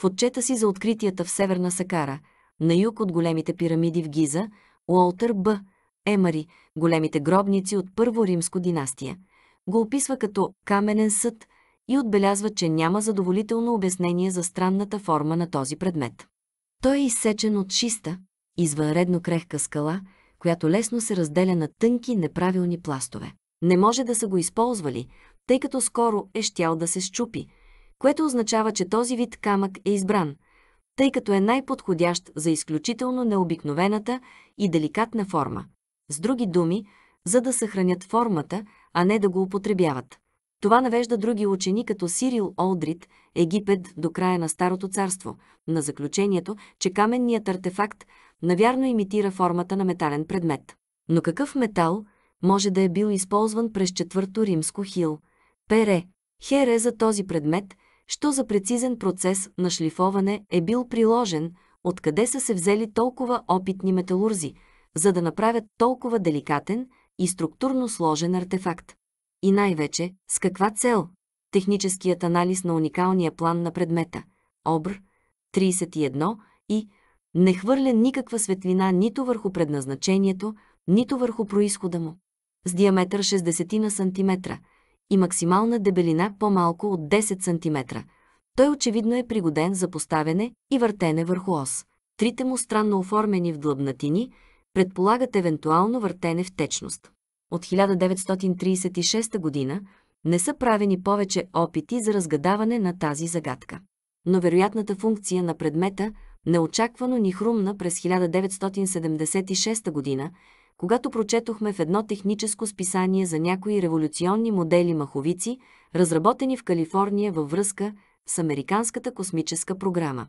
В отчета си за откритията в Северна Сакара, на юг от големите пирамиди в Гиза, Уолтер Б. Емари, големите гробници от Първо римско династия, го описва като каменен съд и отбелязва, че няма задоволително обяснение за странната форма на този предмет. Той е изсечен от шиста, извънредно крехка скала, която лесно се разделя на тънки, неправилни пластове. Не може да са го използвали, тъй като скоро е щял да се щупи, което означава, че този вид камък е избран, тъй като е най-подходящ за изключително необикновената и деликатна форма. С други думи, за да съхранят формата, а не да го употребяват. Това навежда други учени като Сирил Олдрит, Египет до края на Старото царство, на заключението, че каменният артефакт навярно имитира формата на метален предмет. Но какъв метал може да е бил използван през четвърто римско хил? Пере. Хере за този предмет що за прецизен процес на шлифоване е бил приложен, откъде са се взели толкова опитни металурзи, за да направят толкова деликатен и структурно сложен артефакт. И най-вече, с каква цел? Техническият анализ на уникалния план на предмета – ОБР 31 и не хвърля никаква светлина нито върху предназначението, нито върху происхода му. С диаметър 60 на сантиметра – и максимална дебелина по-малко от 10 см. Той очевидно е пригоден за поставяне и въртене върху ос. Трите му странно оформени в длъбнатини предполагат евентуално въртене в течност. От 1936 г. не са правени повече опити за разгадаване на тази загадка. Но вероятната функция на предмета неочаквано ни хрумна през 1976 година, когато прочетохме в едно техническо списание за някои революционни модели маховици, разработени в Калифорния във връзка с Американската космическа програма.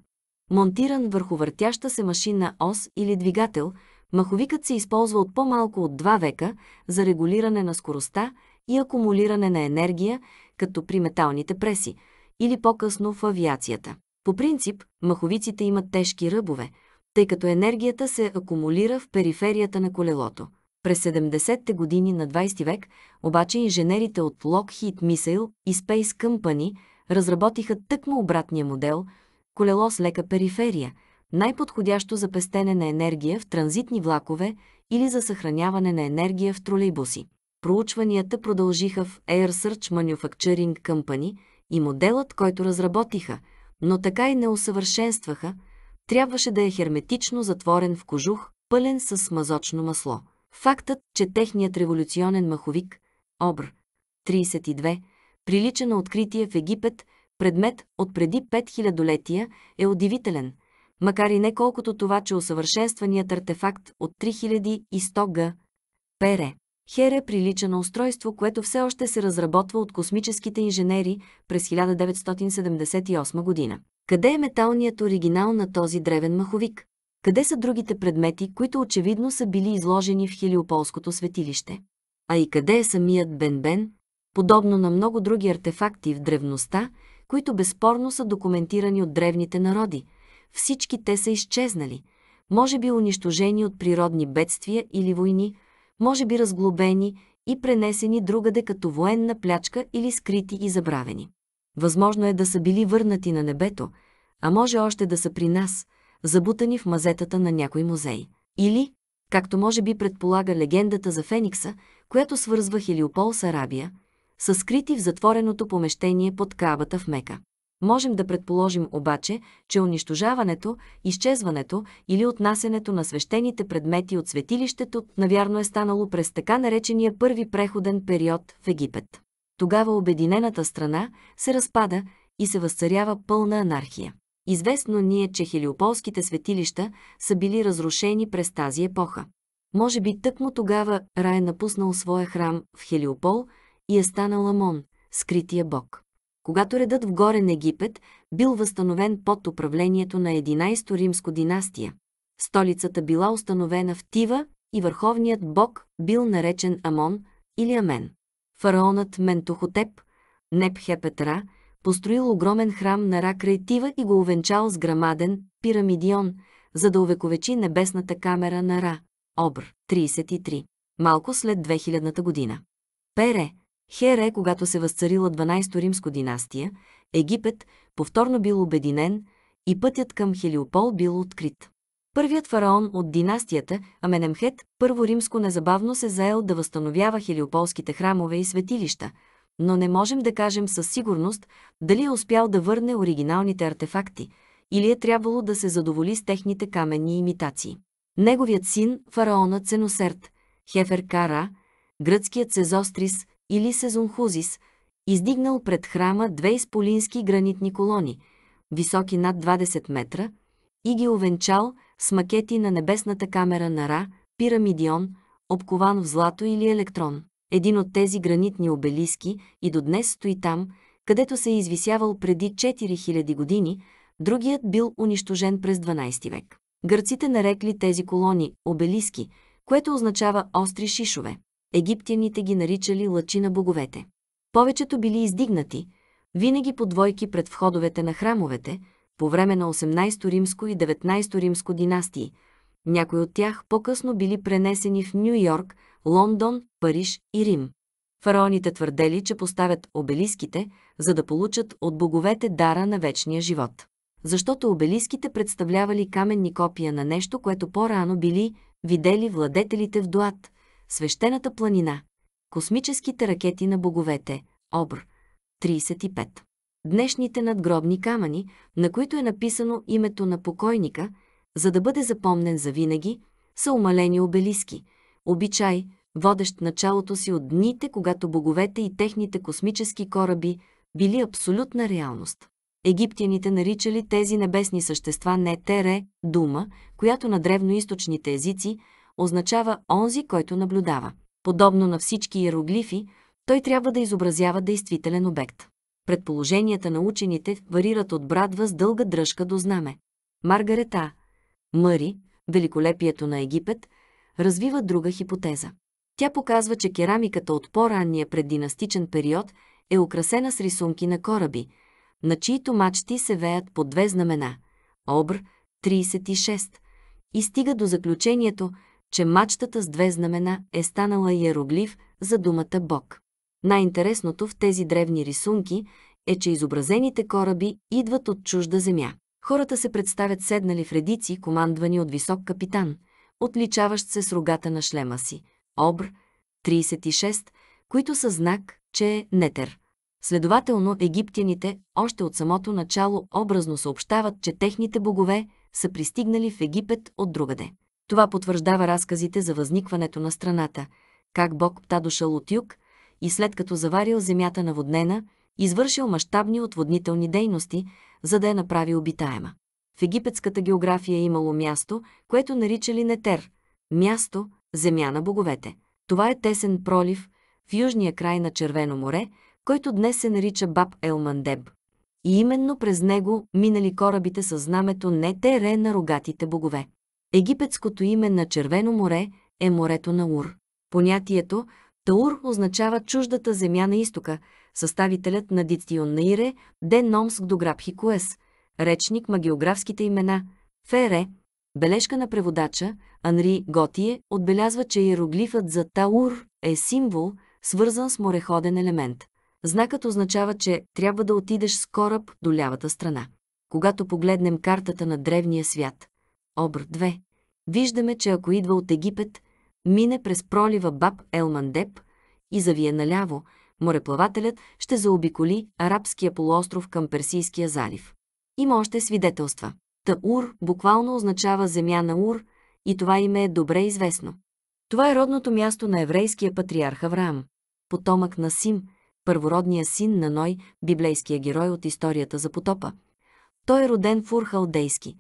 Монтиран върху въртяща се машинна ос или двигател, маховикът се използва от по-малко от два века за регулиране на скоростта и акумулиране на енергия, като при металните преси, или по-късно в авиацията. По принцип, маховиците имат тежки ръбове – тъй като енергията се акумулира в периферията на колелото. През 70-те години на 20 век, обаче инженерите от Lockheed Missile и Space Company разработиха тъкмо обратния модел – колело с лека периферия, най-подходящо за пестене на енергия в транзитни влакове или за съхраняване на енергия в тролейбуси. Проучванията продължиха в Air Search Manufacturing Company и моделът, който разработиха, но така и не усъвършенстваха – трябваше да е херметично затворен в кожух, пълен с мазочно масло. Фактът, че техният революционен маховик, Обр, 32, прилича на откритие в Египет, предмет от преди 5000 летия, е удивителен, макар и не колкото това, че усъвършенстваният артефакт от 3100 г. Пере. Хере прилича на устройство, което все още се разработва от космическите инженери през 1978 година. Къде е металният оригинал на този древен маховик? Къде са другите предмети, които очевидно са били изложени в Хилиополското светилище? А и къде е самият Бенбен, подобно на много други артефакти в древността, които безспорно са документирани от древните народи. Всички те са изчезнали, може би унищожени от природни бедствия или войни, може би разглобени и пренесени другаде като военна плячка или скрити и забравени. Възможно е да са били върнати на небето, а може още да са при нас, забутани в мазетата на някой музей. Или, както може би предполага легендата за Феникса, която свързва Хелиопол с Арабия, са скрити в затвореното помещение под кавата в Мека. Можем да предположим обаче, че унищожаването, изчезването или отнасянето на свещените предмети от светилището навярно е станало през така наречения първи преходен период в Египет. Тогава обединената страна се разпада и се възцарява пълна анархия. Известно ни е, че хелиополските светилища са били разрушени през тази епоха. Може би тъкмо тогава Рай е напуснал своя храм в Хелиопол и е станал Амон, скрития бог. Когато редът в Горен Египет бил възстановен под управлението на 11-то римско династия, столицата била установена в Тива и върховният бог бил наречен Амон или Амен. Фараонът Ментохотеп, Непхепетра, построил огромен храм на Ра Крейтива и го овенчал с грамаден пирамидион, за да увековечи небесната камера на Ра. Обр. 33. Малко след 2000 година. Пере. Хере, когато се възцарила 12-то римско династия, Египет повторно бил обединен и пътят към Хелиопол бил открит. Първият фараон от династията Аменемхет, първо римско незабавно се заел да възстановява хелиополските храмове и светилища, но не можем да кажем със сигурност дали е успял да върне оригиналните артефакти или е трябвало да се задоволи с техните каменни имитации. Неговият син, фараонът Ценосерт, Хефер Кара, гръцкият Сезострис или Сезонхузис, издигнал пред храма две изполински гранитни колони, високи над 20 метра, и ги овенчал – с макети на небесната камера на Ра, пирамидион, обкован в злато или електрон. Един от тези гранитни обелиски и до днес стои там, където се е извисявал преди 4000 години, другият бил унищожен през 12 век. Гърците нарекли тези колони обелиски, което означава остри шишове. Египтяните ги наричали лъчи на боговете. Повечето били издигнати, винаги по двойки пред входовете на храмовете – по време на 18-то римско и 19-то римско династии. Някои от тях по-късно били пренесени в Нью Йорк, Лондон, Париж и Рим. Фараоните твърдели, че поставят обелиските, за да получат от боговете дара на вечния живот. Защото обелиските представлявали каменни копия на нещо, което по-рано били видели владетелите в Дуат, свещената планина, космическите ракети на боговете, Обр, 35 днешните надгробни камъни, на които е написано името на покойника, за да бъде запомнен за винаги, са умалени обелиски, обичай, водещ началото си от дните, когато боговете и техните космически кораби били абсолютна реалност. Египтяните наричали тези небесни същества не тере, дума, която на древноисточните езици означава онзи, който наблюдава. Подобно на всички иероглифи, той трябва да изобразява действителен обект. Предположенията на учените варират от брадва с дълга дръжка до знаме. Маргарета, Мъри, великолепието на Египет, развива друга хипотеза. Тя показва, че керамиката от по-ранния преддинастичен период е украсена с рисунки на кораби, на чието мачти се веят по две знамена – Обр 36, и стига до заключението, че мачтата с две знамена е станала иероглиф за думата Бог. Най-интересното в тези древни рисунки е, че изобразените кораби идват от чужда земя. Хората се представят седнали в редици, командвани от висок капитан, отличаващ се с рогата на шлема си – обр 36, които са знак, че е нетер. Следователно, египтяните още от самото начало образно съобщават, че техните богове са пристигнали в Египет от другаде. Това потвърждава разказите за възникването на страната, как бог Пта дошъл от юг – и след като заварил земята наводнена, извършил мащабни отводнителни дейности, за да я направи обитаема. В египетската география е имало място, което наричали Нетер – място, земя на боговете. Това е тесен пролив в южния край на Червено море, който днес се нарича Баб Елмандеб. И именно през него минали корабите с знамето Нетере на рогатите богове. Египетското име на Червено море е морето на Ур. Понятието Таур означава чуждата земя на изтока, съставителят на Дицион Наире, Ден Номск до Грабхикуес, речник магиографските имена, Фере, бележка на преводача, Анри Готие, отбелязва, че иероглифът за Таур е символ, свързан с мореходен елемент. Знакът означава, че трябва да отидеш с кораб до лявата страна. Когато погледнем картата на древния свят, обр 2, виждаме, че ако идва от Египет, мине през пролива Баб Елмандеп и завие наляво, мореплавателят ще заобиколи арабския полуостров към Персийския залив. Има още свидетелства. Таур буквално означава земя на Ур и това име е добре известно. Това е родното място на еврейския патриарх Авраам, потомък на Сим, първородния син на Ной, библейския герой от историята за потопа. Той е роден в Урхалдейски. Халдейски.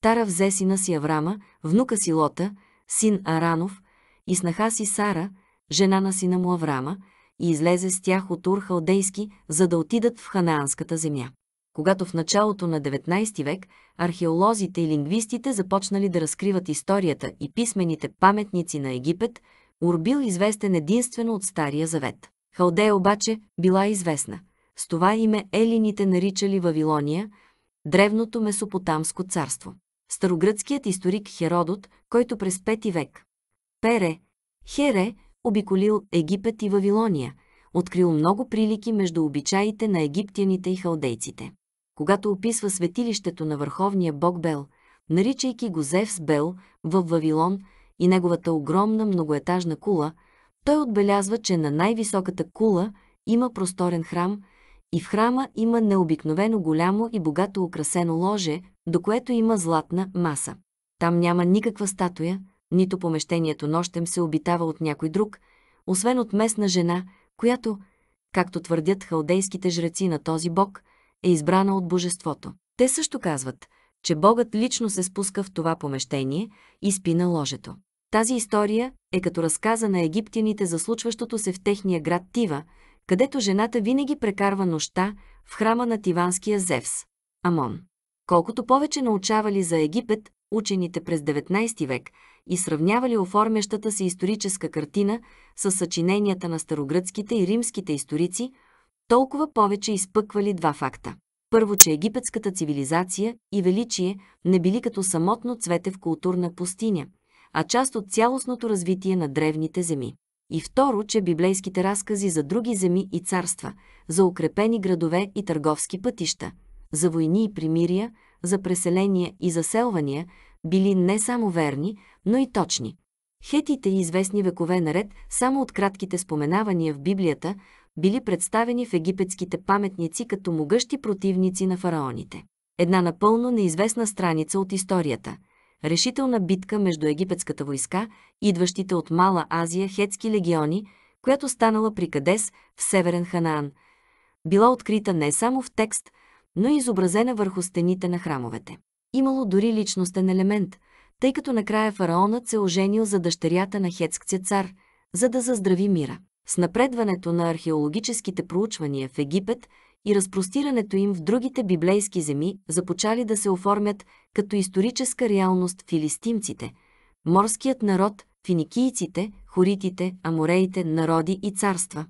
Тара взе сина си Аврама, внука си Лота, син Аранов, и снаха си Сара, жена на сина му Аврама, и излезе с тях от Урхалдейски, за да отидат в ханаанската земя. Когато в началото на 19 век археолозите и лингвистите започнали да разкриват историята и писмените паметници на Египет, Ур бил известен единствено от Стария завет. Халдея обаче била известна. С това име елините наричали Вавилония, древното месопотамско царство. Старогръцкият историк Херодот, който през 5 век Пере, Хере, обиколил Египет и Вавилония, открил много прилики между обичаите на египтяните и халдейците. Когато описва светилището на върховния бог Бел, наричайки го Зевс Бел в Вавилон и неговата огромна многоетажна кула, той отбелязва, че на най-високата кула има просторен храм и в храма има необикновено голямо и богато украсено ложе, до което има златна маса. Там няма никаква статуя, нито помещението нощем се обитава от някой друг, освен от местна жена, която, както твърдят халдейските жреци на този бог, е избрана от божеството. Те също казват, че богът лично се спуска в това помещение и спи на ложето. Тази история е като разказа на египтяните за случващото се в техния град Тива, където жената винаги прекарва нощта в храма на тиванския Зевс – Амон. Колкото повече научавали за Египет, учените през 19 век – и сравнявали оформящата се историческа картина с съчиненията на старогръцките и римските историци, толкова повече изпъквали два факта. Първо, че египетската цивилизация и величие не били като самотно цвете в културна пустиня, а част от цялостното развитие на древните земи. И второ, че библейските разкази за други земи и царства, за укрепени градове и търговски пътища, за войни и примирия, за преселения и заселвания, били не само верни, но и точни. Хетите, известни векове наред, само от кратките споменавания в Библията, били представени в египетските паметници като могъщи противници на фараоните. Една напълно неизвестна страница от историята – решителна битка между египетската войска, идващите от Мала Азия хетски легиони, която станала при Кадес в Северен Ханаан, била открита не само в текст, но и изобразена върху стените на храмовете. Имало дори личностен елемент, тъй като накрая фараонът се оженил за дъщерята на хетския цар, за да заздрави мира. С напредването на археологическите проучвания в Египет и разпростирането им в другите библейски земи започали да се оформят като историческа реалност филистимците, морският народ, финикийците, хоритите, амореите, народи и царства,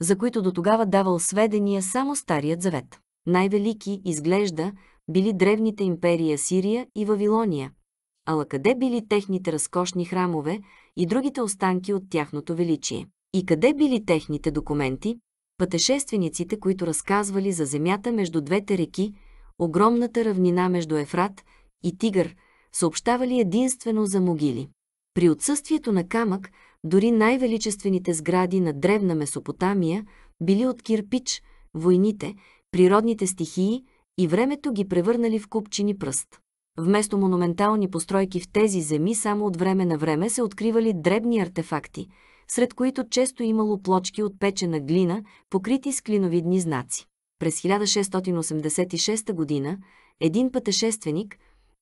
за които до тогава давал сведения само Старият завет. Най-велики изглежда били древните империи Сирия и Вавилония. Ала къде били техните разкошни храмове и другите останки от тяхното величие? И къде били техните документи? Пътешествениците, които разказвали за земята между двете реки, огромната равнина между Ефрат и Тигър, съобщавали единствено за могили. При отсъствието на камък, дори най-величествените сгради на древна Месопотамия били от кирпич, войните, природните стихии, и времето ги превърнали в купчини пръст. Вместо монументални постройки в тези земи само от време на време се откривали дребни артефакти, сред които често имало плочки от печена глина, покрити с клиновидни знаци. През 1686 г. един пътешественик,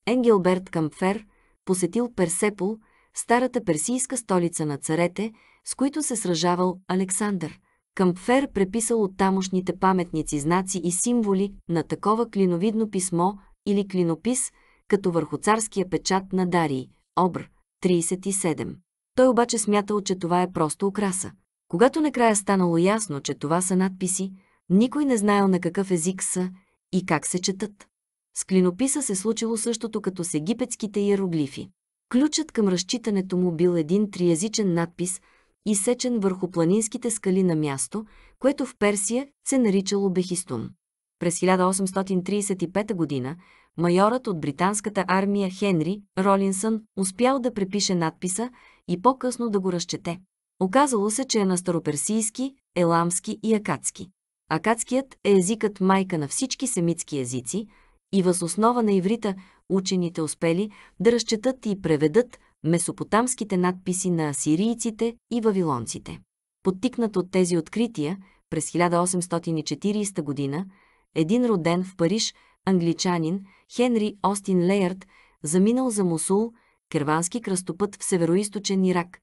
Енгелберт Камфер, посетил Персепол, старата персийска столица на царете, с които се сражавал Александър – Къмпфер преписал от тамошните паметници знаци и символи на такова клиновидно писмо или клинопис, като върху царския печат на Дарий, Обр, 37. Той обаче смятал, че това е просто украса. Когато накрая станало ясно, че това са надписи, никой не знаел на какъв език са и как се четат. С клинописа се случило същото като с египетските иероглифи. Ключът към разчитането му бил един триязичен надпис – изсечен върху планинските скали на място, което в Персия се наричало Бехистун. През 1835 г. майорът от британската армия Хенри Ролинсън успял да препише надписа и по-късно да го разчете. Оказало се, че е на староперсийски, еламски и акадски. Акадският е езикът майка на всички семитски езици и въз основа на иврита учените успели да разчетат и преведат месопотамските надписи на асирийците и вавилонците. Подтикнат от тези открития, през 1840 г. един роден в Париж англичанин Хенри Остин Лейърд заминал за Мусул, кервански кръстопът в североисточен Ирак,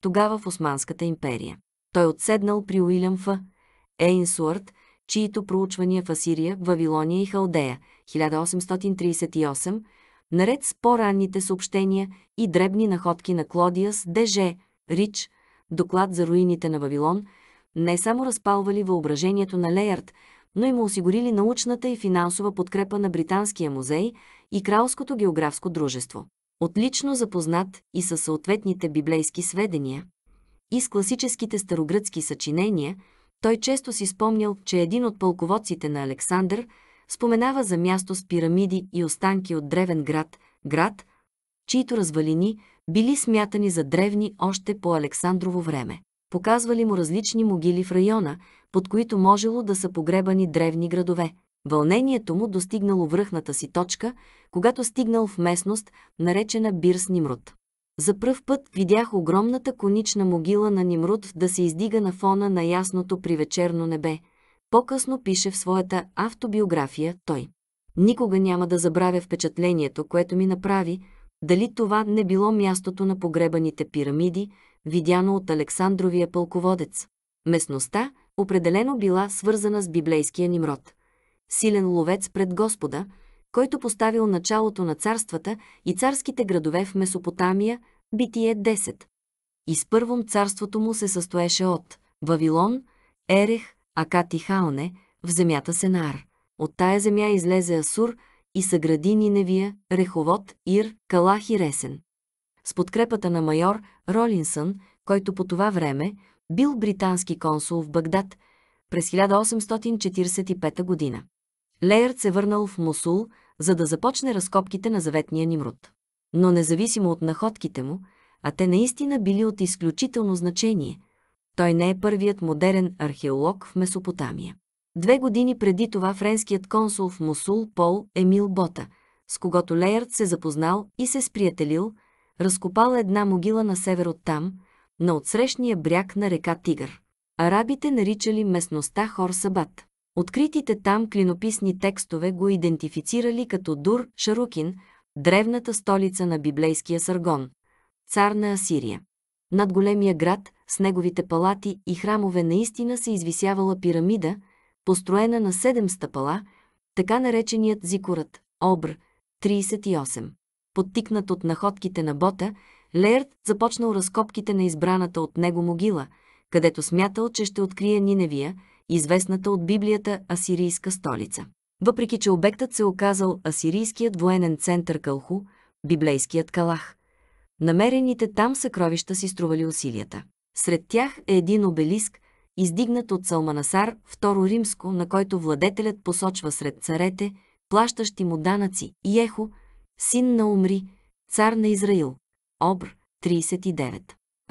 тогава в Османската империя. Той отседнал при Уилям Ф. Ейнсуарт, чието проучвания в Асирия, Вавилония и Халдея 1838 Наред с по-ранните съобщения и дребни находки на Клодиас Деже, Рич, доклад за руините на Вавилон, не само разпалвали въображението на Леярд, но и му осигурили научната и финансова подкрепа на Британския музей и Кралското географско дружество. Отлично запознат и със съответните библейски сведения и с класическите старогръцки съчинения, той често си спомнял, че един от пълководците на Александър – споменава за място с пирамиди и останки от древен град, град, чието развалини били смятани за древни още по Александрово време. Показвали му различни могили в района, под които можело да са погребани древни градове. Вълнението му достигнало връхната си точка, когато стигнал в местност, наречена Бирс Нимруд. За пръв път видях огромната конична могила на Нимруд да се издига на фона на ясното привечерно небе – по-късно пише в своята автобиография той. Никога няма да забравя впечатлението, което ми направи, дали това не било мястото на погребаните пирамиди, видяно от Александровия пълководец. Местността определено била свързана с библейския Нимрод. Силен ловец пред Господа, който поставил началото на царствата и царските градове в Месопотамия, Битие 10. И с първом царството му се състоеше от Вавилон, Ерех, Акат и Хаоне, в земята Сенар. От тая земя излезе Асур и съгради Ниневия, Реховод, Ир, Калах и Ресен. С подкрепата на майор Ролинсън, който по това време бил британски консул в Багдад през 1845 година. Леерт се върнал в Мусул, за да започне разкопките на заветния Нимрут. Но независимо от находките му, а те наистина били от изключително значение – той не е първият модерен археолог в Месопотамия. Две години преди това френският консул в Мусул Пол Емил Бота, с когото Леярд се запознал и се сприятелил, разкопал една могила на север от там, на отсрещния бряг на река Тигър. Арабите наричали местността Хор Сабат. Откритите там клинописни текстове го идентифицирали като Дур Шарукин, древната столица на библейския Саргон, цар на Асирия. Над големия град – с неговите палати и храмове наистина се извисявала пирамида, построена на седем стъпала, така нареченият Зикорът обр, 38. Подтикнат от находките на бота, Лейерт започнал разкопките на избраната от него могила, където смятал, че ще открие Ниневия, известната от Библията асирийска столица. Въпреки, че обектът се оказал асирийският военен център Калху, библейският Калах, намерените там съкровища си стрували усилията. Сред тях е един обелиск, издигнат от Салманасар II римско, на който владетелят посочва сред царете, плащащи му данъци, Йехо, син на Умри, цар на Израил. Обр 39.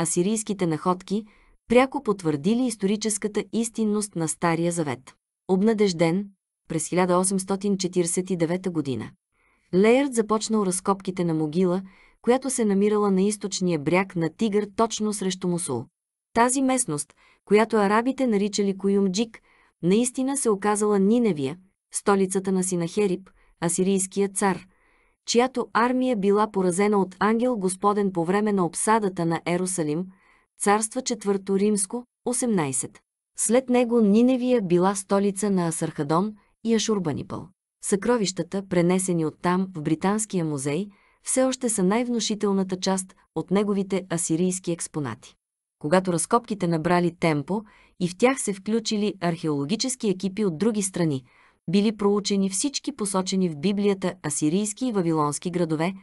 Асирийските находки пряко потвърдили историческата истинност на Стария завет. Обнадежден през 1849 година. Леярд започнал разкопките на могила, която се намирала на източния бряг на Тигър точно срещу Мусул. Тази местност, която арабите наричали Коюмджик, наистина се оказала Ниневия, столицата на Синахериб, асирийския цар, чиято армия била поразена от ангел Господен по време на обсадата на Ерусалим, царства четвърто римско, 18. След него Ниневия била столица на Асархадон и Ашурбанипъл. Съкровищата, пренесени оттам в Британския музей, все още са най-внушителната част от неговите асирийски експонати когато разкопките набрали темпо и в тях се включили археологически екипи от други страни, били проучени всички посочени в Библията асирийски и вавилонски градове,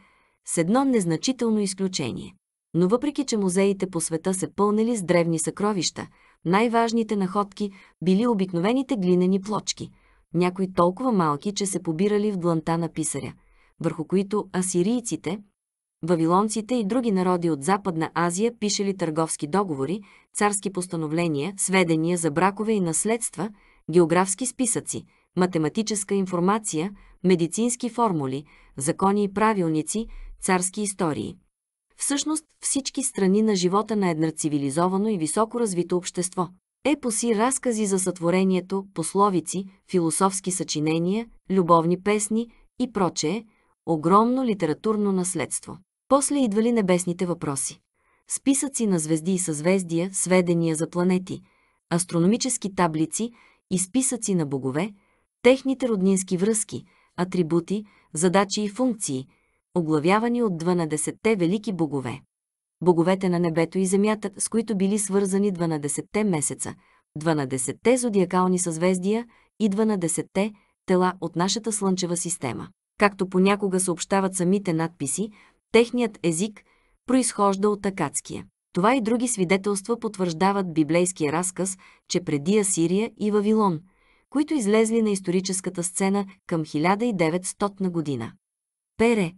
с едно незначително изключение. Но въпреки, че музеите по света се пълнели с древни съкровища, най-важните находки били обикновените глинени плочки, някои толкова малки, че се побирали в дланта на писаря, върху които асирийците – Вавилонците и други народи от Западна Азия пишели търговски договори, царски постановления, сведения за бракове и наследства, географски списъци, математическа информация, медицински формули, закони и правилници, царски истории. Всъщност всички страни на живота на едно цивилизовано и високо развито общество. Епоси, разкази за сътворението, пословици, философски съчинения, любовни песни и прочее – огромно литературно наследство. После идвали небесните въпроси. Списъци на звезди и съзвездия, сведения за планети, астрономически таблици и списъци на богове, техните роднински връзки, атрибути, задачи и функции, оглавявани от 12-те велики богове. Боговете на небето и земята, с които били свързани 12-те месеца, 12-те зодиакални съзвездия и 12-те тела от нашата слънчева система. Както понякога съобщават самите надписи, техният език произхожда от акадския. Това и други свидетелства потвърждават библейския разказ, че преди Асирия и Вавилон, които излезли на историческата сцена към 1900 година. Пере,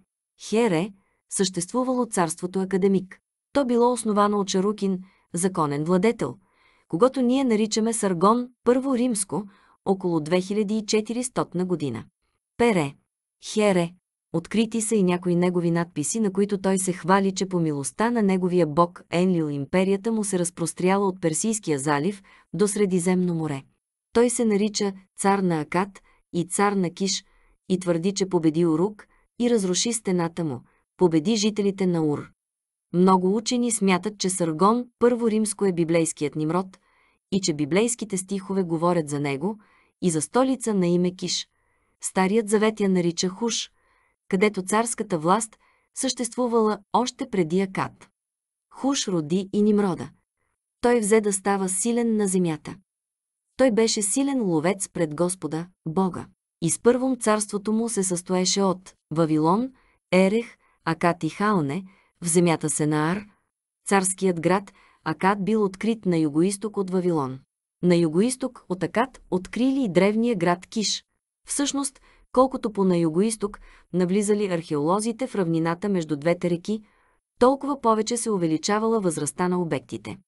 Хере, съществувало царството академик. То било основано от Шарукин, законен владетел, когато ние наричаме Саргон Първо римско, около 2400 година. Пере, Хере, открити са и някои негови надписи, на които той се хвали, че по милостта на неговия бог Енлил империята му се разпростряла от Персийския залив до Средиземно море. Той се нарича цар на Акад и цар на Киш и твърди, че победи Урук и разруши стената му, победи жителите на Ур. Много учени смятат, че Саргон първо римско е библейският Нимрод и че библейските стихове говорят за него и за столица на име Киш – Старият завет я нарича Хуш, където царската власт съществувала още преди Акад. Хуш роди и Нимрода. Той взе да става силен на земята. Той беше силен ловец пред Господа, Бога. И с първом царството му се състоеше от Вавилон, Ерех, Акат и Хаоне, в земята Сенаар. Царският град Акад бил открит на югоисток от Вавилон. На югоисток от Акад открили и древния град Киш, Всъщност, колкото по на югоисток навлизали археолозите в равнината между двете реки, толкова повече се увеличавала възрастта на обектите.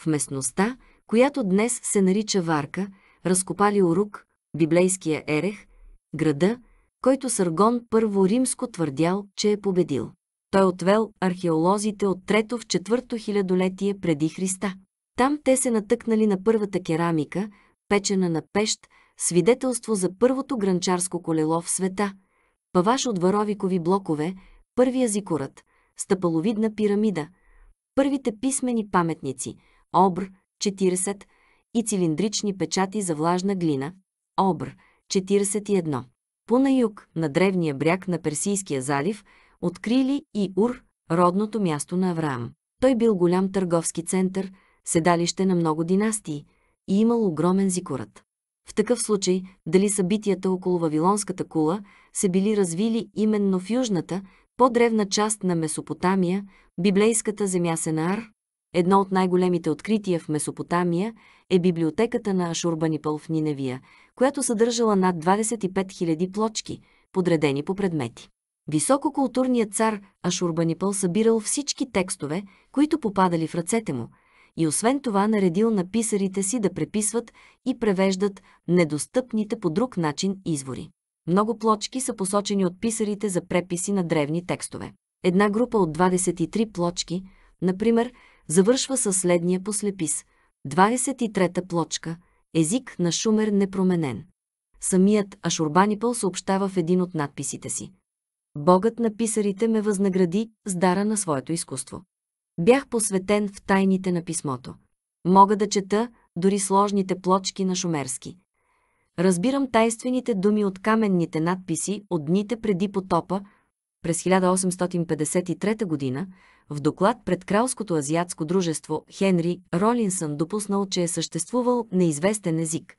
В местността, която днес се нарича Варка, разкопали Урук, библейския Ерех, града, който Саргон първо римско твърдял, че е победил. Той отвел археолозите от трето в четвърто хилядолетие преди Христа. Там те се натъкнали на първата керамика, печена на пещ, свидетелство за първото гранчарско колело в света, паваш от варовикови блокове, Първия зикурат, стъпаловидна пирамида, първите писмени паметници, обр 40 и цилиндрични печати за влажна глина, обр 41. По на юг, на древния бряг на Персийския залив, открили и Ур, родното място на Авраам. Той бил голям търговски център, седалище на много династии и имал огромен зикурат. В такъв случай, дали събитията около Вавилонската кула се били развили именно в южната, по-древна част на Месопотамия, библейската земя Сенар. едно от най-големите открития в Месопотамия е библиотеката на Ашурбанипъл в Ниневия, която съдържала над 25 000 плочки, подредени по предмети. Висококултурният цар Ашурбанипъл събирал всички текстове, които попадали в ръцете му – и освен това наредил на писарите си да преписват и превеждат недостъпните по друг начин извори. Много плочки са посочени от писарите за преписи на древни текстове. Една група от 23 плочки, например, завършва със следния послепис. 23-та плочка – език на шумер непроменен. Самият Ашурбанипъл съобщава в един от надписите си. Богът на писарите ме възнагради с дара на своето изкуство. Бях посветен в тайните на писмото. Мога да чета дори сложните плочки на шумерски. Разбирам тайствените думи от каменните надписи от дните преди потопа през 1853 г. в доклад пред Кралското азиатско дружество Хенри Ролинсън допуснал, че е съществувал неизвестен език,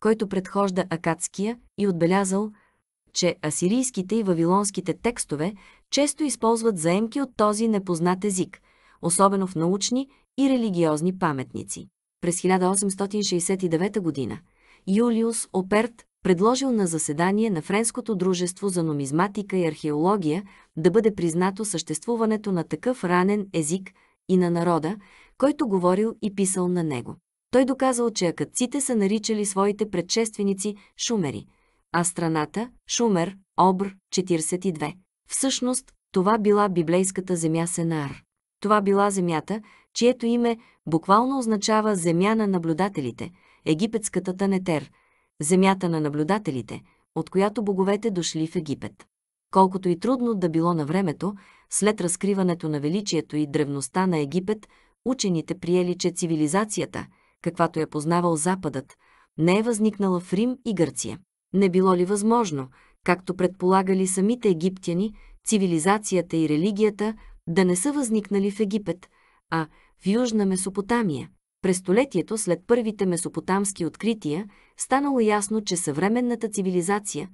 който предхожда акадския и отбелязал, че асирийските и вавилонските текстове често използват заемки от този непознат език – особено в научни и религиозни паметници. През 1869 г. Юлиус Оперт предложил на заседание на Френското дружество за нумизматика и археология да бъде признато съществуването на такъв ранен език и на народа, който говорил и писал на него. Той доказал, че акадците са наричали своите предшественици шумери, а страната – Шумер, Обр, 42. Всъщност, това била библейската земя Сенар. Това била земята, чието име буквално означава земя на наблюдателите, египетската Танетер, земята на наблюдателите, от която боговете дошли в Египет. Колкото и трудно да било на времето, след разкриването на величието и древността на Египет, учените приели, че цивилизацията, каквато е познавал Западът, не е възникнала в Рим и Гърция. Не било ли възможно, както предполагали самите египтяни, цивилизацията и религията да не са възникнали в Египет, а в Южна Месопотамия. През столетието след първите месопотамски открития станало ясно, че съвременната цивилизация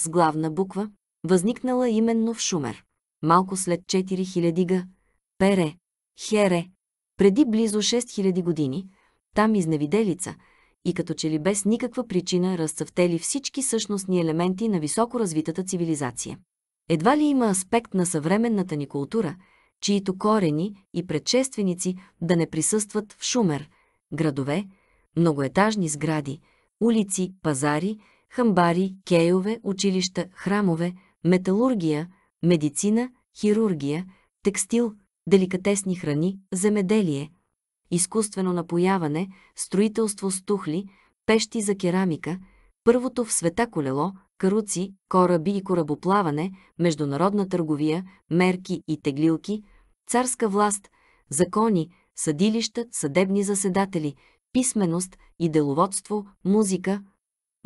с главна буква възникнала именно в Шумер. Малко след 4000 г. Пере, Хере, преди близо 6000 години, там изневиделица – и като че ли без никаква причина разцъфтели всички същностни елементи на високо развитата цивилизация. Едва ли има аспект на съвременната ни култура, чието корени и предшественици да не присъстват в Шумер, градове, многоетажни сгради, улици, пазари, хамбари, кейове, училища, храмове, металургия, медицина, хирургия, текстил, деликатесни храни, земеделие, изкуствено напояване, строителство с тухли, пещи за керамика – Първото в света колело, каруци, кораби и корабоплаване, международна търговия, мерки и теглилки, царска власт, закони, съдилища, съдебни заседатели, писменост и деловодство, музика,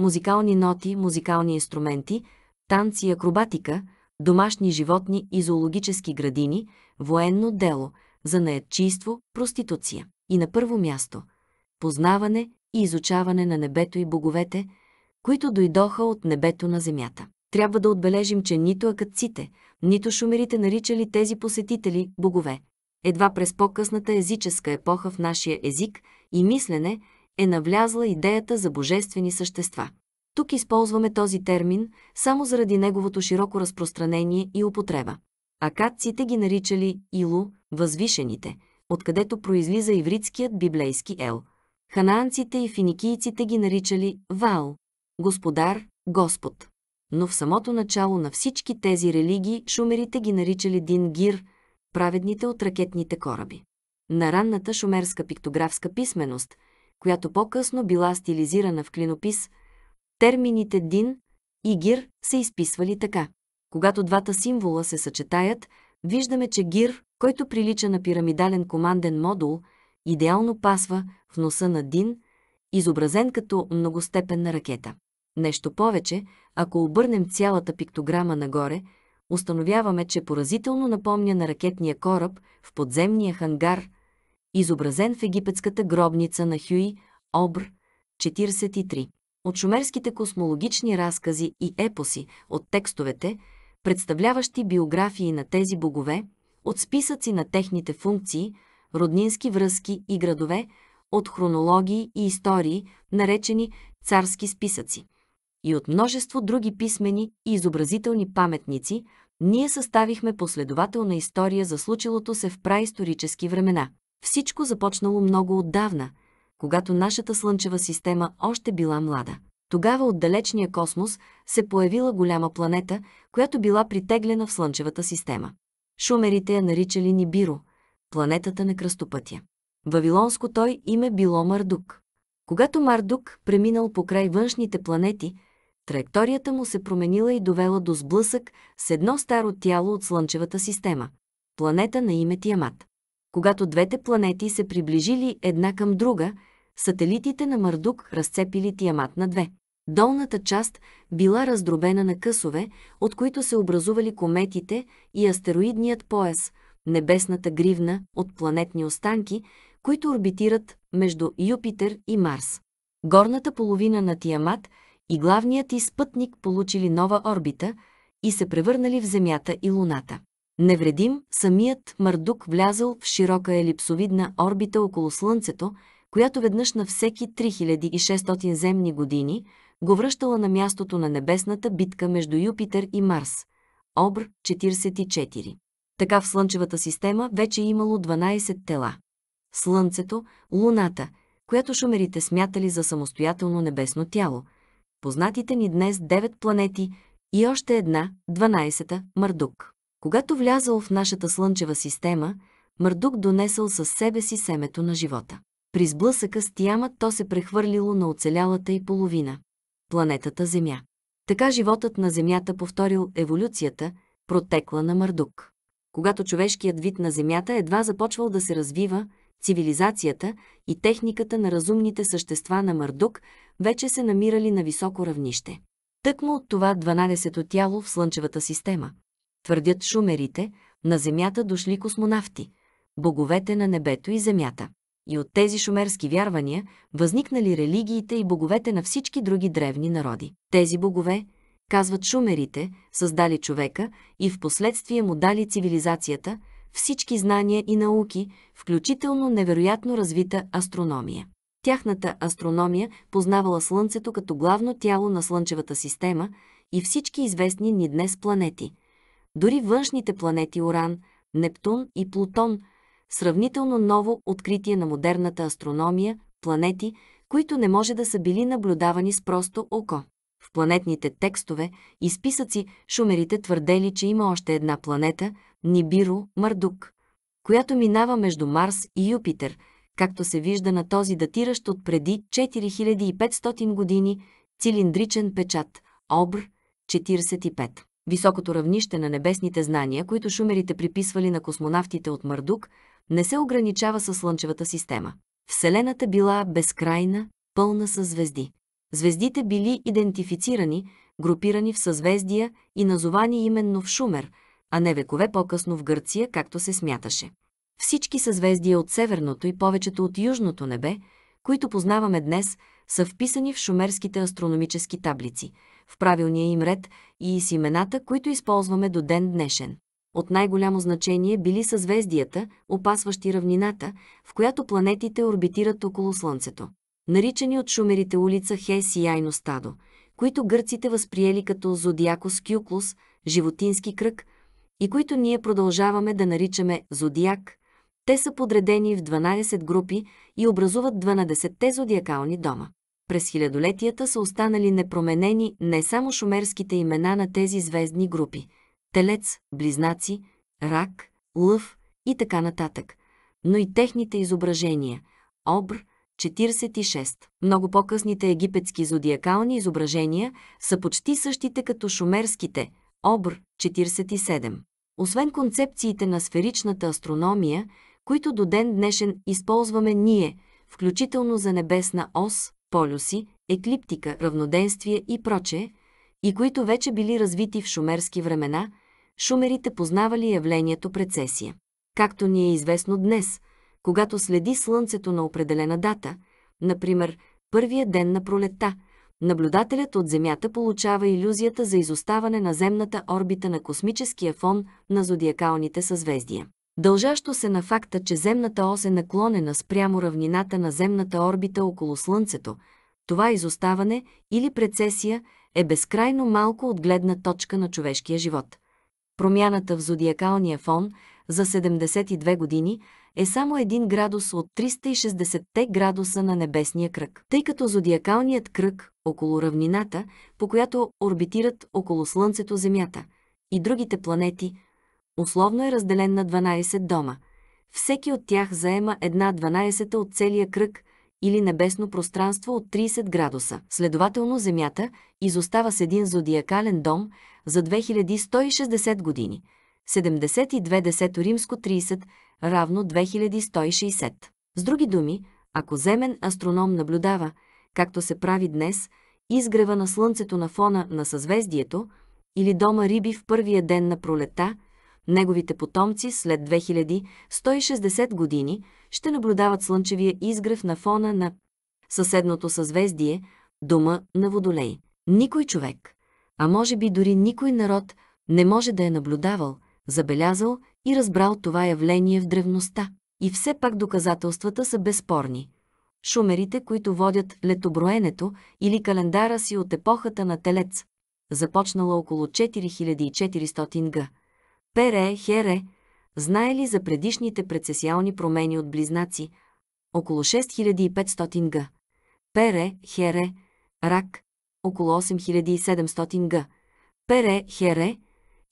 музикални ноти, музикални инструменти, танци и акробатика, домашни животни и зоологически градини, военно дело, занаятчийство, проституция. И на първо място – познаване и изучаване на небето и боговете – които дойдоха от небето на земята. Трябва да отбележим, че нито акадците, нито шумерите наричали тези посетители богове. Едва през по-късната езическа епоха в нашия език и мислене е навлязла идеята за божествени същества. Тук използваме този термин само заради неговото широко разпространение и употреба. Акадците ги наричали Илу, възвишените, откъдето произлиза ивритският библейски ел. Ханаанците и финикийците ги наричали Вао, Господар, Господ. Но в самото начало на всички тези религии шумерите ги наричали Дингир, праведните от ракетните кораби. На ранната шумерска пиктографска писменост, която по-късно била стилизирана в клинопис, термините Дин и Гир се изписвали така. Когато двата символа се съчетаят, виждаме, че Гир, който прилича на пирамидален команден модул, идеално пасва в носа на Дин изобразен като многостепенна ракета. Нещо повече, ако обърнем цялата пиктограма нагоре, установяваме, че поразително напомня на ракетния кораб в подземния хангар, изобразен в египетската гробница на Хюи, Обр, 43. От шумерските космологични разкази и епоси, от текстовете, представляващи биографии на тези богове, от списъци на техните функции, роднински връзки и градове, от хронологии и истории, наречени царски списъци, и от множество други писмени и изобразителни паметници, ние съставихме последователна история за случилото се в праисторически времена. Всичко започнало много отдавна, когато нашата Слънчева система още била млада. Тогава от далечния космос се появила голяма планета, която била притеглена в Слънчевата система. Шумерите я наричали Нибиро, планетата на кръстопътя. Вавилонско той име било Мардук. Когато Мардук преминал покрай външните планети, траекторията му се променила и довела до сблъсък с едно старо тяло от Слънчевата система – планета на име Тиамат. Когато двете планети се приближили една към друга, сателитите на Мардук разцепили Тиамат на две. Долната част била раздробена на късове, от които се образували кометите и астероидният пояс, небесната гривна от планетни останки – които орбитират между Юпитер и Марс. Горната половина на Тиамат и главният и спътник получили нова орбита и се превърнали в Земята и Луната. Невредим, самият Мардук влязъл в широка елипсовидна орбита около Слънцето, която веднъж на всеки 3600 земни години го връщала на мястото на небесната битка между Юпитер и Марс. Обр 44. Така в Слънчевата система вече е имало 12 тела. Слънцето, Луната, която шумерите смятали за самостоятелно небесно тяло, познатите ни днес девет планети и още една, дванайсета, Мърдук. Когато влязал в нашата Слънчева система, Мърдук донесъл със себе си семето на живота. При сблъсъка с тяма то се прехвърлило на оцелялата и половина – планетата Земя. Така животът на Земята повторил еволюцията, протекла на Мърдук. Когато човешкият вид на Земята едва започвал да се развива, цивилизацията и техниката на разумните същества на Мърдук вече се намирали на високо равнище. Тъкмо от това 12-то тяло в Слънчевата система. Твърдят шумерите, на Земята дошли космонавти, боговете на небето и Земята. И от тези шумерски вярвания възникнали религиите и боговете на всички други древни народи. Тези богове, казват шумерите, създали човека и в последствие му дали цивилизацията – всички знания и науки, включително невероятно развита астрономия. Тяхната астрономия познавала Слънцето като главно тяло на Слънчевата система и всички известни ни днес планети. Дори външните планети Уран, Нептун и Плутон, сравнително ново откритие на модерната астрономия, планети, които не може да са били наблюдавани с просто око. В планетните текстове и списъци шумерите твърдели, че има още една планета – Нибиро, Мардук, която минава между Марс и Юпитер, както се вижда на този датиращ от преди 4500 години цилиндричен печат, Обр 45. Високото равнище на небесните знания, които шумерите приписвали на космонавтите от Мардук, не се ограничава със Слънчевата система. Вселената била безкрайна, пълна със звезди. Звездите били идентифицирани, групирани в съзвездия и назовани именно в Шумер – а не векове по-късно в Гърция, както се смяташе. Всички съзвездия от северното и повечето от южното небе, които познаваме днес, са вписани в шумерските астрономически таблици, в правилния им ред и с имената, които използваме до ден днешен. От най-голямо значение били съзвездията, опасващи равнината, в която планетите орбитират около Слънцето. Наричани от шумерите улица Хес и Айно стадо, които гърците възприели като зодиакос Кюклус, животински кръг, и които ние продължаваме да наричаме зодиак, те са подредени в 12 групи и образуват 12-те зодиакални дома. През хилядолетията са останали непроменени не само шумерските имена на тези звездни групи – телец, близнаци, рак, лъв и така нататък, но и техните изображения – обр – 46. Много по-късните египетски зодиакални изображения са почти същите като шумерските – Обр, 47. Освен концепциите на сферичната астрономия, които до ден днешен използваме ние, включително за небесна ос, полюси, еклиптика, равноденствие и прочее, и които вече били развити в шумерски времена, шумерите познавали явлението прецесия. Както ни е известно днес, когато следи слънцето на определена дата, например, първия ден на пролета – наблюдателят от Земята получава иллюзията за изоставане на земната орбита на космическия фон на зодиакалните съзвездия. Дължащо се на факта, че земната ос е наклонена спрямо равнината на земната орбита около Слънцето, това изоставане или прецесия е безкрайно малко от гледна точка на човешкия живот. Промяната в зодиакалния фон за 72 години е само 1 градус от 360 градуса на небесния кръг. Тъй като зодиакалният кръг около равнината, по която орбитират около Слънцето Земята и другите планети, условно е разделен на 12 дома. Всеки от тях заема една 12-та от целия кръг или небесно пространство от 30 градуса. Следователно Земята изостава с един зодиакален дом за 2160 години – 72 десето римско 30 равно 2160. С други думи, ако земен астроном наблюдава, както се прави днес, изгрева на Слънцето на фона на съзвездието или дома риби в първия ден на пролета, неговите потомци след 2160 години ще наблюдават слънчевия изгрев на фона на съседното съзвездие, дома на Водолей. Никой човек, а може би дори никой народ не може да е наблюдавал – забелязал и разбрал това явление в древността. И все пак доказателствата са безспорни. Шумерите, които водят летоброенето или календара си от епохата на Телец, започнала около 4400 г. Пере, Хере, знае ли за предишните прецесиални промени от близнаци, около 6500 г. Пере, Хере, Рак, около 8700 г. Пере, Хере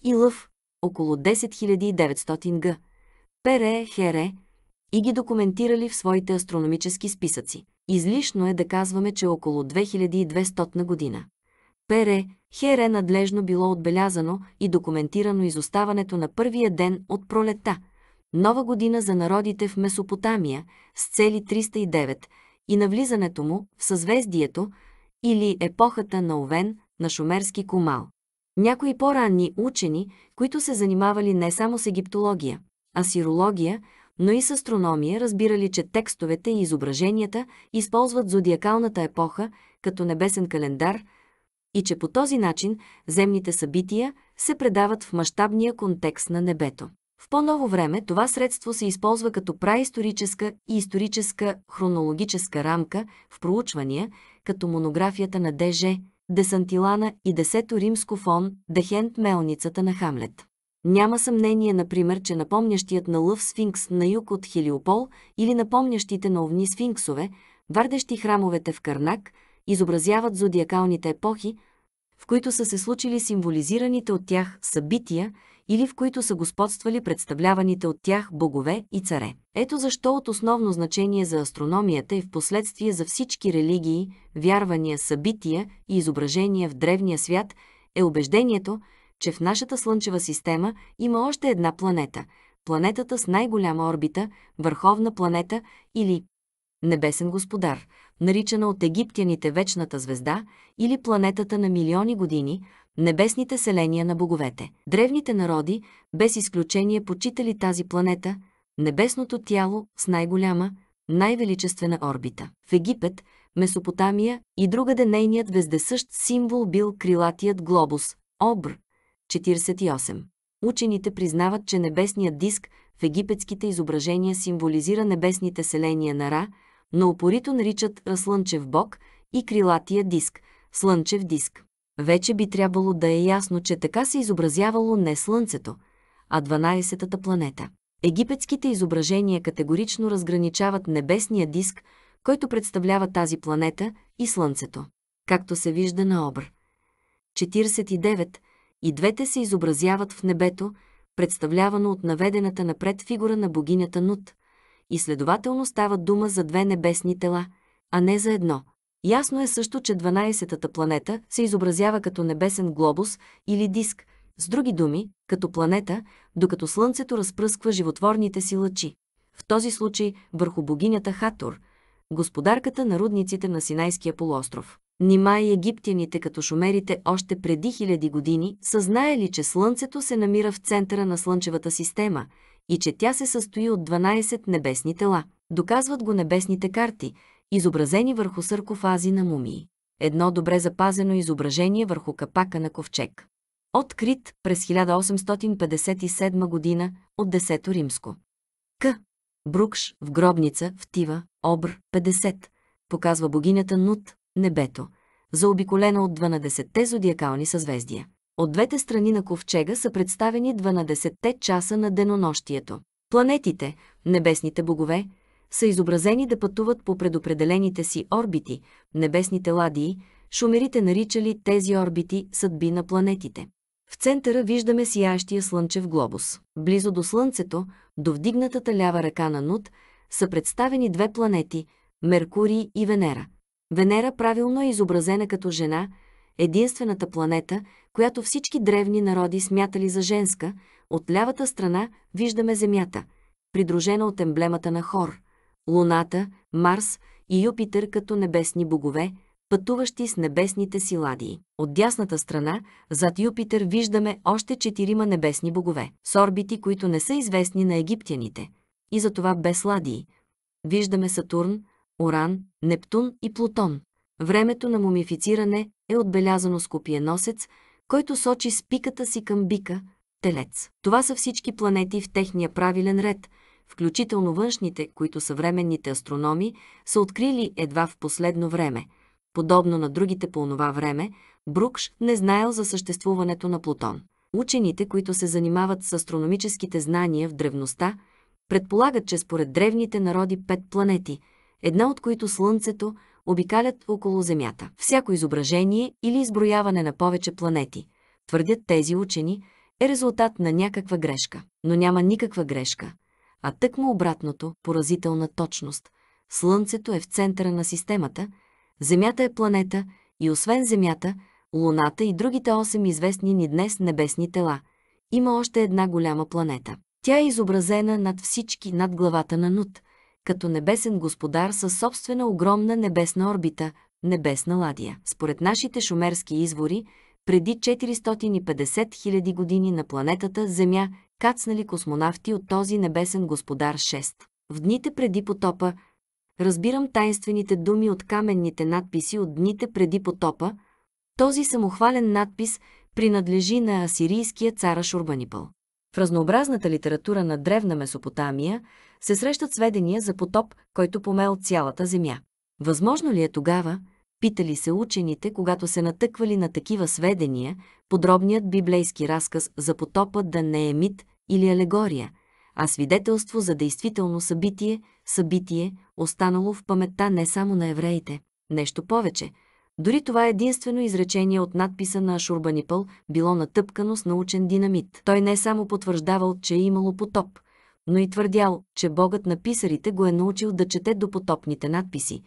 и Лъв, около 10900 г. Пере, Хере и ги документирали в своите астрономически списъци. Излишно е да казваме, че около 2200 година. Пере, Хере надлежно било отбелязано и документирано изоставането на първия ден от пролета, нова година за народите в Месопотамия с цели 309 и навлизането му в съзвездието или епохата на Овен на шумерски Кумал. Някои по-ранни учени, които се занимавали не само с египтология, а с ирология, но и с астрономия, разбирали, че текстовете и изображенията използват зодиакалната епоха като небесен календар и че по този начин земните събития се предават в мащабния контекст на небето. В по-ново време това средство се използва като праисторическа и историческа хронологическа рамка в проучвания, като монографията на Д.Ж. Десантилана и Десето римско фон Дехент мелницата на Хамлет. Няма съмнение, например, че напомнящият на лъв сфинкс на юг от Хелиопол или напомнящите на овни сфинксове, вардещи храмовете в Карнак, изобразяват зодиакалните епохи, в които са се случили символизираните от тях събития или в които са господствали представляваните от тях богове и царе. Ето защо от основно значение за астрономията и е в последствие за всички религии, вярвания, събития и изображения в древния свят е убеждението, че в нашата Слънчева система има още една планета – планетата с най-голяма орбита, върховна планета или небесен господар, наричана от египтяните вечната звезда или планетата на милиони години – небесните селения на боговете. Древните народи, без изключение, почитали тази планета, небесното тяло с най-голяма, най-величествена орбита. В Египет, Месопотамия и другаде нейният вездесъщ символ бил крилатият глобус – Обр, 48. Учените признават, че небесният диск в египетските изображения символизира небесните селения на Ра, но упорито наричат Слънчев бог и крилатия диск – Слънчев диск вече би трябвало да е ясно, че така се изобразявало не Слънцето, а 12-та планета. Египетските изображения категорично разграничават небесния диск, който представлява тази планета и Слънцето, както се вижда на обр. 49 и двете се изобразяват в небето, представлявано от наведената напред фигура на богинята Нут, и следователно става дума за две небесни тела, а не за едно – Ясно е също, че 12-та планета се изобразява като небесен глобус или диск, с други думи, като планета, докато Слънцето разпръсква животворните си лъчи. В този случай върху богинята Хатур господарката на рудниците на Синайския полуостров. Нима и египтяните като шумерите още преди хиляди години са знаели, че Слънцето се намира в центъра на Слънчевата система и че тя се състои от 12 небесни тела. Доказват го небесните карти – изобразени върху саркофази на мумии. Едно добре запазено изображение върху капака на ковчег. Открит през 1857 година от 10 римско. К. Брукш в гробница в Тива, Обр 50, показва богинята Нут, небето, заобиколена от 12-те зодиакални съзвездия. От двете страни на ковчега са представени 12-те часа на денонощието. Планетите, небесните богове, са изобразени да пътуват по предопределените си орбити, небесните ладии, шумерите наричали тези орбити съдби на планетите. В центъра виждаме сияещия слънчев глобус. Близо до Слънцето, до вдигнатата лява ръка на Нут, са представени две планети – Меркурий и Венера. Венера правилно е изобразена като жена, единствената планета, която всички древни народи смятали за женска, от лявата страна виждаме Земята, придружена от емблемата на Хор – Луната, Марс и Юпитър като небесни богове, пътуващи с небесните си ладии. От дясната страна, зад Юпитер виждаме още четирима небесни богове, с орбити, които не са известни на египтяните, и затова без ладии. Виждаме Сатурн, Оран, Нептун и Плутон. Времето на мумифициране е отбелязано с копиеносец, който сочи с пиката си към бика, Телец. Това са всички планети в техния правилен ред – включително външните, които съвременните астрономи са открили едва в последно време. Подобно на другите по онова време, Брукш не знаел за съществуването на Плутон. Учените, които се занимават с астрономическите знания в древността, предполагат, че според древните народи пет планети, една от които Слънцето, обикалят около Земята. Всяко изображение или изброяване на повече планети, твърдят тези учени, е резултат на някаква грешка. Но няма никаква грешка а тъкмо обратното, поразителна точност. Слънцето е в центъра на системата, Земята е планета и освен Земята, Луната и другите 8 известни ни днес небесни тела, има още една голяма планета. Тя е изобразена над всички, над главата на Нут, като небесен господар със собствена огромна небесна орбита, небесна ладия. Според нашите шумерски извори, преди 450 000 години на планетата Земя кацнали космонавти от този небесен господар 6. В дните преди потопа, разбирам тайнствените думи от каменните надписи от дните преди потопа, този самохвален надпис принадлежи на асирийския цар Шурбанипъл. В разнообразната литература на древна Месопотамия се срещат сведения за потоп, който помел цялата земя. Възможно ли е тогава, питали се учените, когато се натъквали на такива сведения, подробният библейски разказ за потопа да не е мит, или алегория, а свидетелство за действително събитие, събитие, останало в паметта не само на евреите. Нещо повече. Дори това е единствено изречение от надписа на Ашурбанипъл било натъпкано с научен динамит. Той не само потвърждавал, че е имало потоп, но и твърдял, че богът на писарите го е научил да чете до потопните надписи,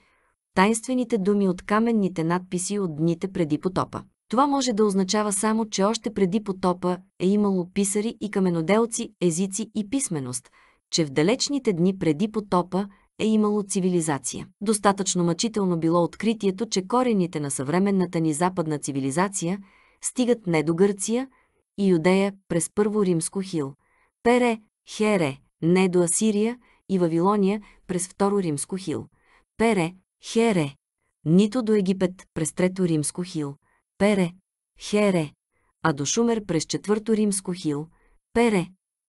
тайнствените думи от каменните надписи от дните преди потопа. Това може да означава само, че още преди потопа е имало писари и каменоделци, езици и писменост, че в далечните дни преди потопа е имало цивилизация. Достатъчно мъчително било откритието, че корените на съвременната ни западна цивилизация стигат не до Гърция и Юдея през първо римско хил, Пере, Хере, не до Асирия и Вавилония през второ римско хил, Пере, Хере, нито до Египет през трето римско хил, пере, хере, а до Шумер през четвърто римско хил, пере,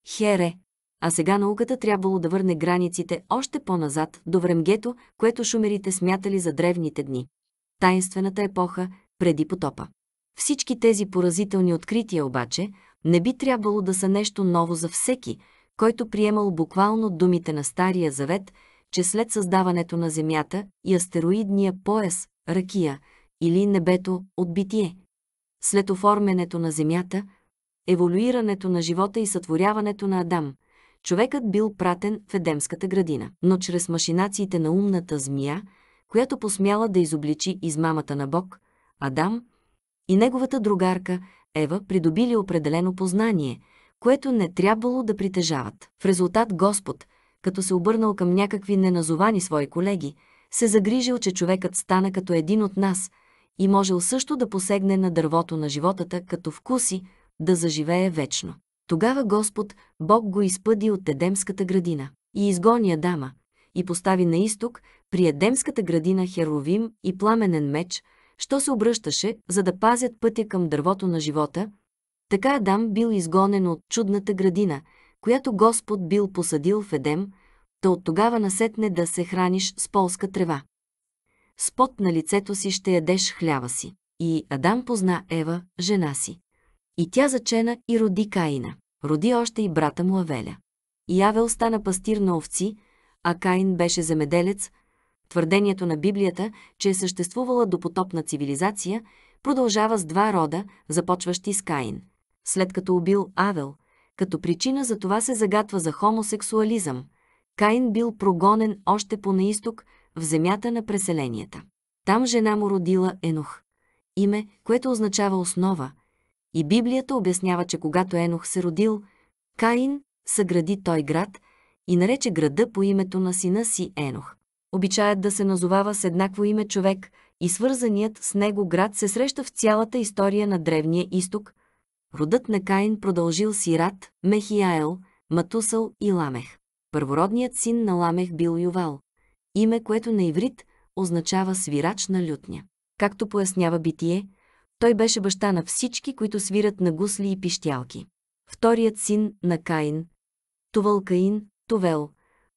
хере, а сега науката трябвало да върне границите още по-назад до времгето, което шумерите смятали за древните дни. Таинствената епоха преди потопа. Всички тези поразителни открития обаче не би трябвало да са нещо ново за всеки, който приемал буквално думите на Стария Завет, че след създаването на Земята и астероидния пояс, Ракия – или небето от битие. След оформянето на земята, еволюирането на живота и сътворяването на Адам, човекът бил пратен в Едемската градина. Но чрез машинациите на умната змия, която посмяла да изобличи измамата на Бог, Адам и неговата другарка Ева придобили определено познание, което не трябвало да притежават. В резултат Господ, като се обърнал към някакви неназовани свои колеги, се загрижил, че човекът стана като един от нас – и можел също да посегне на дървото на животата, като вкуси, да заживее вечно. Тогава Господ, Бог го изпъди от Едемската градина и изгони Адама, и постави на изток при Едемската градина херовим и пламенен меч, що се обръщаше, за да пазят пътя към дървото на живота. Така Адам бил изгонен от чудната градина, която Господ бил посадил в Едем, та от тогава насетне да се храниш с полска трева с пот на лицето си ще ядеш хлява си. И Адам позна Ева, жена си. И тя зачена и роди Каина. Роди още и брата му Авеля. И Авел стана пастир на овци, а Каин беше земеделец. Твърдението на Библията, че е съществувала допотопна цивилизация, продължава с два рода, започващи с Каин. След като убил Авел, като причина за това се загатва за хомосексуализъм. Каин бил прогонен още по наисток, в земята на преселенията. Там жена му родила Енох, име, което означава основа, и Библията обяснява, че когато Енох се родил, Каин съгради той град и нарече града по името на сина си Енох. Обичаят да се назовава с еднакво име човек и свързаният с него град се среща в цялата история на Древния изток. Родът на Каин продължил Сират, Мехияел, Матусал и Ламех. Първородният син на Ламех бил Ювал име, което на иврит означава свирач на лютня. Както пояснява битие, той беше баща на всички, които свират на гусли и пищялки. Вторият син на Каин, Тувал Каин, Тувел,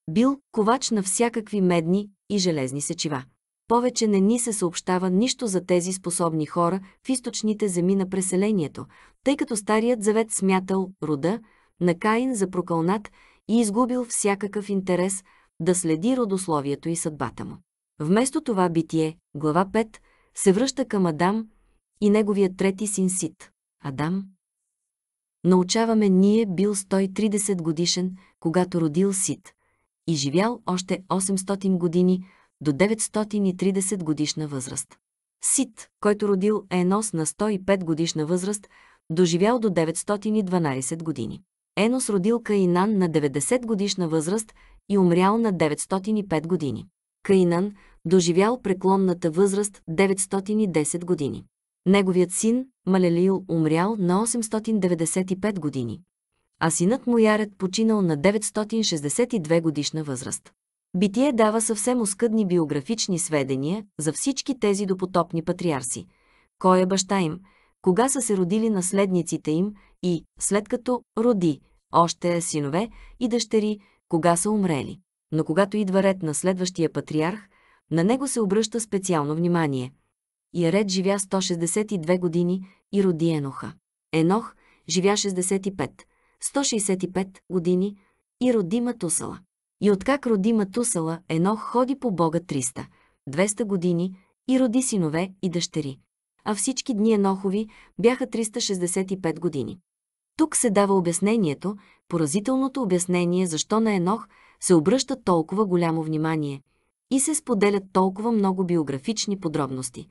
бил ковач на всякакви медни и железни сечива. Повече не ни се съобщава нищо за тези способни хора в източните земи на преселението, тъй като Старият Завет смятал рода на Каин за прокълнат и изгубил всякакъв интерес – да следи родословието и съдбата му. Вместо това битие, глава 5, се връща към Адам и неговия трети син Сит. Адам. Научаваме ние бил 130 годишен, когато родил Сит, и живял още 800 години до 930 годишна възраст. Сит, който родил е Енос на 105 годишна възраст, доживял до 912 години. Енос родил Каинан на 90 годишна възраст и умрял на 905 години. Кайнан доживял преклонната възраст 910 години. Неговият син, Малелил, умрял на 895 години, а синът му ярет починал на 962 годишна възраст. Битие дава съвсем оскъдни биографични сведения за всички тези допотопни патриарси. Кой е баща им, кога са се родили наследниците им и, след като роди още е синове и дъщери, кога са умрели. Но когато идва ред на следващия патриарх, на него се обръща специално внимание. И ред живя 162 години и роди Еноха. Енох живя 65, 165 години и роди Матусала. И откак роди Матусала, Енох ходи по Бога 300, 200 години и роди синове и дъщери. А всички дни Енохови бяха 365 години. Тук се дава обяснението, поразителното обяснение защо на Енох се обръща толкова голямо внимание и се споделят толкова много биографични подробности,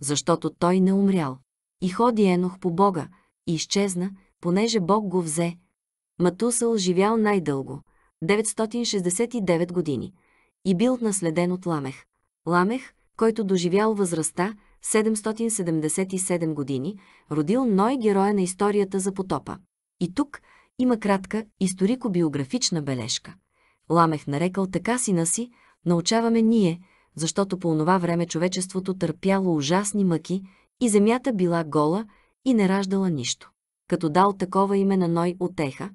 защото той не умрял. И ходи Енох по Бога и изчезна, понеже Бог го взе. Матусъл живял най-дълго – 969 години и бил наследен от Ламех. Ламех, който доживял възрастта 777 години, родил Ной героя на историята за потопа. И тук – има кратка историко-биографична бележка. Ламех нарекал така сина си, научаваме ние, защото по онова време човечеството търпяло ужасни мъки и земята била гола и не раждала нищо. Като дал такова име на Ной отеха,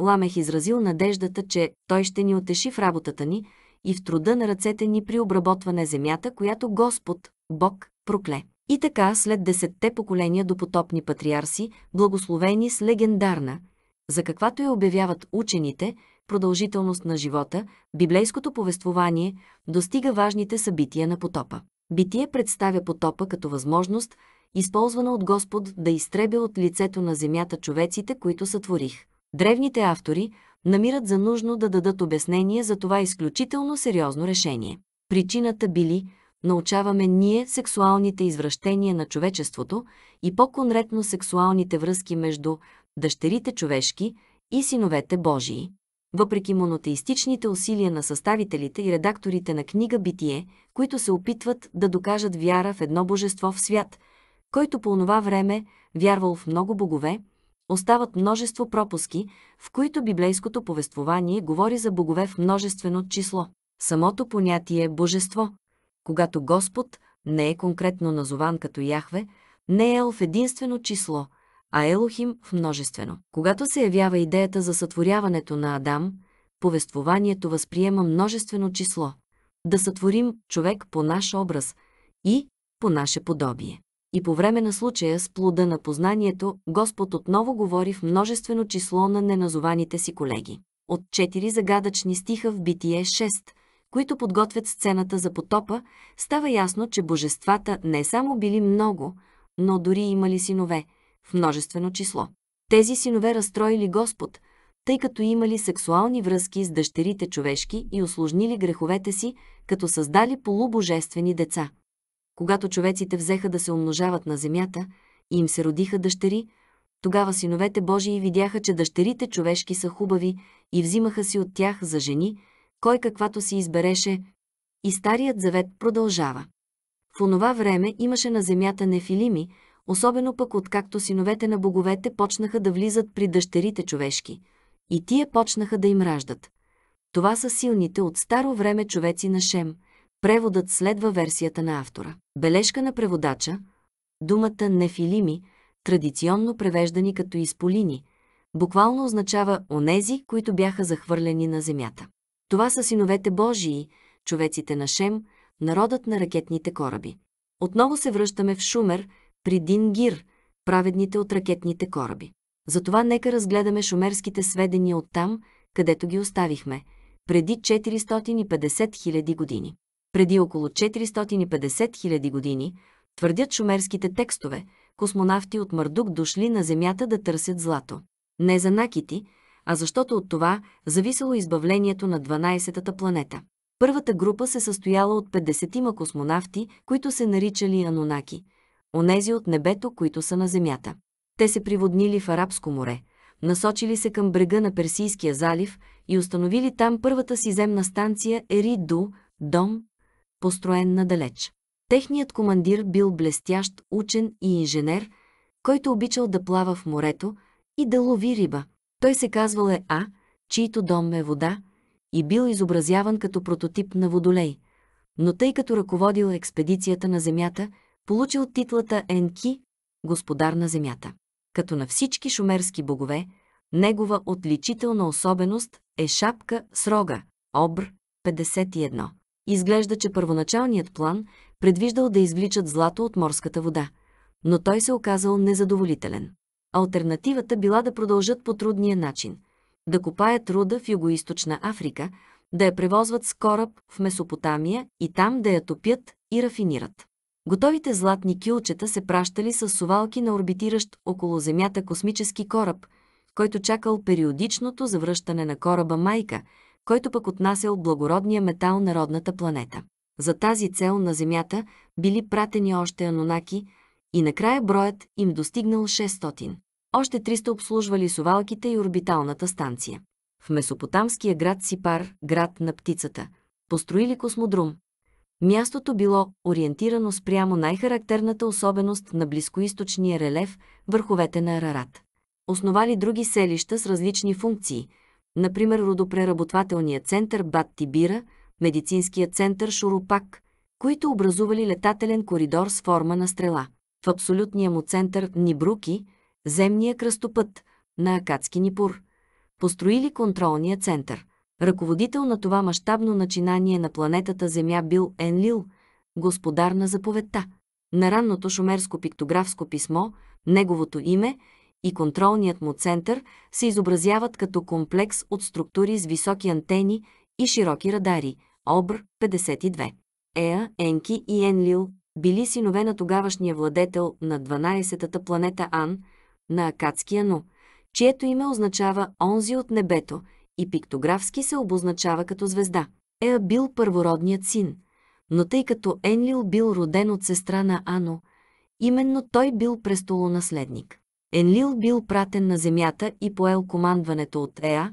Ламех изразил надеждата, че той ще ни отеши в работата ни и в труда на ръцете ни при обработване земята, която Господ, Бог, прокле. И така, след десетте поколения до потопни патриарси, благословени с легендарна – за каквато я обявяват учените, продължителност на живота, библейското повествование достига важните събития на потопа. Битие представя потопа като възможност, използвана от Господ да изтребя от лицето на земята човеците, които сътворих. Древните автори намират за нужно да дадат обяснение за това изключително сериозно решение. Причината били – научаваме ние сексуалните извращения на човечеството и по конретно сексуалните връзки между дъщерите човешки и синовете Божии. Въпреки монотеистичните усилия на съставителите и редакторите на книга Битие, които се опитват да докажат вяра в едно божество в свят, който по онова време вярвал в много богове, остават множество пропуски, в които библейското повествование говори за богове в множествено число. Самото понятие божество, когато Господ не е конкретно назован като Яхве, не е в единствено число – а Елохим в множествено. Когато се явява идеята за сътворяването на Адам, повествованието възприема множествено число. Да сътворим човек по наш образ и по наше подобие. И по време на случая с плода на познанието, Господ отново говори в множествено число на неназованите си колеги. От четири загадъчни стиха в Битие 6, които подготвят сцената за потопа, става ясно, че божествата не само били много, но дори имали синове – в множествено число. Тези синове разстроили Господ, тъй като имали сексуални връзки с дъщерите човешки и осложнили греховете си, като създали полубожествени деца. Когато човеците взеха да се умножават на земята и им се родиха дъщери, тогава синовете Божии видяха, че дъщерите човешки са хубави и взимаха си от тях за жени, кой каквато си избереше, и Старият завет продължава. В онова време имаше на земята нефилими, особено пък откакто синовете на боговете почнаха да влизат при дъщерите човешки. И тия почнаха да им раждат. Това са силните от старо време човеци на Шем. Преводът следва версията на автора. Бележка на преводача Думата нефилими, традиционно превеждани като изполини, буквално означава онези, които бяха захвърлени на земята. Това са синовете Божии, човеците на Шем, народът на ракетните кораби. Отново се връщаме в Шумер – при Дингир, праведните от ракетните кораби. Затова нека разгледаме шумерските сведения от там, където ги оставихме, преди 450 000 години. Преди около 450 000 години, твърдят шумерските текстове, космонавти от Мардук дошли на Земята да търсят злато. Не за накити, а защото от това зависело избавлението на 12-та планета. Първата група се състояла от 50-ма космонавти, които се наричали анунаки – онези от небето, които са на земята. Те се приводнили в Арабско море, насочили се към брега на Персийския залив и установили там първата си земна станция Ериду, дом, построен надалеч. Техният командир бил блестящ учен и инженер, който обичал да плава в морето и да лови риба. Той се казвал е А, чийто дом е вода, и бил изобразяван като прототип на водолей. Но тъй като ръководил експедицията на Земята получил титлата Енки, господар на земята. Като на всички шумерски богове, негова отличителна особеност е шапка с рога, обр 51. Изглежда, че първоначалният план предвиждал да извличат злато от морската вода, но той се оказал незадоволителен. Алтернативата била да продължат по трудния начин – да копаят руда в югоисточна Африка, да я превозват с кораб в Месопотамия и там да я топят и рафинират. Готовите златни килчета се пращали с сувалки на орбитиращ около Земята космически кораб, който чакал периодичното завръщане на кораба Майка, който пък отнасял благородния метал на родната планета. За тази цел на Земята били пратени още анонаки и накрая броят им достигнал 600. Още 300 обслужвали сувалките и орбиталната станция. В месопотамския град Сипар, град на птицата, построили космодрум, Мястото било ориентирано спрямо най-характерната особеност на близкоисточния релеф – върховете на Арарат. Основали други селища с различни функции, например родопреработвателния център Бат Тибира, медицинския център Шурупак, които образували летателен коридор с форма на стрела. В абсолютния му център Нибруки, земния кръстопът на Акацки Нипур, построили контролния център – Ръководител на това мащабно начинание на планетата Земя бил Енлил, господар на заповедта. На ранното шумерско пиктографско писмо, неговото име и контролният му център се изобразяват като комплекс от структури с високи антени и широки радари – Обр 52. Еа, Енки и Енлил били синове на тогавашния владетел на 12-та планета Ан, на Акадския Ну, чието име означава «Онзи от небето» и пиктографски се обозначава като звезда. Еа бил първородният син, но тъй като Енлил бил роден от сестра на Ано, именно той бил престолонаследник. Енлил бил пратен на земята и поел командването от Еа,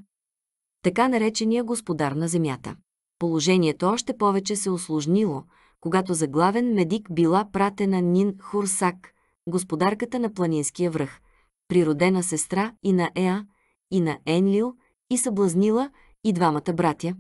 така наречения господар на земята. Положението още повече се осложнило, когато за главен медик била пратена Нин Хурсак, господарката на планинския връх, природена сестра и на Еа, и на Енлил, и съблазнила и двамата братя,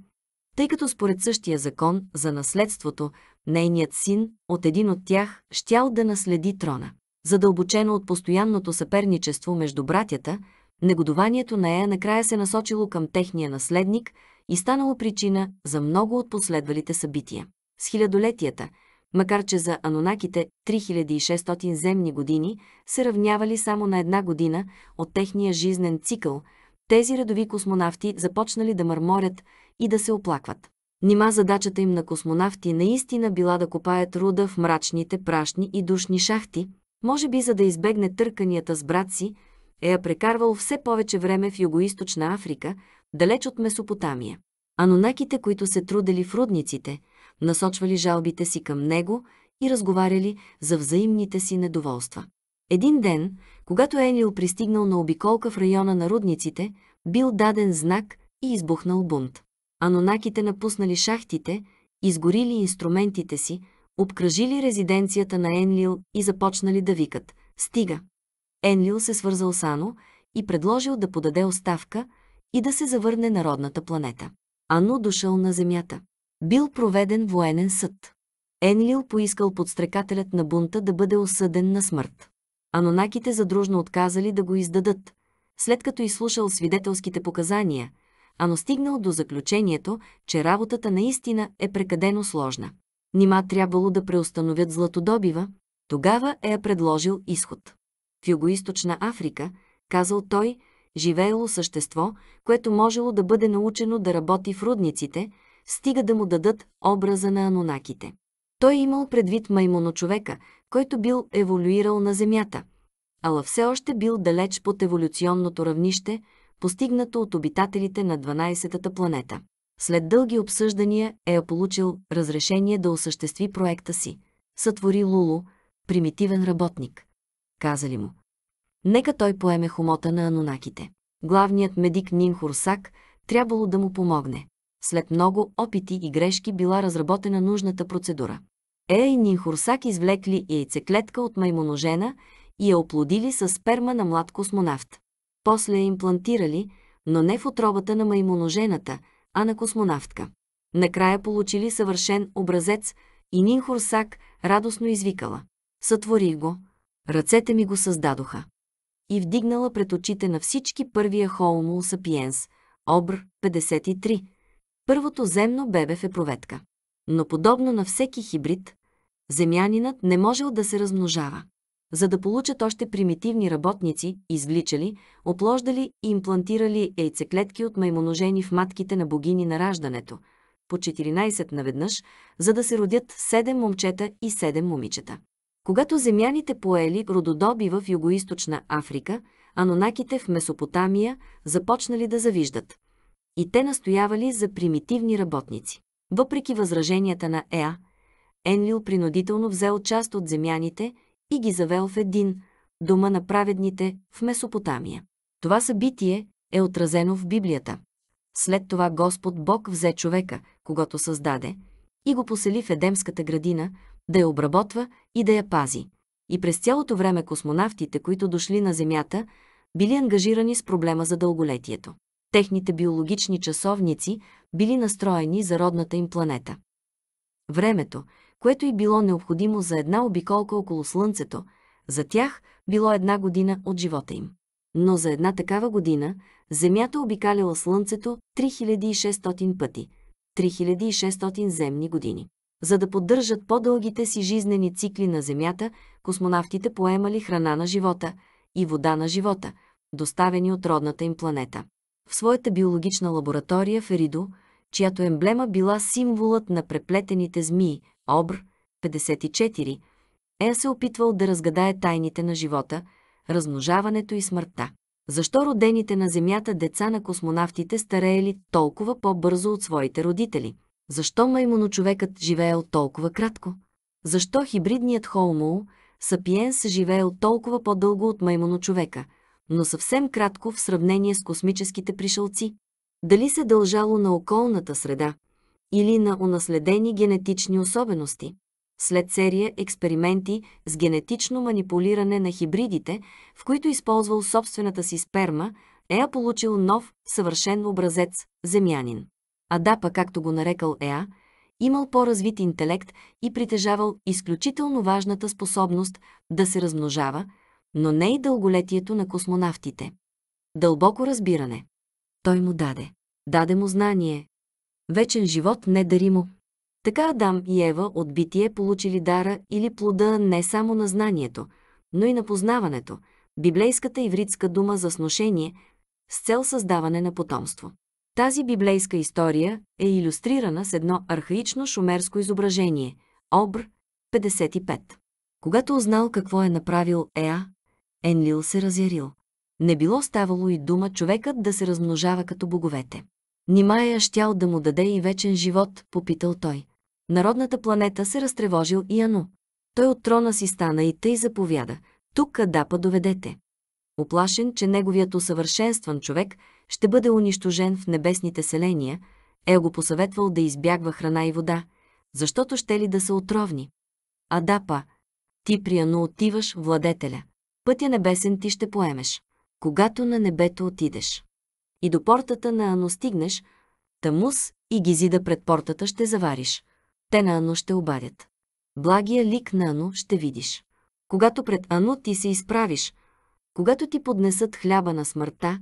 тъй като според същия закон за наследството, нейният син от един от тях щял да наследи трона. Задълбочено от постоянното съперничество между братята, негодованието на Ея накрая се насочило към техния наследник и станало причина за много от последвалите събития. С хилядолетията, макар че за анонаките 3600 земни години се равнявали само на една година от техния жизнен цикъл – тези редови космонавти започнали да мърморят и да се оплакват. Нима задачата им на космонавти наистина била да копаят руда в мрачните, прашни и душни шахти, може би за да избегне търканията с брат си, е я прекарвал все повече време в югоисточна Африка, далеч от Месопотамия. Анонаките, които се трудели в рудниците, насочвали жалбите си към него и разговаряли за взаимните си недоволства. Един ден, когато Енлил пристигнал на обиколка в района на рудниците, бил даден знак и избухнал бунт. Анонаките напуснали шахтите, изгорили инструментите си, обкръжили резиденцията на Енлил и започнали да викат «Стига!». Енлил се свързал с Ано и предложил да подаде оставка и да се завърне народната планета. Ано дошъл на Земята. Бил проведен военен съд. Енлил поискал подстрекателят на бунта да бъде осъден на смърт. Анонаките задружно отказали да го издадат. След като изслушал свидетелските показания, Ано стигнал до заключението, че работата наистина е прекадено сложна. Нима трябвало да преустановят златодобива, тогава е предложил изход. В югоисточна Африка, казал той, живеело същество, което можело да бъде научено да работи в рудниците, стига да му дадат образа на анонаките. Той имал предвид маймоночовека, който бил еволюирал на Земята, ала все още бил далеч под еволюционното равнище, постигнато от обитателите на 12-та планета. След дълги обсъждания е получил разрешение да осъществи проекта си. Сътвори Лулу, примитивен работник. Казали му. Нека той поеме хомота на анунаките. Главният медик Нин Хурсак трябвало да му помогне. След много опити и грешки била разработена нужната процедура. Ейнин Хурсак извлекли яйцеклетка от Маймоножена и я оплодили с сперма на млад космонавт. После я имплантирали, но не в отробата на Маймоножената, а на космонавтка. Накрая получили съвършен образец и Нин Хурсак радостно извикала. Сътворих го, ръцете ми го създадоха. И вдигнала пред очите на всички първия Холмо Сапиенс, обр 53, първото земно бебе в епроветка. Но подобно на всеки хибрид, земянинът не можел да се размножава. За да получат още примитивни работници, извличали, оплождали и имплантирали яйцеклетки от маймоножени в матките на богини на раждането, по 14 наведнъж, за да се родят 7 момчета и 7 момичета. Когато земяните поели рододобива в югоисточна Африка, анонаките в Месопотамия започнали да завиждат. И те настоявали за примитивни работници. Въпреки възраженията на Еа, Енлил принудително взел част от земяните и ги завел в един, дома на праведните в Месопотамия. Това събитие е отразено в Библията. След това Господ Бог взе човека, когато създаде, и го посели в Едемската градина, да я обработва и да я пази. И през цялото време космонавтите, които дошли на Земята, били ангажирани с проблема за дълголетието. Техните биологични часовници били настроени за родната им планета. Времето, което й било необходимо за една обиколка около Слънцето, за тях било една година от живота им. Но за една такава година Земята обикаляла Слънцето 3600 пъти, 3600 земни години. За да поддържат по-дългите си жизнени цикли на Земята, космонавтите поемали храна на живота и вода на живота, доставени от родната им планета. В своята биологична лаборатория в Еридо, чиято емблема била символът на преплетените змии, Обр, 54, Е се опитвал да разгадае тайните на живота, размножаването и смъртта. Защо родените на Земята деца на космонавтите стареели толкова по-бързо от своите родители? Защо маймуночовекът живеел толкова кратко? Защо хибридният Холмоу, Сапиенс живеел толкова по-дълго от маймуночовека, но съвсем кратко в сравнение с космическите пришелци? Дали се дължало на околната среда, или на унаследени генетични особености. След серия експерименти с генетично манипулиране на хибридите, в които използвал собствената си сперма, Еа получил нов, съвършен образец – земянин. Адапа, както го нарекал Еа, имал по-развит интелект и притежавал изключително важната способност да се размножава, но не и дълголетието на космонавтите. Дълбоко разбиране. Той му даде. Даде му знание, вечен живот не даримо. Така Адам и Ева от битие получили дара или плода не само на знанието, но и на познаването, библейската ивритска дума за сношение, с цел създаване на потомство. Тази библейска история е иллюстрирана с едно архаично шумерско изображение – Обр 55. Когато узнал какво е направил Еа, Енлил се разярил. Не било ставало и дума човекът да се размножава като боговете. Нимая е щял да му даде и вечен живот, попитал той. Народната планета се разтревожил и Ану. Той от трона си стана и тъй заповяда. Тук Кадапа доведете. Оплашен, че неговият усъвършенстван човек ще бъде унищожен в небесните селения, е го посъветвал да избягва храна и вода, защото ще ли да са отровни. Адапа, ти прияно отиваш, владетеля. Пътя небесен ти ще поемеш, когато на небето отидеш и до портата на Ано стигнеш, тамус и гизида пред портата ще завариш. Те на Ано ще обадят. Благия лик на Ано ще видиш. Когато пред Ано ти се изправиш, когато ти поднесат хляба на смъртта,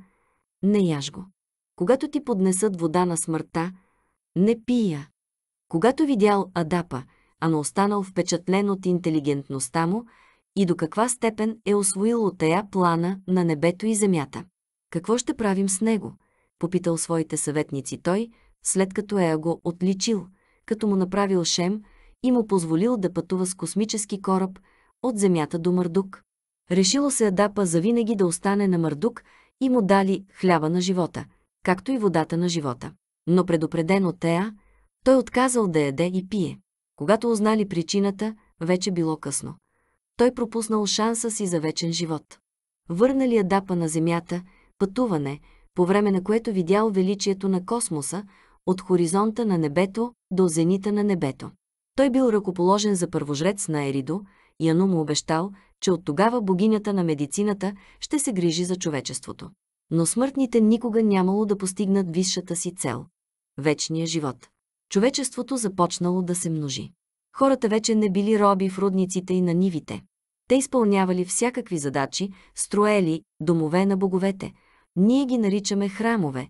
не яж го. Когато ти поднесат вода на смъртта, не пия. Когато видял Адапа, ано останал впечатлен от интелигентността му и до каква степен е освоил от тая плана на небето и земята. Какво ще правим с него? Попитал своите съветници той, след като е го отличил, като му направил шем и му позволил да пътува с космически кораб от Земята до Мърдук. Решило се Адапа завинаги да остане на Мърдук и му дали хляба на живота, както и водата на живота. Но предупреден от Еа, той отказал да яде и пие. Когато узнали причината, вече било късно. Той пропуснал шанса си за вечен живот. Върнали Адапа на земята пътуване, по време на което видял величието на космоса, от хоризонта на небето до зенита на небето. Той бил ръкоположен за първожрец на Еридо, и Ану му обещал, че от тогава богинята на медицината ще се грижи за човечеството. Но смъртните никога нямало да постигнат висшата си цел – вечния живот. Човечеството започнало да се множи. Хората вече не били роби в рудниците и на нивите. Те изпълнявали всякакви задачи, строели домове на боговете – ние ги наричаме храмове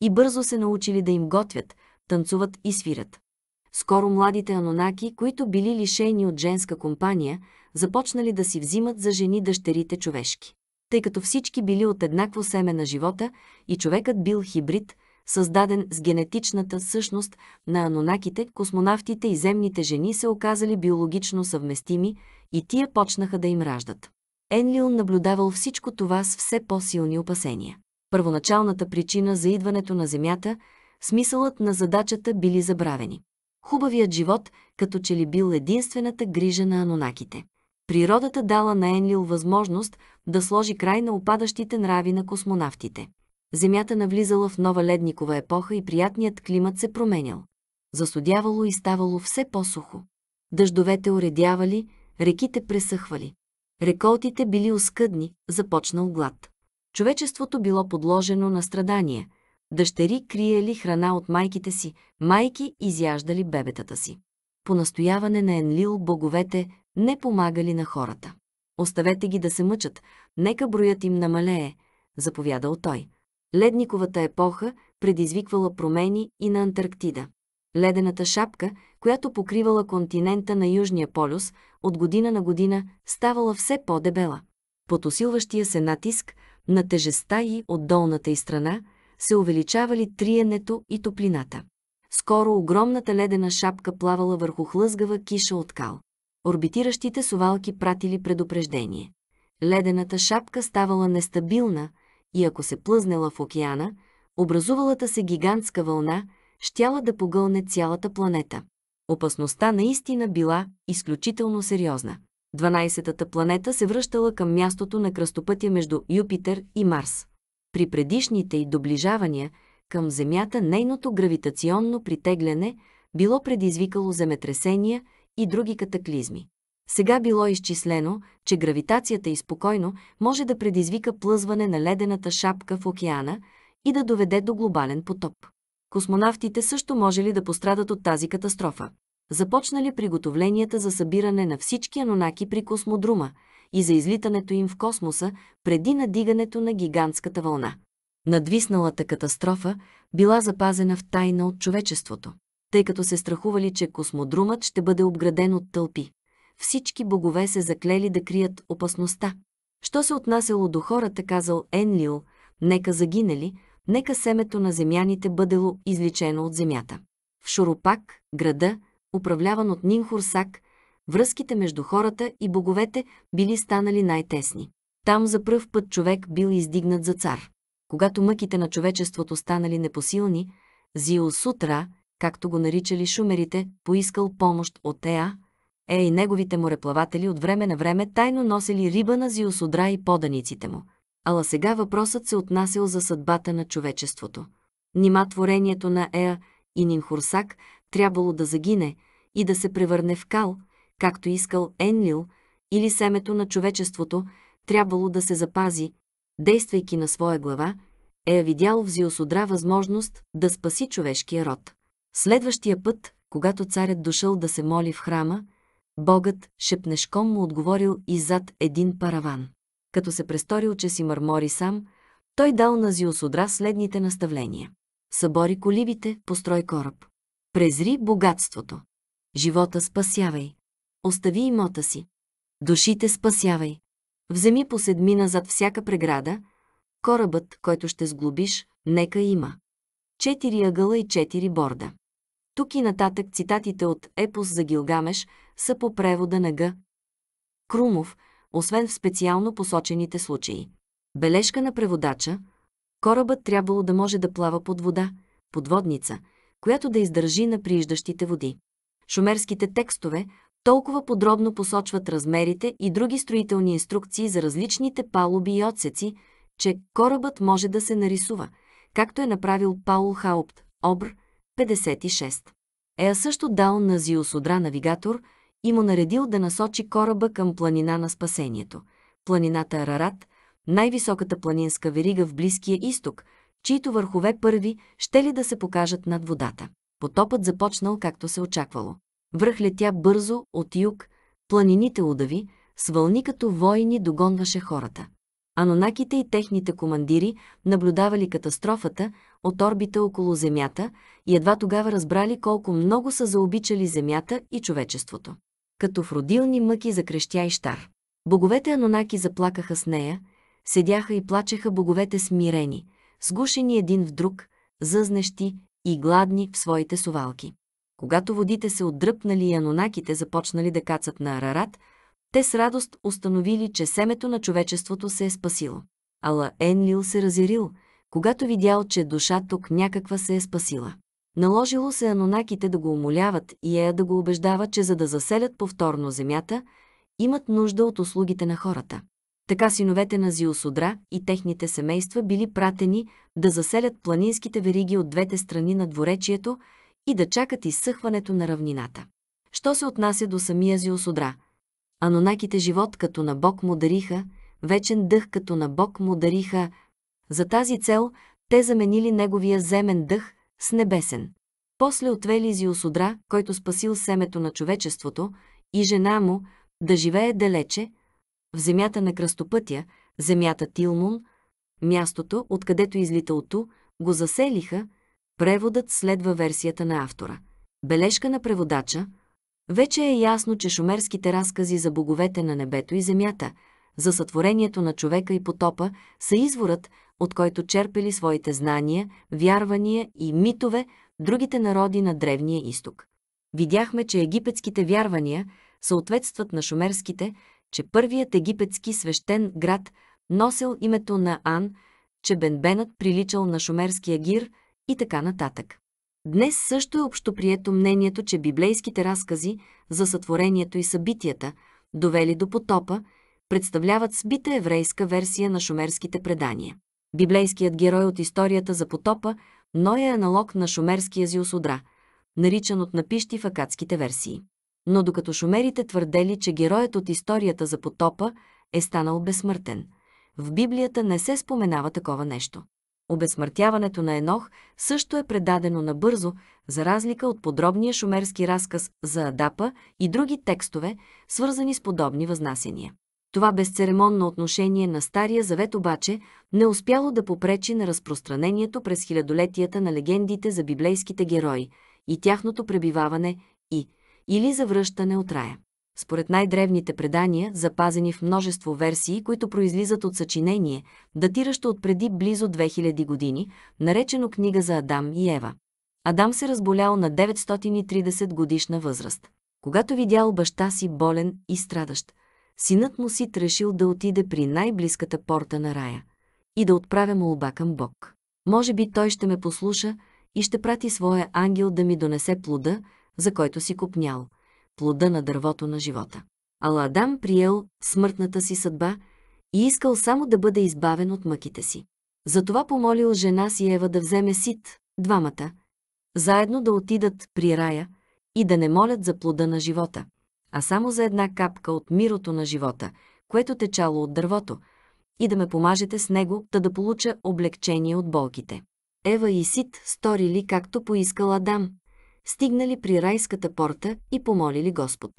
и бързо се научили да им готвят, танцуват и свирят. Скоро младите анонаки, които били лишени от женска компания, започнали да си взимат за жени дъщерите човешки. Тъй като всички били от еднакво семе на живота и човекът бил хибрид, създаден с генетичната същност на анонаките, космонавтите и земните жени се оказали биологично съвместими и тия почнаха да им раждат. Енлил наблюдавал всичко това с все по-силни опасения първоначалната причина за идването на Земята, смисълът на задачата били забравени. Хубавият живот като че ли бил единствената грижа на анонаките. Природата дала на Енлил възможност да сложи край на опадащите нрави на космонавтите. Земята навлизала в нова ледникова епоха и приятният климат се променял. Засудявало и ставало все по-сухо. Дъждовете уредявали, реките пресъхвали. Реколтите били оскъдни, започнал глад. Човечеството било подложено на страдания. Дъщери криели храна от майките си, майки изяждали бебетата си. По настояване на Енлил боговете не помагали на хората. Оставете ги да се мъчат, нека броят им намалее, заповядал той. Ледниковата епоха предизвиквала промени и на Антарктида. Ледената шапка, която покривала континента на Южния полюс, от година на година ставала все по-дебела. Под усилващия се натиск – на тежестта и от долната й страна, се увеличавали триенето и топлината. Скоро огромната ледена шапка плавала върху хлъзгава киша от кал. Орбитиращите сувалки пратили предупреждение. Ледената шапка ставала нестабилна и ако се плъзнела в океана, образувалата се гигантска вълна щяла да погълне цялата планета. Опасността наистина била изключително сериозна. 12-та планета се връщала към мястото на кръстопътя между Юпитер и Марс. При предишните й доближавания към Земята нейното гравитационно притегляне било предизвикало земетресения и други катаклизми. Сега било изчислено, че гравитацията и спокойно може да предизвика плъзване на ледената шапка в океана и да доведе до глобален потоп. Космонавтите също можели да пострадат от тази катастрофа започнали приготовленията за събиране на всички анонаки при космодрума и за излитането им в космоса преди надигането на гигантската вълна. Надвисналата катастрофа била запазена в тайна от човечеството, тъй като се страхували, че космодрумът ще бъде обграден от тълпи. Всички богове се заклели да крият опасността. Що се отнасяло до хората, казал Енлил, нека загинали, нека семето на земяните бъдело изличено от земята. В Шоропак, града, управляван от Нин Хурсак, връзките между хората и боговете били станали най-тесни. Там за пръв път човек бил издигнат за цар. Когато мъките на човечеството станали непосилни, Зио Сутра, както го наричали шумерите, поискал помощ от Еа, Е и неговите мореплаватели от време на време тайно носили риба на Зиосудра и поданиците му. Ала сега въпросът се отнасял за съдбата на човечеството. Нима творението на Еа и Нинхурсак трябвало да загине и да се превърне в кал, както искал Енлил, или семето на човечеството трябвало да се запази, действайки на своя глава, е видял в Зиосудра възможност да спаси човешкия род. Следващия път, когато царят дошъл да се моли в храма, Богът шепнешком му отговорил и зад един параван. Като се престорил, че си мърмори сам, той дал на Зиосудра следните наставления. Събори колибите, построй кораб. Презри богатството. Живота спасявай. Остави имота си. Душите спасявай. Вземи по седмина зад всяка преграда. Корабът, който ще сглобиш, нека има. Четири ъгъла и четири борда. Тук и нататък цитатите от Епос за Гилгамеш са по превода на Г. Крумов, освен в специално посочените случаи. Бележка на преводача – корабът трябвало да може да плава под вода, подводница – която да издържи на прииждащите води. Шумерските текстове толкова подробно посочват размерите и други строителни инструкции за различните палуби и отсеци, че корабът може да се нарисува, както е направил Паул Хаупт, Обр, 56. Е също дал на Зиосудра навигатор и му наредил да насочи кораба към планина на спасението – планината Арарат, най-високата планинска верига в Близкия изток – чието върхове първи ще ли да се покажат над водата. Потопът започнал както се очаквало. Връх летя бързо от юг, планините удави, с вълни като войни догонваше хората. Анонаките и техните командири наблюдавали катастрофата от орбита около Земята и едва тогава разбрали колко много са заобичали Земята и човечеството. Като в родилни мъки закрещя и штар, Боговете анонаки заплакаха с нея, седяха и плачеха боговете смирени – сгушени един в друг, зъзнещи и гладни в своите совалки. Когато водите се отдръпнали и анонаките започнали да кацат на Арарат, те с радост установили, че семето на човечеството се е спасило. Ала Енлил се разярил, когато видял, че душа тук някаква се е спасила. Наложило се анонаките да го умоляват и Ея да го убеждава, че за да заселят повторно земята, имат нужда от услугите на хората. Така синовете на Зиосудра и техните семейства били пратени да заселят планинските вериги от двете страни на дворечието и да чакат изсъхването на равнината. Що се отнася до самия Зиосудра? Анонаките живот като на Бог му дариха, вечен дъх като на Бог му дариха. За тази цел те заменили неговия земен дъх с небесен. После отвели Зиосудра, който спасил семето на човечеството, и жена му, да живее далече, в земята на кръстопътя, земята Тилмун, мястото, откъдето е излита Оту, го заселиха, преводът следва версията на автора. Бележка на преводача Вече е ясно, че шумерските разкази за боговете на небето и земята, за сътворението на човека и потопа са изворът, от който черпели своите знания, вярвания и митове другите народи на Древния изток. Видяхме, че египетските вярвания съответстват на шумерските, че първият египетски свещен град носил името на Ан, че Бенбенът приличал на шумерския гир и така нататък. Днес също е общоприето мнението, че библейските разкази за сътворението и събитията, довели до потопа, представляват сбита еврейска версия на шумерските предания. Библейският герой от историята за потопа но е аналог на шумерския Зиосудра, наричан от напищи в акадските версии но докато шумерите твърдели, че героят от историята за потопа е станал безсмъртен. В Библията не се споменава такова нещо. Обезсмъртяването на Енох също е предадено набързо, за разлика от подробния шумерски разказ за Адапа и други текстове, свързани с подобни възнасения. Това безцеремонно отношение на Стария завет обаче не успяло да попречи на разпространението през хилядолетията на легендите за библейските герои и тяхното пребиваване и или за връщане от рая. Според най-древните предания, запазени в множество версии, които произлизат от съчинение, датиращо от преди близо 2000 години, наречено книга за Адам и Ева. Адам се разболял на 930 годишна възраст. Когато видял баща си болен и страдащ, синът му Сит решил да отиде при най-близката порта на рая и да отправя молба към Бог. Може би той ще ме послуша и ще прати своя ангел да ми донесе плода, за който си купнял – плода на дървото на живота. Ала Адам приел смъртната си съдба и искал само да бъде избавен от мъките си. Затова помолил жена си Ева да вземе сит, двамата, заедно да отидат при рая и да не молят за плода на живота, а само за една капка от мирото на живота, което течало от дървото, и да ме помажете с него, та да получа облегчение от болките. Ева и Сит сторили както поискал Адам, стигнали при райската порта и помолили Господ.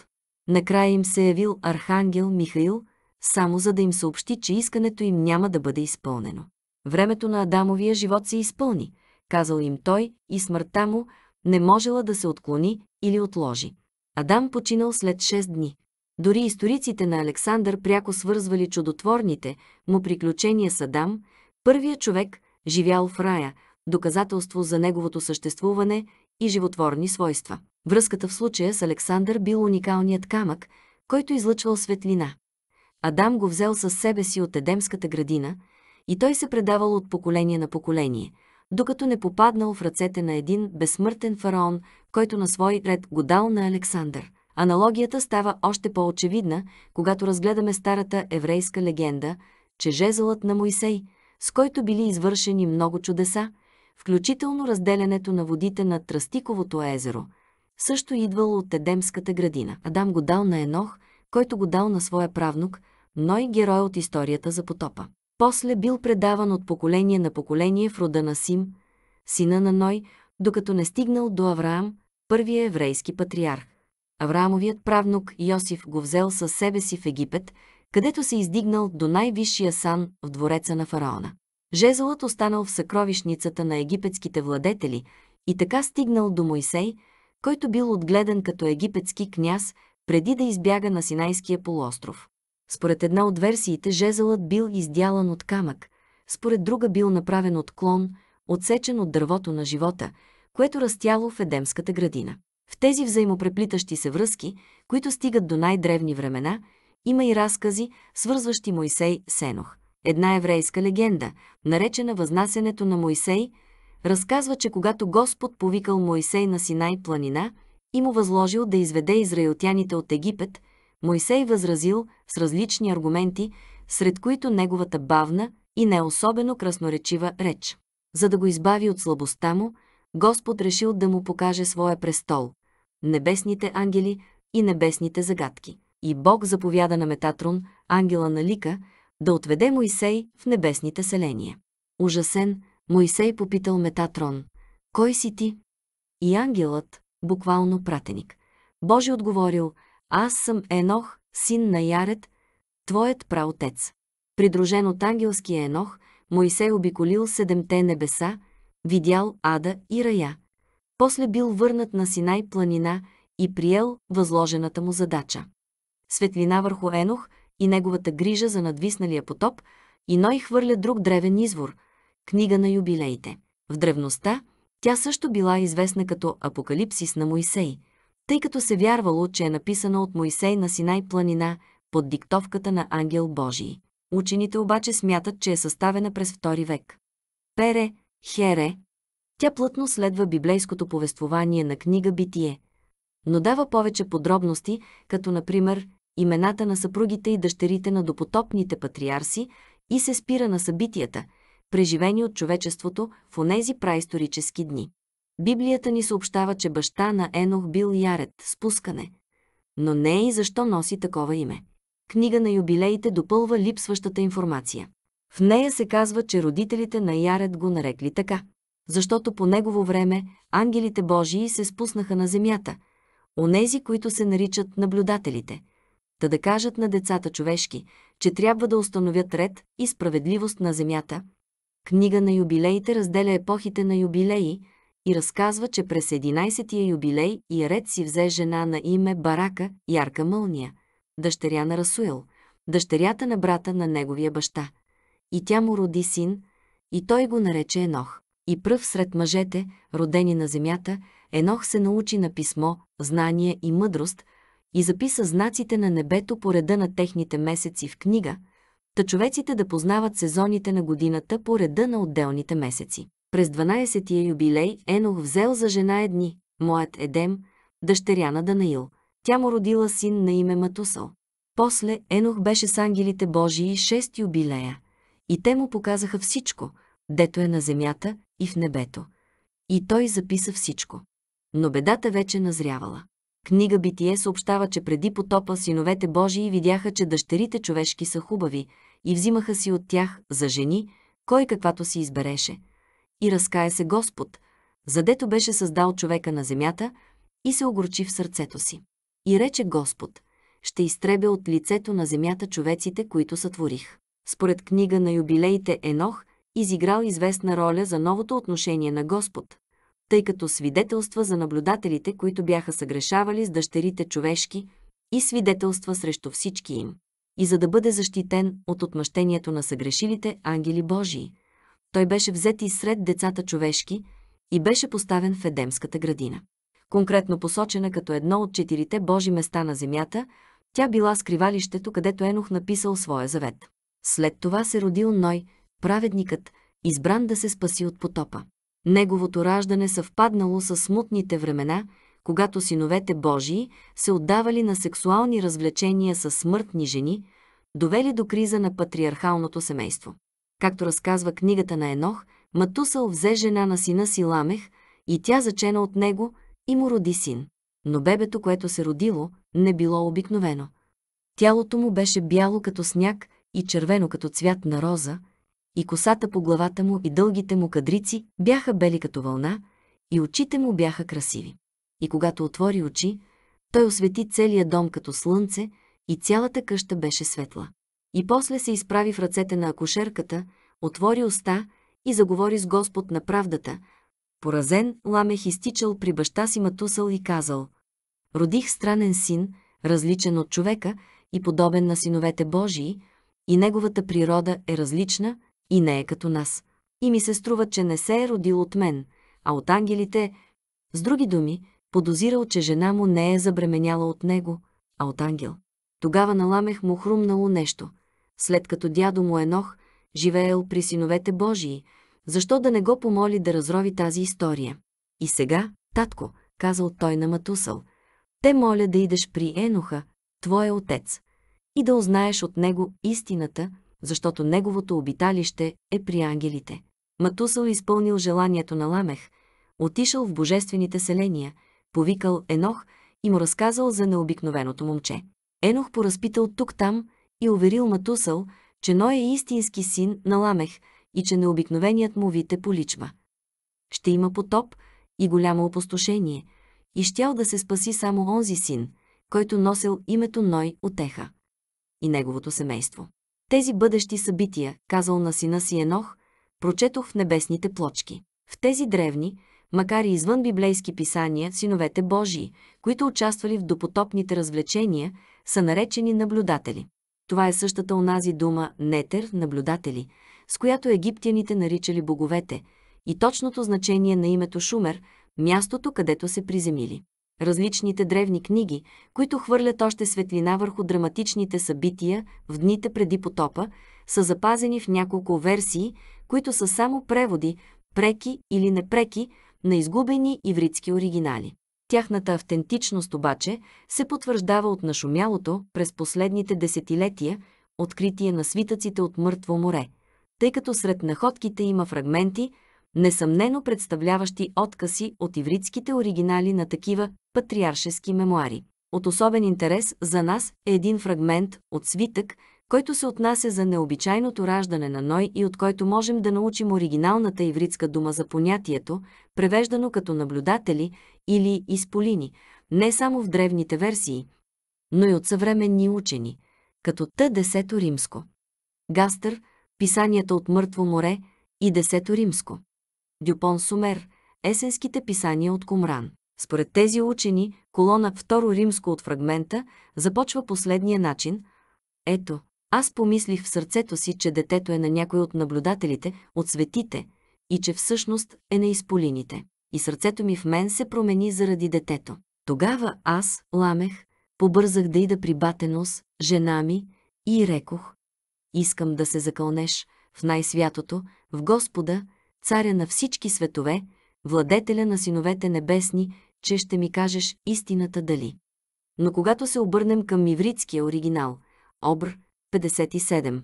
Накрая им се явил архангел Михаил, само за да им съобщи, че искането им няма да бъде изпълнено. Времето на Адамовия живот се изпълни, казал им той, и смъртта му не можела да се отклони или отложи. Адам починал след 6 дни. Дори историците на Александър пряко свързвали чудотворните му приключения с Адам, първия човек, живял в рая, доказателство за неговото съществуване и животворни свойства. Връзката в случая с Александър бил уникалният камък, който излъчвал светлина. Адам го взел със себе си от Едемската градина и той се предавал от поколение на поколение, докато не попаднал в ръцете на един безсмъртен фараон, който на свой ред го дал на Александър. Аналогията става още по-очевидна, когато разгледаме старата еврейска легенда, че жезълът на Моисей, с който били извършени много чудеса, включително разделянето на водите на Тръстиковото езеро, също идвало от Едемската градина. Адам го дал на Енох, който го дал на своя правнук, но и герой от историята за потопа. После бил предаван от поколение на поколение в рода на Сим, сина на Ной, докато не стигнал до Авраам, първия еврейски патриарх. Авраамовият правнук Йосиф го взел със себе си в Египет, където се издигнал до най-висшия сан в двореца на фараона. Жезълът останал в съкровищницата на египетските владетели и така стигнал до Моисей, който бил отгледан като египетски княз преди да избяга на Синайския полуостров. Според една от версиите жезълът бил издялан от камък, според друга бил направен от клон, отсечен от дървото на живота, което растяло в Едемската градина. В тези взаимопреплитащи се връзки, които стигат до най-древни времена, има и разкази, свързващи Моисей с Енох. Една еврейска легенда, наречена Възнасенето на Моисей, разказва, че когато Господ повикал Моисей на Синай планина и му възложил да изведе израелтяните от Египет, Моисей възразил с различни аргументи, сред които неговата бавна и не особено красноречива реч. За да го избави от слабостта му, Господ решил да му покаже своя престол, небесните ангели и небесните загадки. И Бог заповяда на Метатрон, ангела на Лика, да отведе Моисей в небесните селения. Ужасен, Моисей попитал Метатрон, «Кой си ти?» И ангелът, буквално пратеник. Божи отговорил, «Аз съм Енох, син на Яред, твоят праотец». Придружен от ангелския Енох, Моисей обиколил седемте небеса, видял Ада и Рая. После бил върнат на Синай планина и приел възложената му задача. Светлина върху Енох – и неговата грижа за надвисналия потоп, и Ной хвърля друг древен извор – книга на юбилеите. В древността тя също била известна като Апокалипсис на Моисей, тъй като се вярвало, че е написана от Моисей на Синай планина под диктовката на ангел Божий. Учените обаче смятат, че е съставена през II век. Пере, Хере, тя плътно следва библейското повествование на книга Битие, но дава повече подробности, като например имената на съпругите и дъщерите на допотопните патриарси и се спира на събитията, преживени от човечеството в онези праисторически дни. Библията ни съобщава, че баща на Енох бил Ярет, спускане. Но не е и защо носи такова име. Книга на юбилеите допълва липсващата информация. В нея се казва, че родителите на Ярет го нарекли така, защото по негово време ангелите Божии се спуснаха на земята, онези, които се наричат наблюдателите – та да кажат на децата човешки, че трябва да установят ред и справедливост на земята. Книга на юбилеите разделя епохите на юбилеи и разказва, че през 11-тия юбилей и ред си взе жена на име Барака, ярка мълния, дъщеря на Расуел, дъщерята на брата на неговия баща. И тя му роди син, и той го нарече Енох. И пръв сред мъжете, родени на земята, Енох се научи на писмо, знание и мъдрост, и записа знаците на небето по реда на техните месеци в книга, та човеците да познават сезоните на годината по реда на отделните месеци. През 12-тия юбилей Енох взел за жена едни, моят Едем, дъщеря на Данаил. Тя му родила син на име Матусал. После Енох беше с ангелите Божии шест юбилея, и те му показаха всичко, дето е на земята и в небето. И той записа всичко. Но бедата вече назрявала. Книга Битие съобщава, че преди потопа синовете Божии видяха, че дъщерите човешки са хубави и взимаха си от тях за жени, кой каквато си избереше. И разкая се Господ, задето беше създал човека на земята и се огорчи в сърцето си. И рече Господ, ще изтребя от лицето на земята човеците, които сътворих. Според книга на юбилеите Енох, изиграл известна роля за новото отношение на Господ тъй като свидетелства за наблюдателите, които бяха съгрешавали с дъщерите човешки, и свидетелства срещу всички им. И за да бъде защитен от отмъщението на съгрешилите ангели Божии, той беше взет и сред децата човешки и беше поставен в Едемската градина. Конкретно посочена като едно от четирите Божи места на земята, тя била скривалището, където Енох написал своя завет. След това се родил Ной, праведникът, избран да се спаси от потопа. Неговото раждане съвпаднало с смутните времена, когато синовете Божии се отдавали на сексуални развлечения с смъртни жени, довели до криза на патриархалното семейство. Както разказва книгата на Енох, Матусъл взе жена на сина си Ламех и тя зачена от него и му роди син. Но бебето, което се родило, не било обикновено. Тялото му беше бяло като сняг и червено като цвят на роза, и косата по главата му и дългите му кадрици бяха бели като вълна, и очите му бяха красиви. И когато отвори очи, той освети целия дом като слънце и цялата къща беше светла. И после се изправи в ръцете на акушерката, отвори уста и заговори с Господ на правдата. Поразен, Ламех изтичал при баща си матусал и казал «Родих странен син, различен от човека и подобен на синовете Божии, и неговата природа е различна, и не е като нас. И ми се струва, че не се е родил от мен, а от ангелите. С други думи, подозирал, че жена му не е забременяла от него, а от ангел. Тогава наламех му хрумнало нещо. След като дядо му Енох живеел при синовете Божии, защо да не го помоли да разрови тази история? И сега, татко, казал той на Матусал, те моля да идеш при Еноха, твоя отец, и да узнаеш от него истината, защото неговото обиталище е при ангелите. Матусал е изпълнил желанието на Ламех, отишъл в божествените селения, повикал Енох и му разказал за необикновеното момче. Енох поразпитал тук-там и уверил Матусал, че Ной е истински син на Ламех и че необикновеният му вид е поличва. Ще има потоп и голямо опустошение, и щял да се спаси само онзи син, който носил името Ной отеха и неговото семейство тези бъдещи събития, казал на сина си Енох, прочетох в небесните плочки. В тези древни, макар и извън библейски писания, синовете Божии, които участвали в допотопните развлечения, са наречени наблюдатели. Това е същата онази дума «нетер» – наблюдатели, с която египтяните наричали боговете, и точното значение на името Шумер – мястото, където се приземили различните древни книги, които хвърлят още светлина върху драматичните събития в дните преди потопа, са запазени в няколко версии, които са само преводи, преки или непреки, на изгубени ивритски оригинали. Тяхната автентичност обаче се потвърждава от нашумялото през последните десетилетия откритие на свитъците от Мъртво море, тъй като сред находките има фрагменти – несъмнено представляващи откази от ивритските оригинали на такива патриаршески мемуари. От особен интерес за нас е един фрагмент от свитък, който се отнася за необичайното раждане на Ной и от който можем да научим оригиналната ивритска дума за понятието, превеждано като наблюдатели или изполини, не само в древните версии, но и от съвременни учени, като Т. Десето римско. Гастър, писанията от Мъртво море и Десето римско. Дюпон Сумер, есенските писания от Комран. Според тези учени, колона Второ римско от фрагмента започва последния начин. Ето, аз помислих в сърцето си, че детето е на някой от наблюдателите, от светите, и че всъщност е на изполините. И сърцето ми в мен се промени заради детето. Тогава аз, ламех, побързах да ида при Батенос, жена ми, и рекох. Искам да се закълнеш в най-святото, в Господа, царя на всички светове, владетеля на синовете небесни, че ще ми кажеш истината дали. Но когато се обърнем към мивритския оригинал, Обр 57,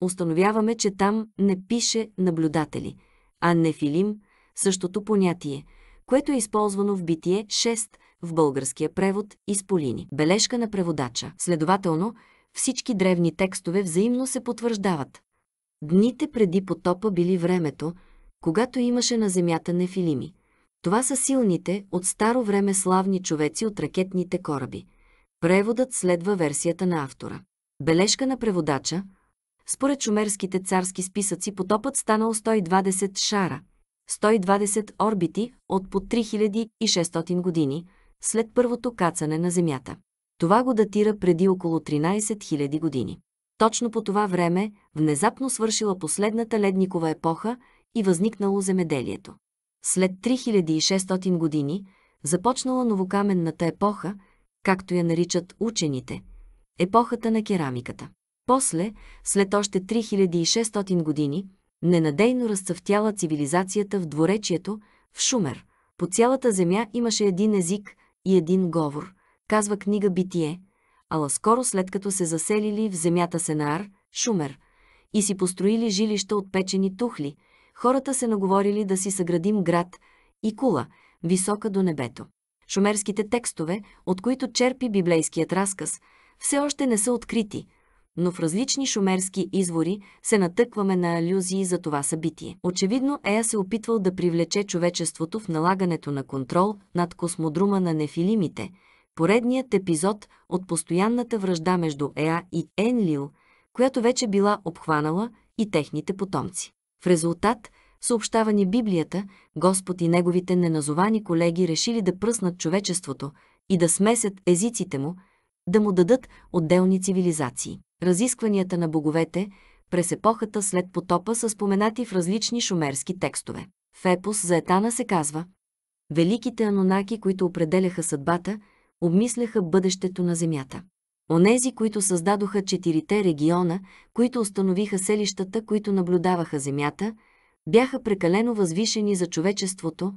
установяваме, че там не пише наблюдатели, а нефилим, същото понятие, което е използвано в битие 6 в българския превод из Полини. Бележка на преводача. Следователно, всички древни текстове взаимно се потвърждават. Дните преди потопа били времето, когато имаше на земята нефилими. Това са силните, от старо време славни човеци от ракетните кораби. Преводът следва версията на автора. Бележка на преводача. Според шумерските царски списъци потопът станал 120 шара, 120 орбити от по 3600 години след първото кацане на Земята. Това го датира преди около 13 000 години. Точно по това време внезапно свършила последната ледникова епоха и възникнало земеделието. След 3600 години започнала новокаменната епоха, както я наричат учените, епохата на керамиката. После, след още 3600 години, ненадейно разцъфтяла цивилизацията в дворечието, в Шумер. По цялата земя имаше един език и един говор, казва книга Битие, ала скоро след като се заселили в земята Сенар Шумер, и си построили жилища от печени тухли – хората се наговорили да си съградим град и кула, висока до небето. Шумерските текстове, от които черпи библейският разказ, все още не са открити, но в различни шумерски извори се натъкваме на алюзии за това събитие. Очевидно Ея се опитвал да привлече човечеството в налагането на контрол над космодрума на нефилимите, поредният епизод от постоянната връжда между Ея и Енлил, която вече била обхванала и техните потомци. В резултат, съобщава ни Библията, Господ и неговите неназовани колеги решили да пръснат човечеството и да смесят езиците му, да му дадат отделни цивилизации. Разискванията на боговете през епохата след потопа са споменати в различни шумерски текстове. В епос за Етана се казва Великите анонаки, които определяха съдбата, обмисляха бъдещето на Земята. Онези, които създадоха четирите региона, които установиха селищата, които наблюдаваха земята, бяха прекалено възвишени за човечеството.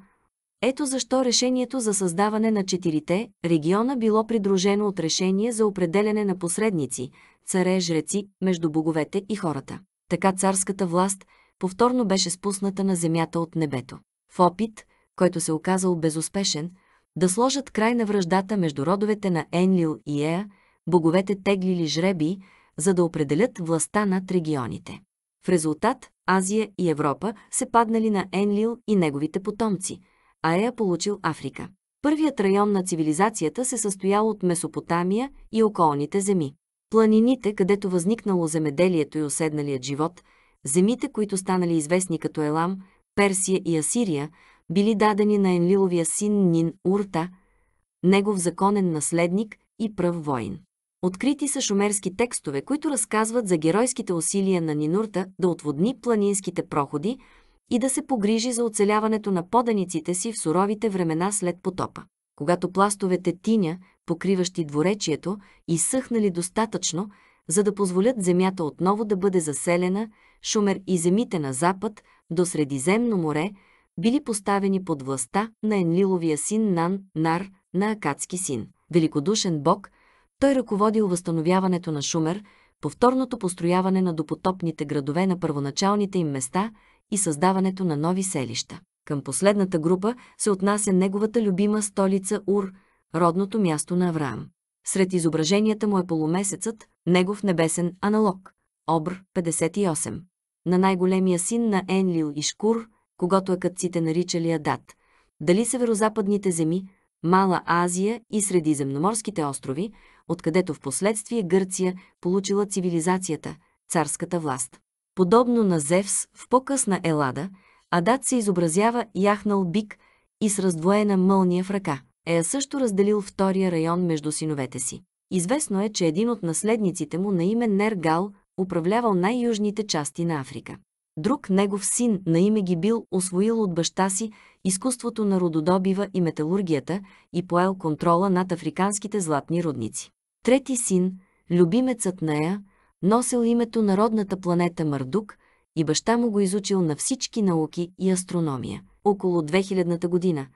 Ето защо решението за създаване на четирите региона било придружено от решение за определене на посредници, царе, жреци, между боговете и хората. Така царската власт повторно беше спусната на земята от небето. В опит, който се оказал безуспешен, да сложат край на връждата между родовете на Енлил и Еа, боговете теглили жреби, за да определят властта над регионите. В резултат Азия и Европа се паднали на Енлил и неговите потомци, а Ея получил Африка. Първият район на цивилизацията се състоял от Месопотамия и околните земи. Планините, където възникнало земеделието и оседналият живот, земите, които станали известни като Елам, Персия и Асирия, били дадени на Енлиловия син Нин Урта, негов законен наследник и прав воин. Открити са шумерски текстове, които разказват за геройските усилия на Нинурта да отводни планинските проходи и да се погрижи за оцеляването на поданиците си в суровите времена след потопа. Когато пластовете тиня, покриващи дворечието, изсъхнали достатъчно, за да позволят земята отново да бъде заселена, Шумер и земите на запад до Средиземно море били поставени под властта на Енлиловия син Нан Нар на Акадски син. Великодушен бог – той ръководил възстановяването на Шумер, повторното построяване на допотопните градове на първоначалните им места и създаването на нови селища. Към последната група се отнася неговата любима столица Ур, родното място на Авраам. Сред изображенията му е полумесецът, негов небесен аналог – Обр 58. На най-големия син на Енлил Ишкур, когато акътците наричали Адат, дали северо-западните земи, Мала Азия и Средиземноморските острови – откъдето в последствие Гърция получила цивилизацията, царската власт. Подобно на Зевс в по-късна Елада, Адат се изобразява яхнал бик и с раздвоена мълния в ръка. Е също разделил втория район между синовете си. Известно е, че един от наследниците му на име Нергал управлявал най-южните части на Африка. Друг негов син на име ги бил освоил от баща си изкуството на рододобива и металургията и поел контрола над африканските златни рудници. Трети син, любимецът нея, носил името на родната планета Мърдук и баща му го изучил на всички науки и астрономия. Около 2000-та година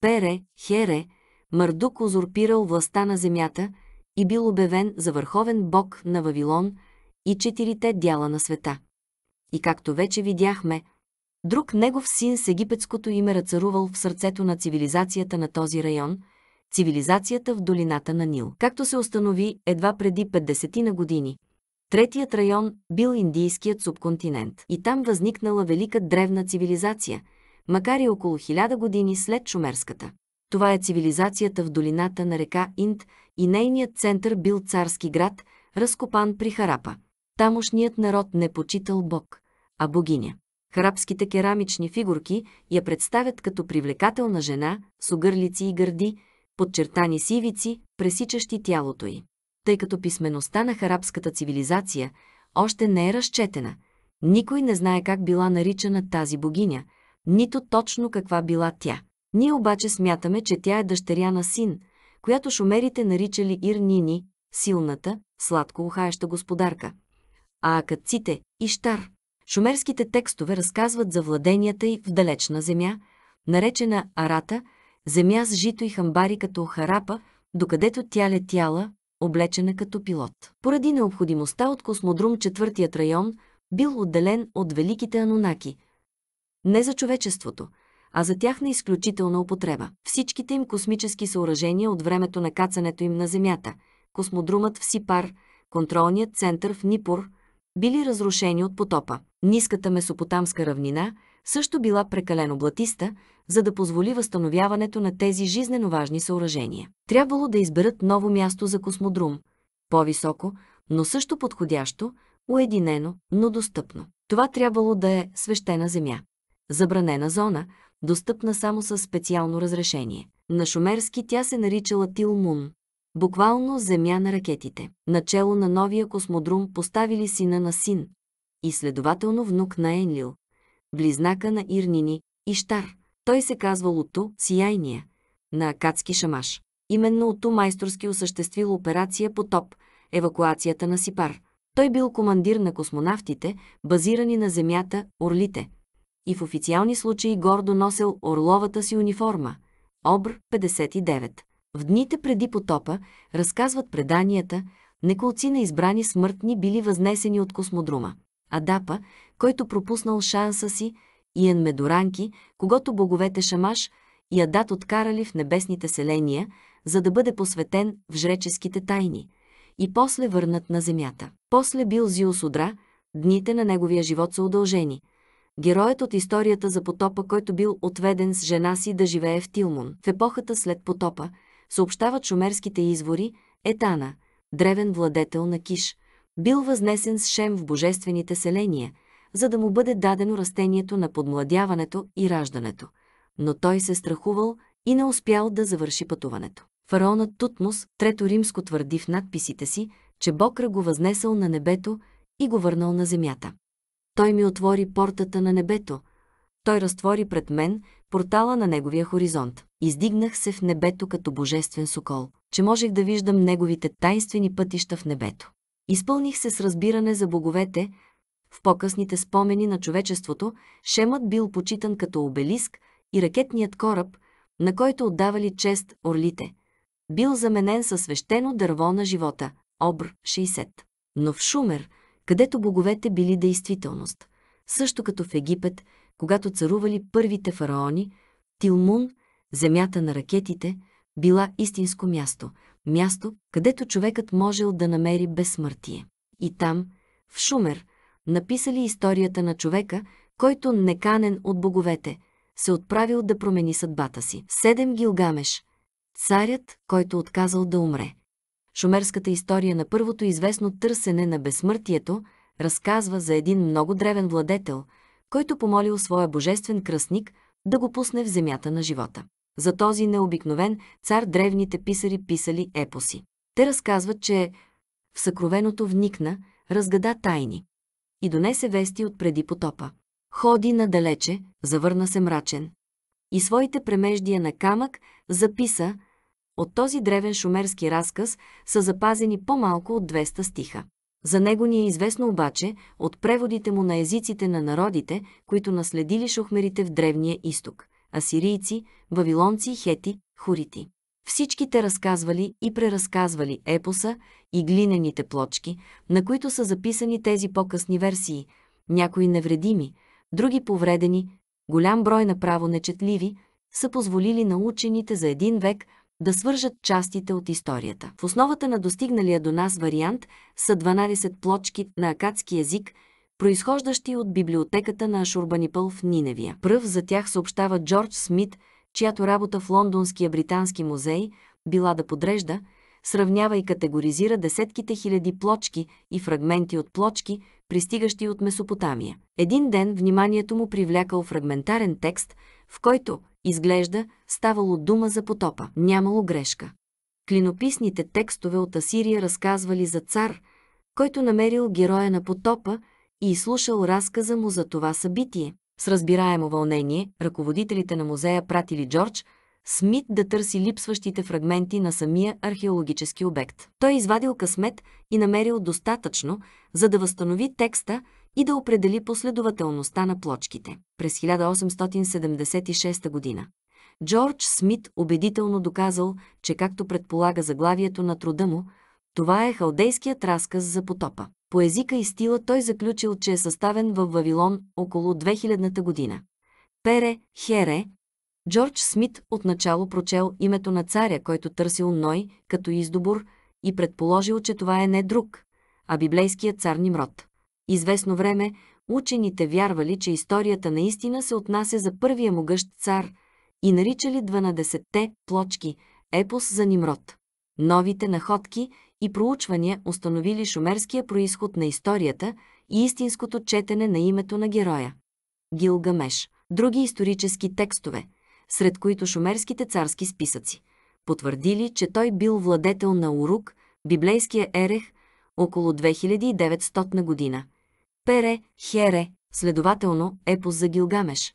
Пере, Хере, Мърдук узурпирал властта на земята и бил обявен за върховен бог на Вавилон и четирите дяла на света. И както вече видяхме, друг негов син с египетското име ръцарувал в сърцето на цивилизацията на този район – цивилизацията в долината на Нил. Както се установи едва преди 50 ти на години, третият район бил индийският субконтинент. И там възникнала велика древна цивилизация, макар и около 1000 години след шумерската. Това е цивилизацията в долината на река Инд и нейният център бил царски град, разкопан при Харапа. Тамошният народ не почитал Бог, а богиня. Харапските керамични фигурки я представят като привлекателна жена с огърлици и гърди, подчертани сивици, пресичащи тялото й. Тъй като писмеността на харабската цивилизация още не е разчетена, никой не знае как била наричана тази богиня, нито точно каква била тя. Ние обаче смятаме, че тя е дъщеря на син, която шумерите наричали Ирнини, силната, сладко ухаеща господарка, а акъците – Иштар. Шумерските текстове разказват за владенията й в далечна земя, наречена Арата – земя с жито и хамбари като харапа, докъдето тя летяла, облечена като пилот. Поради необходимостта от космодрум четвъртият район бил отделен от великите анунаки. Не за човечеството, а за тях на изключителна употреба. Всичките им космически съоръжения от времето на кацането им на Земята, космодрумът в Сипар, контролният център в Нипур, били разрушени от потопа. Ниската месопотамска равнина – също била прекалено блатиста, за да позволи възстановяването на тези жизнено важни съоръжения. Трябвало да изберат ново място за космодрум, по-високо, но също подходящо, уединено, но достъпно. Това трябвало да е свещена земя. Забранена зона, достъпна само с специално разрешение. На шумерски тя се наричала Тилмун. Буквално земя на ракетите. Начало на новия космодрум поставили сина на син и следователно внук на Енлил близнака на Ирнини, Иштар. Той се казвал Ото, Сияйния, на Акадски шамаш. Именно Ото майсторски осъществил операция по топ, евакуацията на Сипар. Той бил командир на космонавтите, базирани на Земята, Орлите. И в официални случаи гордо носил орловата си униформа – Обр 59. В дните преди потопа, разказват преданията, неколци на избрани смъртни били възнесени от космодрума. Адапа, който пропуснал шанса си, Иен Медоранки, когато боговете Шамаш и Адат откарали в небесните селения, за да бъде посветен в жреческите тайни, и после върнат на земята. После бил Зиус Удра, дните на неговия живот са удължени. Героят от историята за потопа, който бил отведен с жена си да живее в Тилмун. В епохата след потопа, съобщават шумерските извори, Етана, древен владетел на Киш, бил възнесен с Шем в божествените селения – за да му бъде дадено растението на подмладяването и раждането, но той се е страхувал и не успял да завърши пътуването. Фараонът Тутмос, трето римско твърди в надписите си, че Бокра е го възнесъл на небето и го върнал на земята. Той ми отвори портата на небето. Той разтвори пред мен портала на неговия хоризонт. Издигнах се в небето като божествен сокол, че можех да виждам неговите тайнствени пътища в небето. Изпълних се с разбиране за боговете, в по-късните спомени на човечеството Шемът бил почитан като обелиск и ракетният кораб, на който отдавали чест орлите. Бил заменен със свещено дърво на живота – обр 60. Но в Шумер, където боговете били действителност, също като в Египет, когато царували първите фараони, Тилмун, земята на ракетите, била истинско място, място, където човекът можел да намери безсмъртие. И там, в Шумер, написали историята на човека, който, неканен от боговете, се отправил да промени съдбата си. Седем Гилгамеш Царят, който отказал да умре. Шумерската история на първото известно търсене на безсмъртието разказва за един много древен владетел, който помолил своя божествен кръстник да го пусне в земята на живота. За този необикновен цар древните писари писали епоси. Те разказват, че в съкровеното вникна, разгада тайни и донесе вести от преди потопа. Ходи надалече, завърна се мрачен. И своите премеждия на камък записа, от този древен шумерски разказ са запазени по-малко от 200 стиха. За него ни е известно обаче от преводите му на езиците на народите, които наследили шухмерите в Древния изток – асирийци, вавилонци, хети, хурити. Всичките разказвали и преразказвали епоса и глинените плочки, на които са записани тези по-късни версии, някои невредими, други повредени, голям брой направо нечетливи, са позволили на учените за един век да свържат частите от историята. В основата на достигналия до нас вариант са 12 плочки на акадски язик, произхождащи от библиотеката на Ашурбанипъл в Ниневия. Пръв за тях съобщава Джордж Смит – чиято работа в Лондонския британски музей била да подрежда, сравнява и категоризира десетките хиляди плочки и фрагменти от плочки, пристигащи от Месопотамия. Един ден вниманието му привлякал фрагментарен текст, в който, изглежда, ставало дума за потопа. Нямало грешка. Клинописните текстове от Асирия разказвали за цар, който намерил героя на потопа и изслушал разказа му за това събитие, с разбираемо вълнение, ръководителите на музея пратили Джордж Смит да търси липсващите фрагменти на самия археологически обект. Той извадил късмет и намерил достатъчно, за да възстанови текста и да определи последователността на плочките. През 1876 година Джордж Смит убедително доказал, че както предполага заглавието на труда му, това е халдейският разказ за потопа. По езика и стила той заключил, че е съставен в Вавилон около 2000 та година. Пере, Хере, Джордж Смит отначало прочел името на царя, който търсил Ной като издобор и предположил, че това е не друг, а библейският цар Нимрод. Известно време учените вярвали, че историята наистина се отнася за първия могъщ цар и наричали 12-те плочки – епос за Нимрод. Новите находки – и проучвания установили шумерския происход на историята и истинското четене на името на героя. Гилгамеш. Други исторически текстове, сред които шумерските царски списъци, потвърдили, че той бил владетел на Урук, библейския Ерех, около 2900 година. Пере, Хере, следователно епос за Гилгамеш.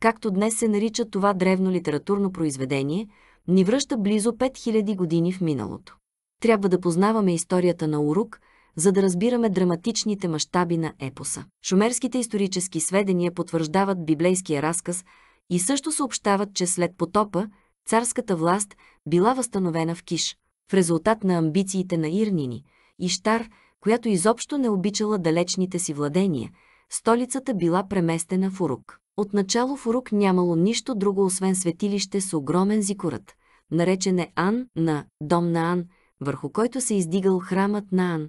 Както днес се нарича това древно литературно произведение, ни връща близо 5000 години в миналото трябва да познаваме историята на Урук, за да разбираме драматичните мащаби на епоса. Шумерските исторически сведения потвърждават библейския разказ и също съобщават, че след потопа царската власт била възстановена в Киш, в резултат на амбициите на Ирнини, Штар, която изобщо не обичала далечните си владения, столицата била преместена в Урук. Отначало в Урук нямало нищо друго, освен светилище с огромен зикурат, наречен е Ан на Дом на Ан – върху който се издигал храмът на Ан,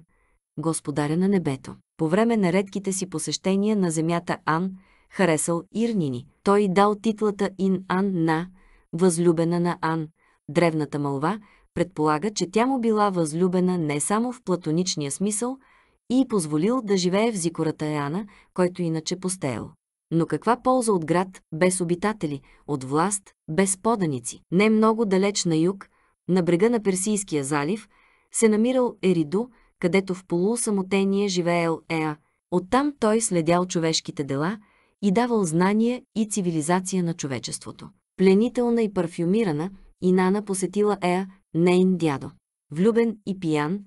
господаря на небето. По време на редките си посещения на земята Ан, харесал Ирнини. Той дал титлата Ин Ан на, възлюбена на Ан. Древната мълва предполага, че тя му била възлюбена не само в платоничния смисъл и позволил да живее в зикората Яна, който иначе постеял. Но каква полза от град без обитатели, от власт без поданици? Не много далеч на юг, на брега на Персийския залив се намирал Еридо, където в полусамотение живеел Еа. Оттам той следял човешките дела и давал знания и цивилизация на човечеството. Пленителна и парфюмирана, Инана посетила Еа, нейн дядо. Влюбен и пиян,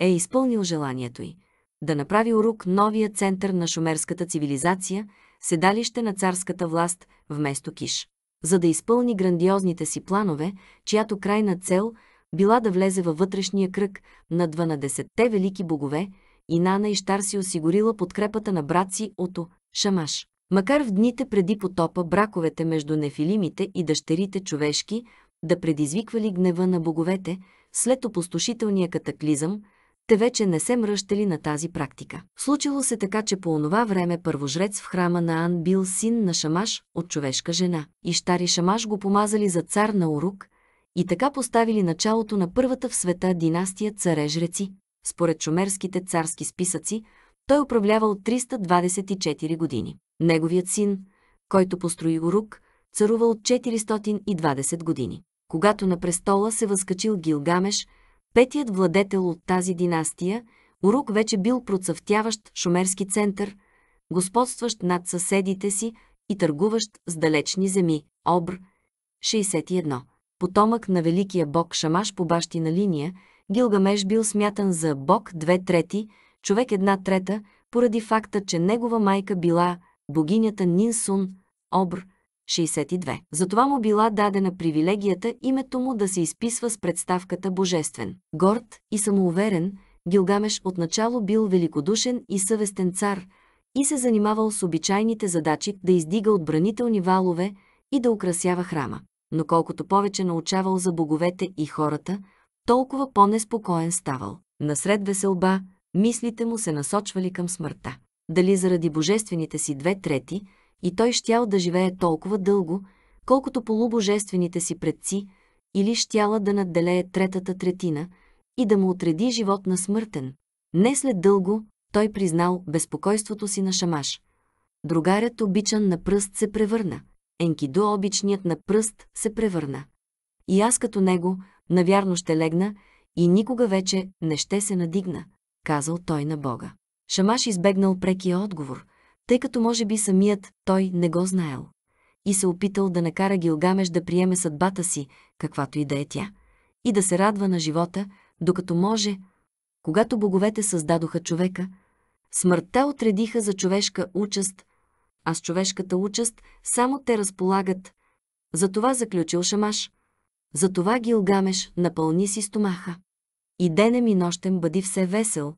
е изпълнил желанието й да направи урок новия център на шумерската цивилизация, седалище на царската власт вместо Киш за да изпълни грандиозните си планове, чиято крайна цел била да влезе във вътрешния кръг на 12-те велики богове, и Нана си осигурила подкрепата на брат си Ото Шамаш. Макар в дните преди потопа браковете между нефилимите и дъщерите човешки да предизвиквали гнева на боговете, след опустошителния катаклизъм – те вече не се мръщали на тази практика. Случило се така, че по онова време първожрец в храма на Ан бил син на Шамаш от човешка жена. Ищар и Шамаш го помазали за цар на Урук и така поставили началото на първата в света династия царе жреци. Според шумерските царски списъци, той управлявал 324 години. Неговият син, който построи Урук, царувал 420 години. Когато на престола се възкачил Гилгамеш – Петият владетел от тази династия, Урук вече бил процъфтяващ шумерски център, господстващ над съседите си и търгуващ с далечни земи. Обр 61. Потомък на великия бог Шамаш по бащина линия, Гилгамеш бил смятан за бог две трети, човек една трета, поради факта, че негова майка била богинята Нинсун, Обр 62. Затова му била дадена привилегията името му да се изписва с представката Божествен. Горд и самоуверен, Гилгамеш отначало бил великодушен и съвестен цар и се занимавал с обичайните задачи да издига отбранителни валове и да украсява храма. Но колкото повече научавал за боговете и хората, толкова по-неспокоен ставал. Насред веселба, мислите му се насочвали към смъртта. Дали заради божествените си две трети – и той щял да живее толкова дълго, колкото полубожествените си предци, или щяла да надделее третата третина и да му отреди живот на смъртен. Не след дълго той признал безпокойството си на Шамаш. Другарят обичан на пръст се превърна. Енкидо обичният на пръст се превърна. И аз като него, навярно ще легна и никога вече не ще се надигна, казал той на Бога. Шамаш избегнал прекия отговор – тъй като може би самият той не го знаел. И се опитал да накара Гилгамеш да приеме съдбата си, каквато и да е тя, и да се радва на живота, докато може. Когато боговете създадоха човека, смъртта отредиха за човешка участ, а с човешката участ само те разполагат. Затова заключил Шамаш. Затова Гилгамеш напълни си стомаха. И денем и нощем бъди все весел,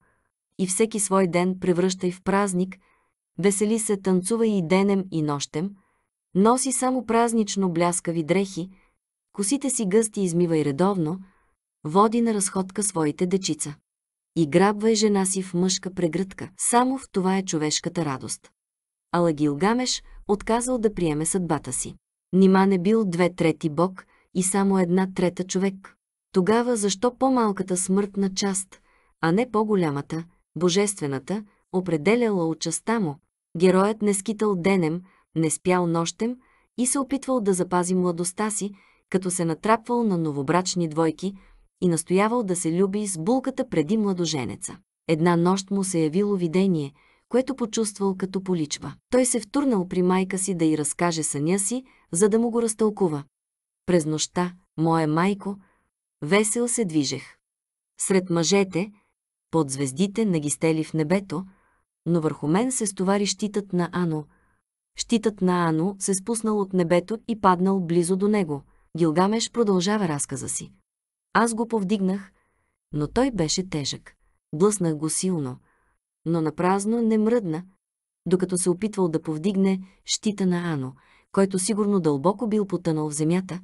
и всеки свой ден превръщай в празник, Весели се танцува и денем, и нощем, носи само празнично бляскави дрехи, косите си гъсти измива и редовно, води на разходка своите дечица. И грабва е жена си в мъжка прегръдка. Само в това е човешката радост. Ала Гилгамеш отказал да приеме съдбата си. Нима не бил две трети бог и само една трета човек. Тогава защо по-малката смъртна част, а не по-голямата, божествената, определяла частта му, Героят не скитал денем, не спял нощем и се опитвал да запази младостта си, като се натрапвал на новобрачни двойки и настоявал да се люби с булката преди младоженеца. Една нощ му се явило видение, което почувствал като поличба. Той се втурнал при майка си да й разкаже съня си, за да му го разтълкува. През нощта, мое майко, весел се движех. Сред мъжете, под звездите, гистели в небето, но върху мен се стовари щитът на Ано. Щитът на Ано се спуснал от небето и паднал близо до него. Гилгамеш продължава разказа си. Аз го повдигнах, но той беше тежък. Блъснах го силно, но напразно не мръдна, докато се опитвал да повдигне щита на Ано, който сигурно дълбоко бил потънал в земята,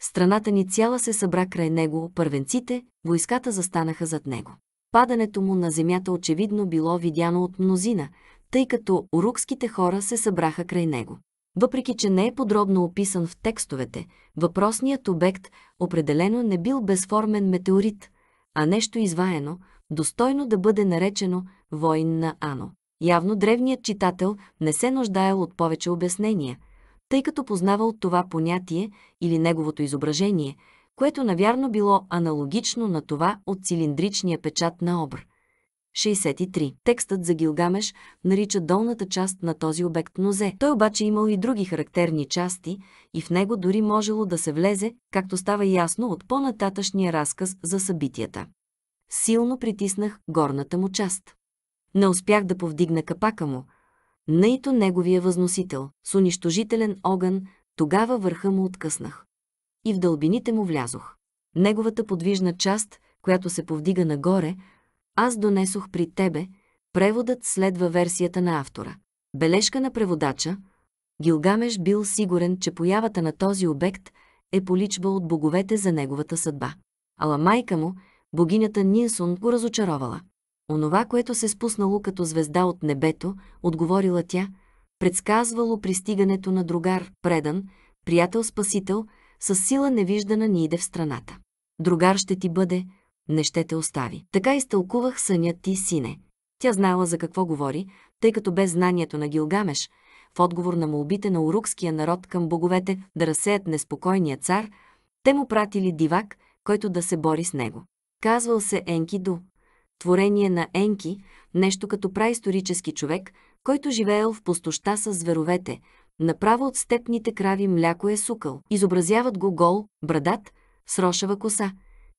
страната ни цяла се събра край него, първенците, войската застанаха зад него падането му на земята очевидно било видяно от мнозина, тъй като урукските хора се събраха край него. Въпреки, че не е подробно описан в текстовете, въпросният обект определено не бил безформен метеорит, а нещо изваено, достойно да бъде наречено «воин на Ано». Явно древният читател не се нуждаел от повече обяснения, тъй като познавал това понятие или неговото изображение – което навярно било аналогично на това от цилиндричния печат на обр. 63. Текстът за Гилгамеш нарича долната част на този обект нозе. Той обаче имал и други характерни части и в него дори можело да се влезе, както става ясно от по-нататъчния разказ за събитията. Силно притиснах горната му част. Не успях да повдигна капака му, наито неговия възносител, с унищожителен огън, тогава върха му откъснах и в дълбините му влязох. Неговата подвижна част, която се повдига нагоре, аз донесох при тебе, преводът следва версията на автора. Бележка на преводача Гилгамеш бил сигурен, че появата на този обект е поличба от боговете за неговата съдба. Ала майка му, богинята Нинсун, го разочаровала. Онова, което се спуснало като звезда от небето, отговорила тя, предсказвало пристигането на другар, предан, приятел-спасител – с сила невиждана ни иде в страната. Другар ще ти бъде, не ще те остави. Така изтълкувах съня ти, сине. Тя знала за какво говори, тъй като без знанието на Гилгамеш, в отговор на молбите на урукския народ към боговете да разсеят неспокойния цар, те му пратили дивак, който да се бори с него. Казвал се Енкиду, творение на Енки, нещо като праисторически човек, който живеел в пустоща с зверовете, Направо от степните крави мляко е сукал. Изобразяват го гол, брадат, с рошава коса,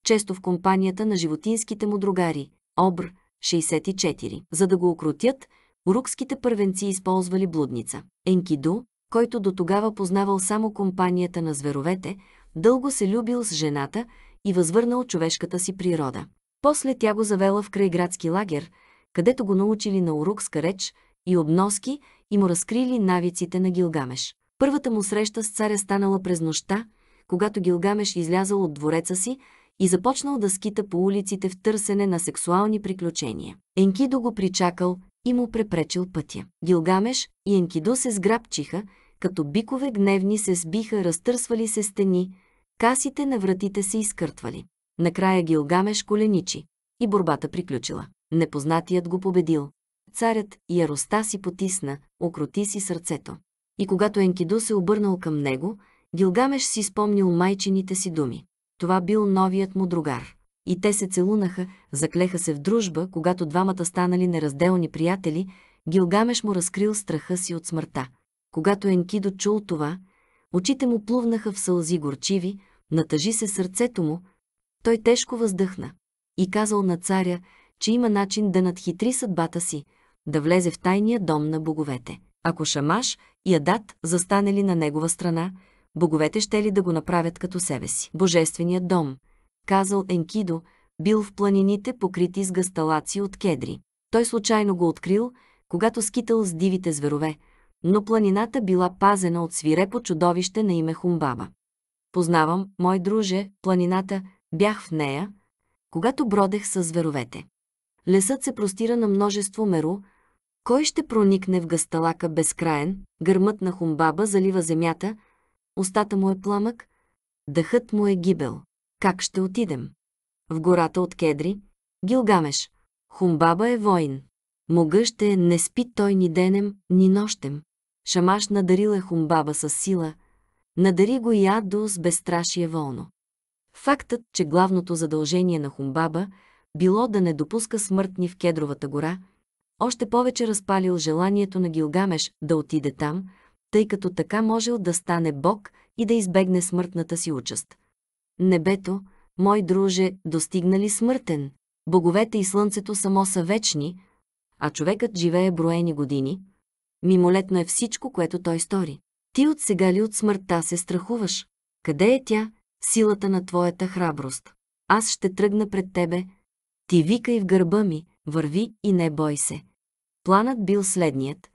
често в компанията на животинските му другари, обр, 64. За да го окрутят, урукските първенци използвали блудница. Енкиду, който до тогава познавал само компанията на зверовете, дълго се любил с жената и възвърнал човешката си природа. После тя го завела в крайградски лагер, където го научили на урукска реч и обноски, и му разкрили навиците на Гилгамеш. Първата му среща с царя станала през нощта, когато Гилгамеш излязал от двореца си и започнал да скита по улиците в търсене на сексуални приключения. Енкидо го причакал и му препречил пътя. Гилгамеш и Енкидо се сграбчиха, като бикове гневни се сбиха, разтърсвали се стени, касите на вратите се изкъртвали. Накрая Гилгамеш коленичи и борбата приключила. Непознатият го победил царят и яроста си потисна, окроти си сърцето. И когато Енкиду се обърнал към него, Гилгамеш си спомнил майчините си думи. Това бил новият му другар. И те се целунаха, заклеха се в дружба, когато двамата станали неразделни приятели, Гилгамеш му разкрил страха си от смъртта. Когато Енкидо чул това, очите му плувнаха в сълзи горчиви, натъжи се сърцето му, той тежко въздъхна и казал на царя, че има начин да надхитри съдбата си, да влезе в тайния дом на боговете. Ако Шамаш и Адат застанели на негова страна, боговете ще ли да го направят като себе си? Божественият дом, казал Енкидо, бил в планините, покрити с гасталаци от кедри. Той случайно го открил, когато скитал с дивите зверове, но планината била пазена от свирепо чудовище на име Хумбаба. Познавам, мой друже, планината, бях в нея, когато бродех с зверовете. Лесът се простира на множество меру, кой ще проникне в гасталака безкраен, гърмът на хумбаба залива земята, устата му е пламък, дъхът му е гибел. Как ще отидем? В гората от кедри, Гилгамеш, хумбаба е воин. Могъщ е, не спи той ни денем, ни нощем. Шамаш надарил е хумбаба с сила, надари го и Адо с безстрашие волно. Фактът, че главното задължение на хумбаба било да не допуска смъртни в кедровата гора – още повече разпалил желанието на Гилгамеш да отиде там, тъй като така можел да стане бог и да избегне смъртната си участ. Небето, мой друже, достигнали смъртен. Боговете и слънцето само са вечни, а човекът живее броени години. Мимолетно е всичко, което той стори. Ти от сега ли от смъртта се страхуваш? Къде е тя, силата на твоята храброст? Аз ще тръгна пред тебе. Ти викай в гърба ми, Върви и не бой се. Планът бил следният.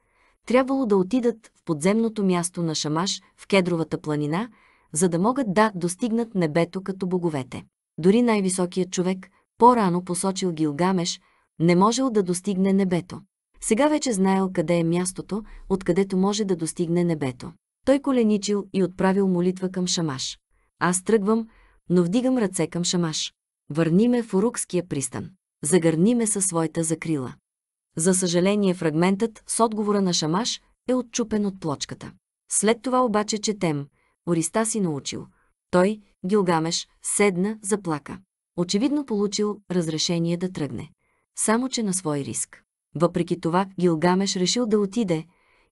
Трябвало да отидат в подземното място на Шамаш в Кедровата планина, за да могат да достигнат небето като боговете. Дори най-високият човек, по-рано посочил Гилгамеш, не можел да достигне небето. Сега вече знаел къде е мястото, откъдето може да достигне небето. Той коленичил и отправил молитва към Шамаш. Аз тръгвам, но вдигам ръце към Шамаш. Върни ме в Урукския пристан загърни ме със своята закрила. За съжаление фрагментът с отговора на Шамаш е отчупен от плочката. След това обаче четем, Ориста си научил. Той, Гилгамеш, седна, заплака. Очевидно получил разрешение да тръгне. Само, че на свой риск. Въпреки това, Гилгамеш решил да отиде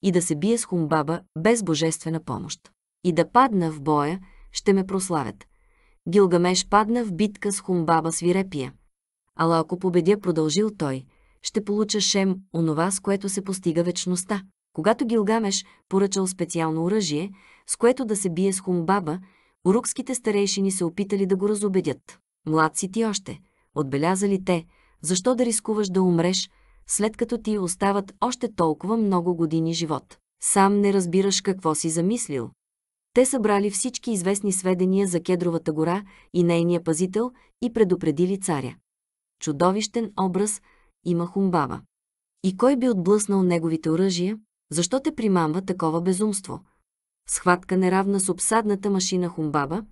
и да се бие с Хумбаба без божествена помощ. И да падна в боя, ще ме прославят. Гилгамеш падна в битка с Хумбаба свирепия. Ала ако победя, продължил той, ще получа шем, онова, с което се постига вечността. Когато Гилгамеш поръчал специално оръжие, с което да се бие с Хумбаба, урукските старейшини се опитали да го разобедят. Млад си ти още, отбелязали те, защо да рискуваш да умреш, след като ти остават още толкова много години живот. Сам не разбираш какво си замислил. Те събрали всички известни сведения за Кедровата гора и нейния пазител и предупредили царя. Чудовищен образ има Хумбава. И кой би отблъснал неговите оръжия? Защо те примамва такова безумство? Схватка неравна с обсадната машина Хумбаба.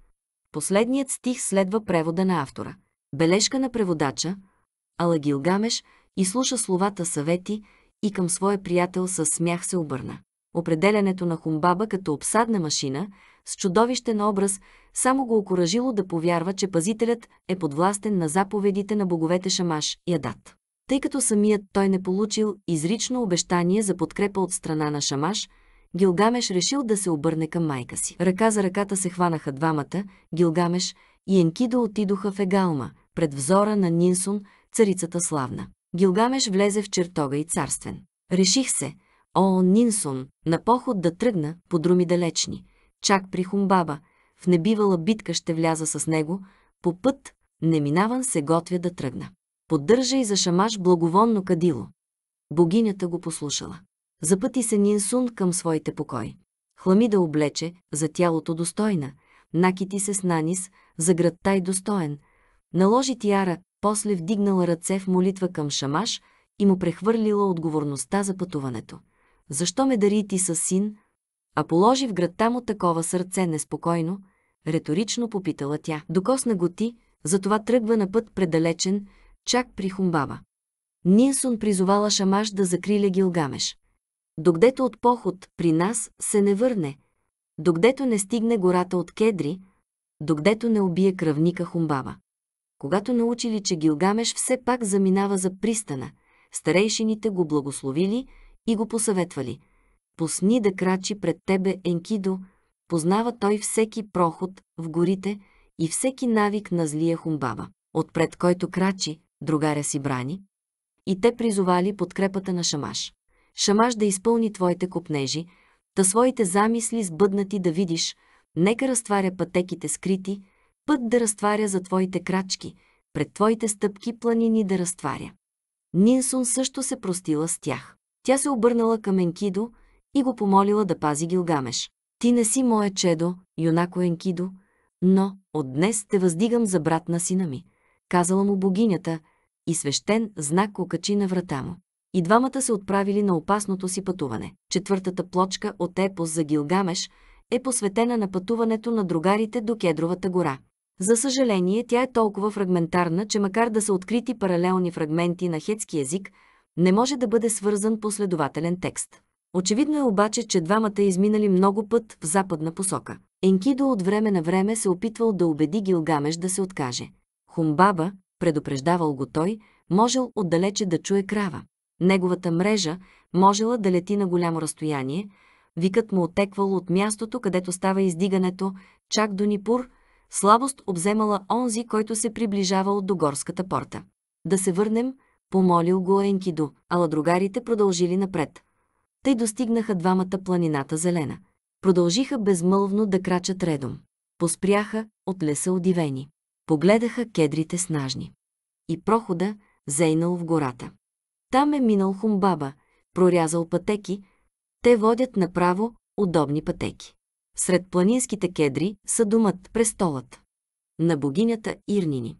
Последният стих следва превода на автора. Бележка на преводача. Ала Гилгамеш слуша словата съвети и към своя приятел със смях се обърна. Определянето на Хумбаба като обсадна машина с чудовищен образ, само го окоражило да повярва, че пазителят е подвластен на заповедите на боговете Шамаш, Ядат. Тъй като самият той не получил изрично обещание за подкрепа от страна на Шамаш, Гилгамеш решил да се обърне към майка си. Ръка за ръката се хванаха двамата, Гилгамеш и Енкидо отидоха в Егалма, пред взора на Нинсун, царицата славна. Гилгамеш влезе в чертога и царствен. Реших се, о, Нинсун, на поход да тръгна по друми далечни чак при Хумбаба. В небивала битка ще вляза с него. По път, неминаван, се готвя да тръгна. Поддържа и за шамаш благовонно кадило. Богинята го послушала. Запъти се Нинсун към своите покои. Хлами да облече, за тялото достойна. Накити се с нанис, за градта и достоен. Наложи тиара, после вдигнала ръце в молитва към шамаш и му прехвърлила отговорността за пътуването. Защо ме дари ти със син, а положи в градта му такова сърце неспокойно, риторично попитала тя. Докосна го ти, затова тръгва на път предалечен, чак при Хумбаба. Нинсун призовала Шамаш да закриля Гилгамеш. Докдето от поход при нас се не върне, докдето не стигне гората от Кедри, докдето не убие кръвника Хумбаба. Когато научили, че Гилгамеш все пак заминава за пристана, старейшините го благословили и го посъветвали – Пусни да крачи пред тебе Енкидо, познава той всеки проход в горите и всеки навик на злия хумбаба, отпред който крачи, другаря си брани. И те призовали подкрепата на Шамаш. Шамаш да изпълни твоите копнежи, та своите замисли сбъднати да видиш, нека разтваря пътеките скрити, път да разтваря за твоите крачки, пред твоите стъпки планини да разтваря. Нинсон също се простила с тях. Тя се обърнала към Енкидо, и го помолила да пази Гилгамеш. Ти не си мое чедо, юнако Енкидо, но от днес те въздигам за брат на сина ми, казала му богинята и свещен знак окачи на врата му. И двамата се отправили на опасното си пътуване. Четвъртата плочка от Епос за Гилгамеш е посветена на пътуването на другарите до Кедровата гора. За съжаление, тя е толкова фрагментарна, че макар да са открити паралелни фрагменти на хетски език, не може да бъде свързан последователен текст. Очевидно е обаче, че двамата изминали много път в западна посока. Енкидо от време на време се опитвал да убеди Гилгамеш да се откаже. Хумбаба, предупреждавал го той, можел отдалече да чуе крава. Неговата мрежа можела да лети на голямо разстояние, викът му отеквал от мястото, където става издигането, чак до Нипур, слабост обземала онзи, който се приближавал до горската порта. Да се върнем, помолил го Енкидо, ала другарите продължили напред. Тъй достигнаха двамата планината зелена. Продължиха безмълвно да крачат редом. Поспряха от леса удивени. Погледаха кедрите снажни. И прохода, зейнал в гората. Там е минал хумбаба, прорязал пътеки. Те водят направо удобни пътеки. Сред планинските кедри са думът, престолът. На богинята Ирнини.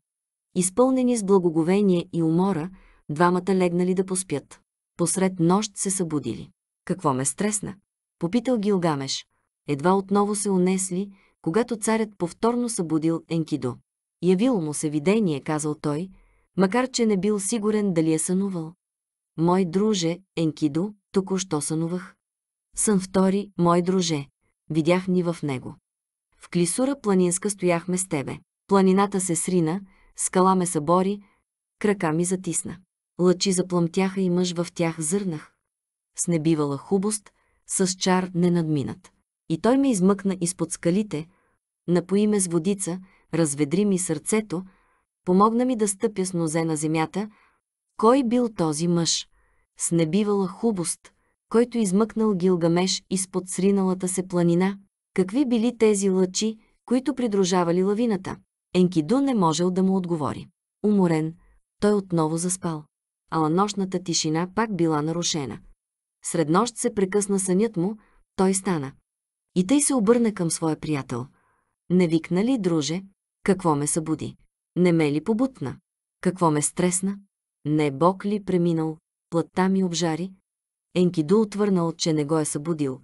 Изпълнени с благоговение и умора, двамата легнали да поспят. Посред нощ се събудили. Какво ме стресна? Попитал ги Огамеш. Едва отново се унесли, когато царят повторно събудил Енкидо. Явило му се видение, казал той, макар че не бил сигурен дали е сънувал. Мой друже, Енкидо, току-що сънувах. Сън втори, мой друже. Видях ни в него. В клисура планинска стояхме с тебе. Планината се срина, скала ме събори, крака ми затисна. Лъчи заплъмтяха и мъж в тях зърнах с небивала хубост, с чар не надминат. И той ме измъкна изпод скалите, напои ме с водица, разведри ми сърцето, помогна ми да стъпя с нозе на земята. Кой бил този мъж? С небивала хубост, който измъкнал Гилгамеш изпод сриналата се планина. Какви били тези лъчи, които придружавали лавината? Енкиду не можел да му отговори. Уморен, той отново заспал. Ала нощната тишина пак била нарушена. Сред нощ се прекъсна сънят му, той стана. И тъй се обърна към своя приятел. Не викна ли, друже, какво ме събуди? Не ме е ли побутна? Какво ме стресна? Не е Бог ли преминал? Плътта ми обжари? Енкиду отвърнал, че не го е събудил.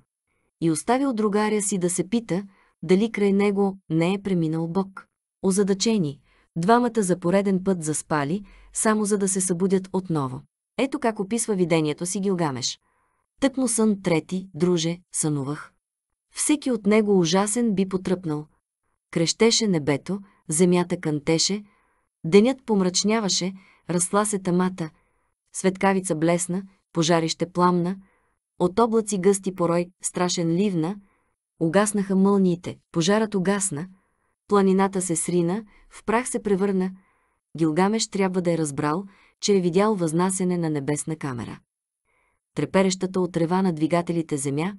И оставил другаря си да се пита, дали край него не е преминал Бог. Озадачени, двамата за пореден път заспали, само за да се събудят отново. Ето как описва видението си Гилгамеш. Тък му сън трети, друже, сънувах. Всеки от него ужасен би потръпнал. Крещеше небето, земята кънтеше, денят помрачняваше, разсла се тамата, светкавица блесна, пожарище пламна, от облаци гъсти порой страшен ливна, угаснаха мълниите, пожарът угасна, планината се срина, в прах се превърна. Гилгамеш трябва да е разбрал, че е видял възнасене на небесна камера треперещата от трева на двигателите земя,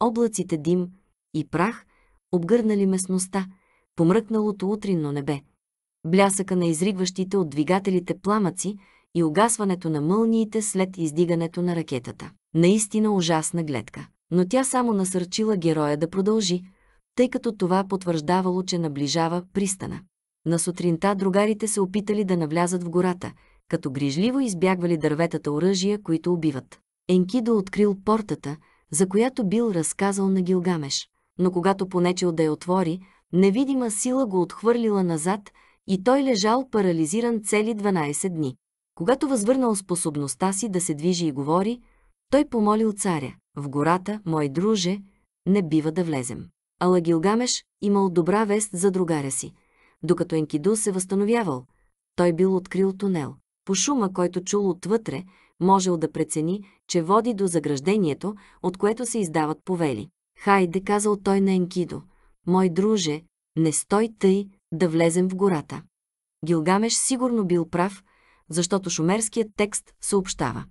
облаците дим и прах обгърнали местността, помръкналото утринно небе, блясъка на изригващите от двигателите пламъци и огасването на мълниите след издигането на ракетата. Наистина ужасна гледка. Но тя само насърчила героя да продължи, тъй като това потвърждавало, че наближава пристана. На сутринта другарите се опитали да навлязат в гората, като грижливо избягвали дърветата оръжия, които убиват. Енкидо открил портата, за която бил разказал на Гилгамеш. Но когато понечел да я отвори, невидима сила го отхвърлила назад и той лежал парализиран цели 12 дни. Когато възвърнал способността си да се движи и говори, той помолил царя, в гората, мой друже, не бива да влезем. Ала Гилгамеш имал добра вест за другаря си. Докато Енкиду се възстановявал, той бил открил тунел. По шума, който чул отвътре, можел да прецени, че води до заграждението, от което се издават повели. Хайде, казал той на Енкидо, мой друже, не стой тъй да влезем в гората. Гилгамеш сигурно бил прав, защото шумерският текст съобщава.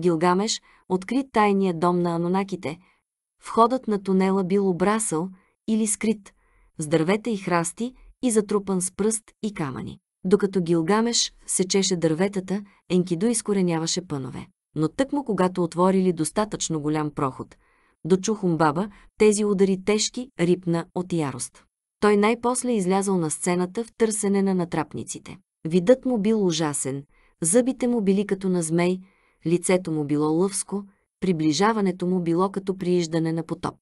Гилгамеш откри тайния дом на анонаките. Входът на тунела бил обрасъл или скрит, с дървета и храсти и затрупан с пръст и камъни. Докато Гилгамеш сечеше дърветата, Енкидо изкореняваше пънове но тъкмо когато отворили достатъчно голям проход, дочух умбаба, тези удари тежки, рипна от ярост. Той най-после излязъл на сцената в търсене на натрапниците. Видът му бил ужасен, зъбите му били като на змей, лицето му било лъвско, приближаването му било като прииждане на потоп.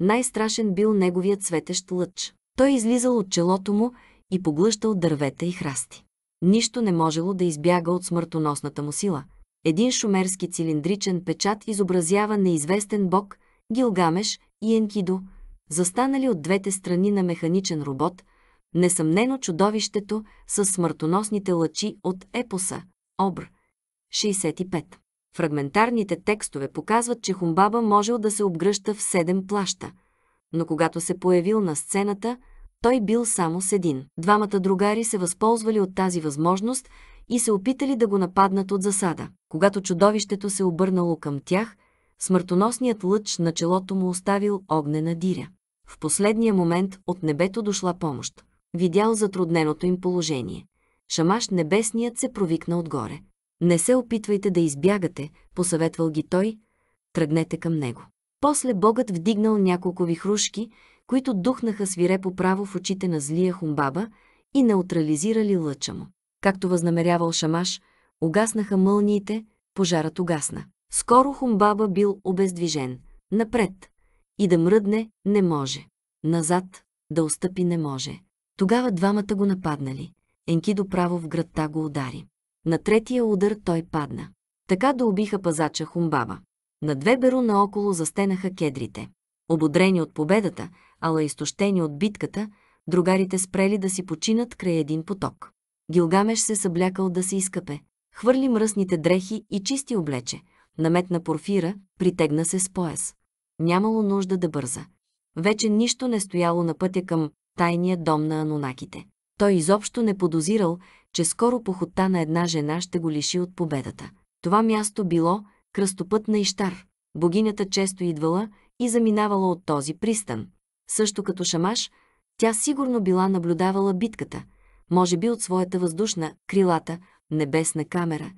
Най-страшен бил неговият светещ лъч. Той излизал от челото му и поглъщал дървета и храсти. Нищо не можело да избяга от смъртоносната му сила – един шумерски цилиндричен печат изобразява неизвестен бог, Гилгамеш и Енкидо, застанали от двете страни на механичен робот, несъмнено чудовището с смъртоносните лъчи от епоса, Обр. 65. Фрагментарните текстове показват, че Хумбаба можел да се обгръща в седем плаща, но когато се появил на сцената, той бил само с един. Двамата другари се възползвали от тази възможност и се опитали да го нападнат от засада. Когато чудовището се обърнало към тях, смъртоносният лъч на челото му оставил огнена диря. В последния момент от небето дошла помощ. Видял затрудненото им положение. Шамаш небесният се провикна отгоре. Не се опитвайте да избягате, посъветвал ги той, тръгнете към него. После богът вдигнал няколко вихрушки, които духнаха свирепо право в очите на злия хумбаба и неутрализирали лъча му както възнамерявал Шамаш, угаснаха мълниите, пожарът угасна. Скоро Хумбаба бил обездвижен. Напред. И да мръдне не може. Назад да остъпи, не може. Тогава двамата го нападнали. Енкидо право в градта го удари. На третия удар той падна. Така да убиха пазача Хумбаба. На две беру наоколо застенаха кедрите. Ободрени от победата, ала изтощени от битката, другарите спрели да си починат край един поток. Гилгамеш се съблякал да се изкъпе. Хвърли мръсните дрехи и чисти облече. Наметна порфира, притегна се с пояс. Нямало нужда да бърза. Вече нищо не стояло на пътя към тайния дом на анунаките. Той изобщо не подозирал, че скоро похота на една жена ще го лиши от победата. Това място било кръстопът на Иштар. Богинята често идвала и заминавала от този пристан. Също като шамаш, тя сигурно била наблюдавала битката – може би от своята въздушна, крилата, небесна камера,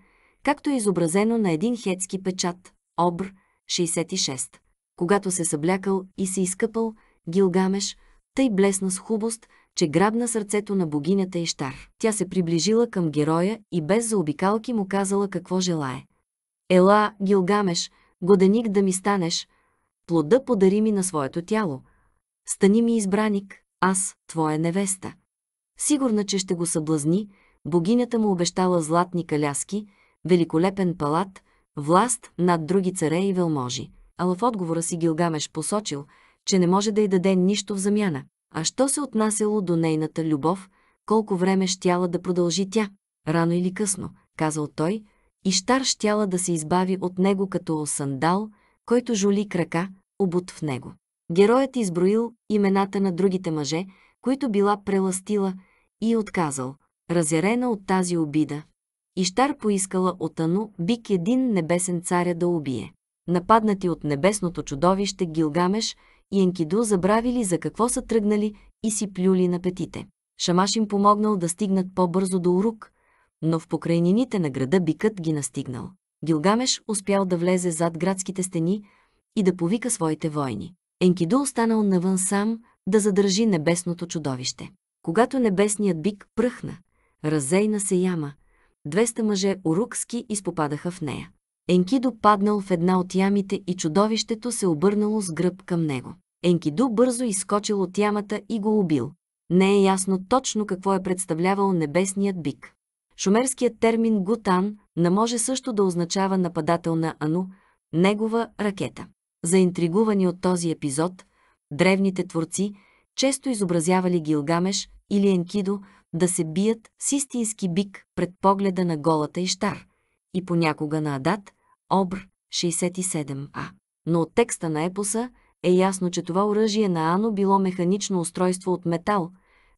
както е изобразено на един хетски печат, Обр, 66. Когато се съблякал и се изкъпал, Гилгамеш, тъй блесна с хубост, че грабна сърцето на богинята Ищар. Тя се приближила към героя и без заобикалки му казала какво желае. Ела, Гилгамеш, годеник да ми станеш, плода подари ми на своето тяло. Стани ми избраник, аз, твоя невеста. Сигурна, че ще го съблазни, богинята му обещала златни каляски, великолепен палат, власт над други царе и велможи. Ала в отговора си Гилгамеш посочил, че не може да й даде нищо в замяна. А що се отнасяло до нейната любов, колко време щяла да продължи тя? Рано или късно, казал той, и Штар щяла да се избави от него като сандал, който жули крака, обут в него. Героят изброил имената на другите мъже, които била преластила, и отказал, разярена от тази обида. Штар поискала от Ану бик един небесен царя да убие. Нападнати от небесното чудовище Гилгамеш и Енкиду забравили за какво са тръгнали и си плюли на петите. Шамаш им помогнал да стигнат по-бързо до Урук, но в покрайнините на града бикът ги настигнал. Гилгамеш успял да влезе зад градските стени и да повика своите войни. Енкиду останал навън сам, да задържи небесното чудовище. Когато небесният бик пръхна, разейна се яма, 200 мъже урукски изпопадаха в нея. Енкидо паднал в една от ямите и чудовището се обърнало с гръб към него. Енкидо бързо изскочил от ямата и го убил. Не е ясно точно какво е представлявал небесният бик. Шумерският термин «гутан» не може също да означава нападател на Ану, негова ракета. Заинтригувани от този епизод – Древните творци често изобразявали Гилгамеш или Енкидо да се бият с истински бик пред погледа на голата Иштар. и понякога на Адат, Обр 67а. Но от текста на епоса е ясно, че това оръжие на Ано било механично устройство от метал,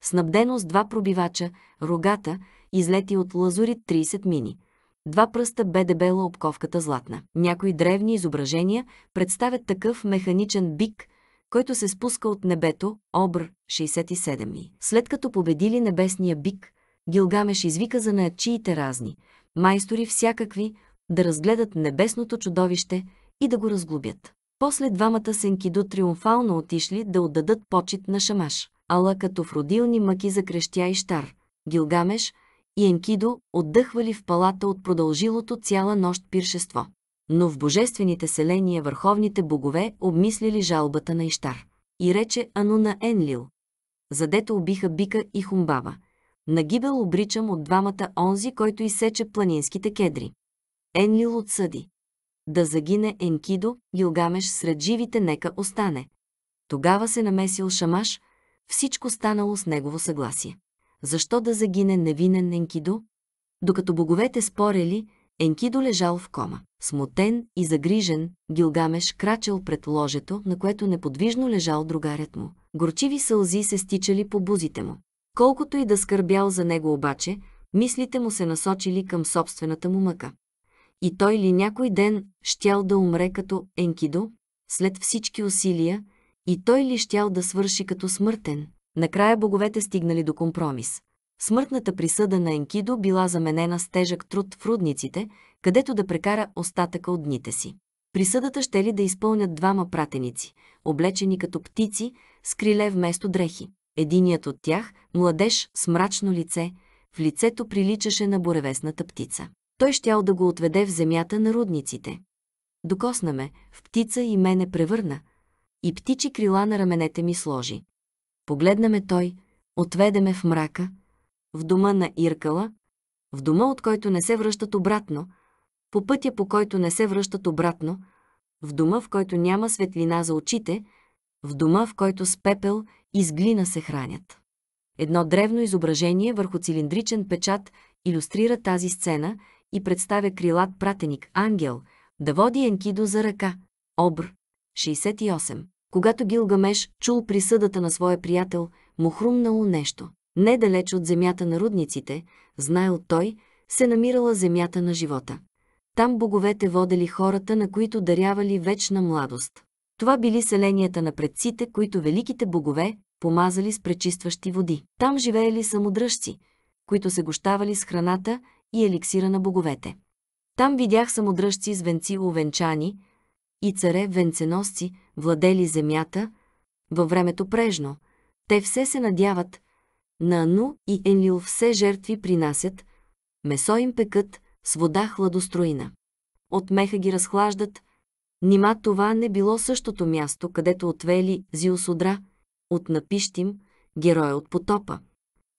снабдено с два пробивача, рогата, излети от лазурит 30 мини. Два пръста бе дебела обковката златна. Някои древни изображения представят такъв механичен бик – който се спуска от небето, Обр 67. След като победили небесния бик, Гилгамеш извика за наячиите разни, майстори всякакви, да разгледат небесното чудовище и да го разглобят. После двамата сенкидо триумфално отишли да отдадат почет на Шамаш, ала като в родилни мъки за крещя и штар. Гилгамеш и Енкидо отдъхвали в палата от продължилото цяла нощ пиршество но в божествените селения върховните богове обмислили жалбата на Ищар. И рече Ану на Енлил, задето убиха бика и хумбава. Нагибел обричам от двамата онзи, който изсече планинските кедри. Енлил отсъди. Да загине Енкидо, Гилгамеш сред живите нека остане. Тогава се намесил Шамаш, всичко станало с негово съгласие. Защо да загине невинен Енкидо? Докато боговете спорели, Енкидо лежал в кома. Смутен и загрижен, Гилгамеш крачел пред ложето, на което неподвижно лежал другарят му. Горчиви сълзи се стичали по бузите му. Колкото и да скърбял за него обаче, мислите му се насочили към собствената му мъка. И той ли някой ден щял да умре като Енкидо, след всички усилия, и той ли щял да свърши като смъртен? Накрая боговете стигнали до компромис. Смъртната присъда на Енкидо била заменена с тежък труд в рудниците – където да прекара остатъка от дните си. Присъдата ще ли да изпълнят двама пратеници, облечени като птици, с криле вместо дрехи. Единият от тях, младеж с мрачно лице, в лицето приличаше на буревесната птица. Той щял да го отведе в земята на рудниците. Докосна ме, в птица и мене превърна, и птичи крила на раменете ми сложи. Погледна ме той, отведе ме в мрака, в дома на Иркала, в дома, от който не се връщат обратно, по пътя по който не се връщат обратно, в дома, в който няма светлина за очите, в дома, в който с пепел и с глина се хранят. Едно древно изображение върху цилиндричен печат иллюстрира тази сцена и представя крилат пратеник Ангел да води Енкидо за ръка. Обр 68. Когато Гилгамеш чул присъдата на своя приятел, му хрумнало нещо. Недалеч от земята на рудниците, знаел той, се намирала земята на живота. Там боговете водели хората, на които дарявали вечна младост. Това били селенията на предците, които великите богове помазали с пречистващи води. Там живеели самодръжци, които се гощавали с храната и еликсира на боговете. Там видях самодръжци с венци овенчани и царе венценосци, владели земята, във времето прежно. Те все се надяват, на Ану и Енлил все жертви принасят, месо им пекат, с вода хладостроина. От меха ги разхлаждат. Нима това не било същото място, където отвели Зиосудра, от напищим, героя от потопа.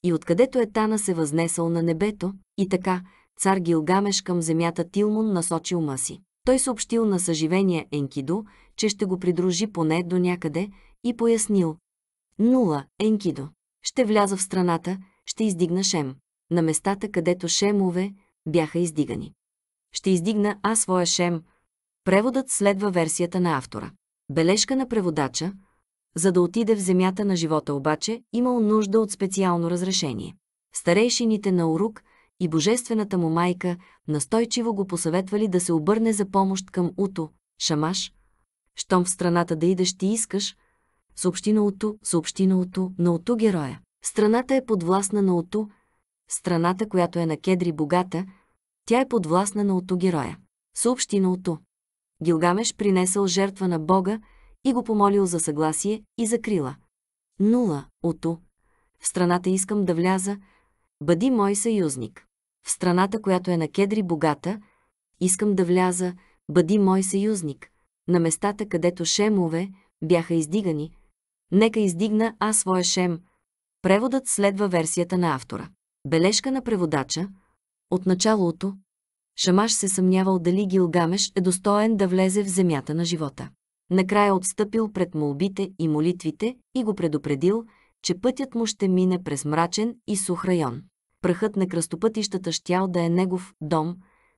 И откъдето Етана се възнесъл на небето, и така цар Гилгамеш към земята Тилмун насочи ума си. Той съобщил на съживения Енкидо, че ще го придружи поне до някъде и пояснил. Нула, Енкидо. Ще вляза в страната, ще издигна Шем. На местата, където Шемове, бяха издигани. Ще издигна аз своя шем. Преводът следва версията на автора. Бележка на преводача, за да отиде в земята на живота обаче, имал нужда от специално разрешение. Старейшините на Урук и божествената му майка настойчиво го посъветвали да се обърне за помощ към Уто, Шамаш. Щом в страната да идеш ти искаш, съобщи на Уто, съобщи на Уто, на Уто героя. Страната е подвластна на Уто, страната, която е на кедри богата – тя е подвластна на Ото героя. Съобщи на Оту. Гилгамеш принесъл жертва на Бога и го помолил за съгласие и закрила. Нула, Оту. В страната искам да вляза. Бъди мой съюзник. В страната, която е на кедри богата, искам да вляза. Бъди мой съюзник. На местата, където шемове бяха издигани, нека издигна аз своя шем. Преводът следва версията на автора. Бележка на преводача – от началото, Шамаш се съмнявал дали Гилгамеш е достоен да влезе в земята на живота. Накрая отстъпил пред молбите и молитвите и го предупредил, че пътят му ще мине през мрачен и сух район. Пръхът на кръстопътищата щял да е негов дом,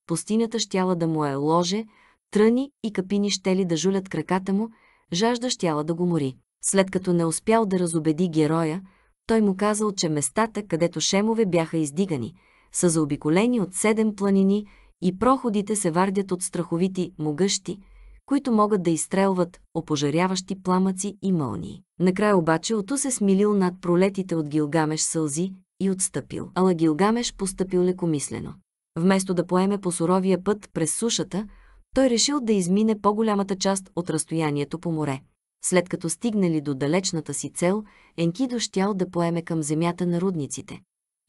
пустинята щяла да му е ложе, тръни и капини щели да жулят краката му, жажда щяла да го мори. След като не успял да разобеди героя, той му казал, че местата, където шемове бяха издигани – са заобиколени от седем планини и проходите се вардят от страховити могъщи, които могат да изстрелват опожаряващи пламъци и мълнии. Накрая обаче Оту се смилил над пролетите от Гилгамеш сълзи и отстъпил. Ала Гилгамеш постъпил лекомислено. Вместо да поеме по суровия път през сушата, той решил да измине по-голямата част от разстоянието по море. След като стигнали до далечната си цел, Енкидо щял да поеме към земята на рудниците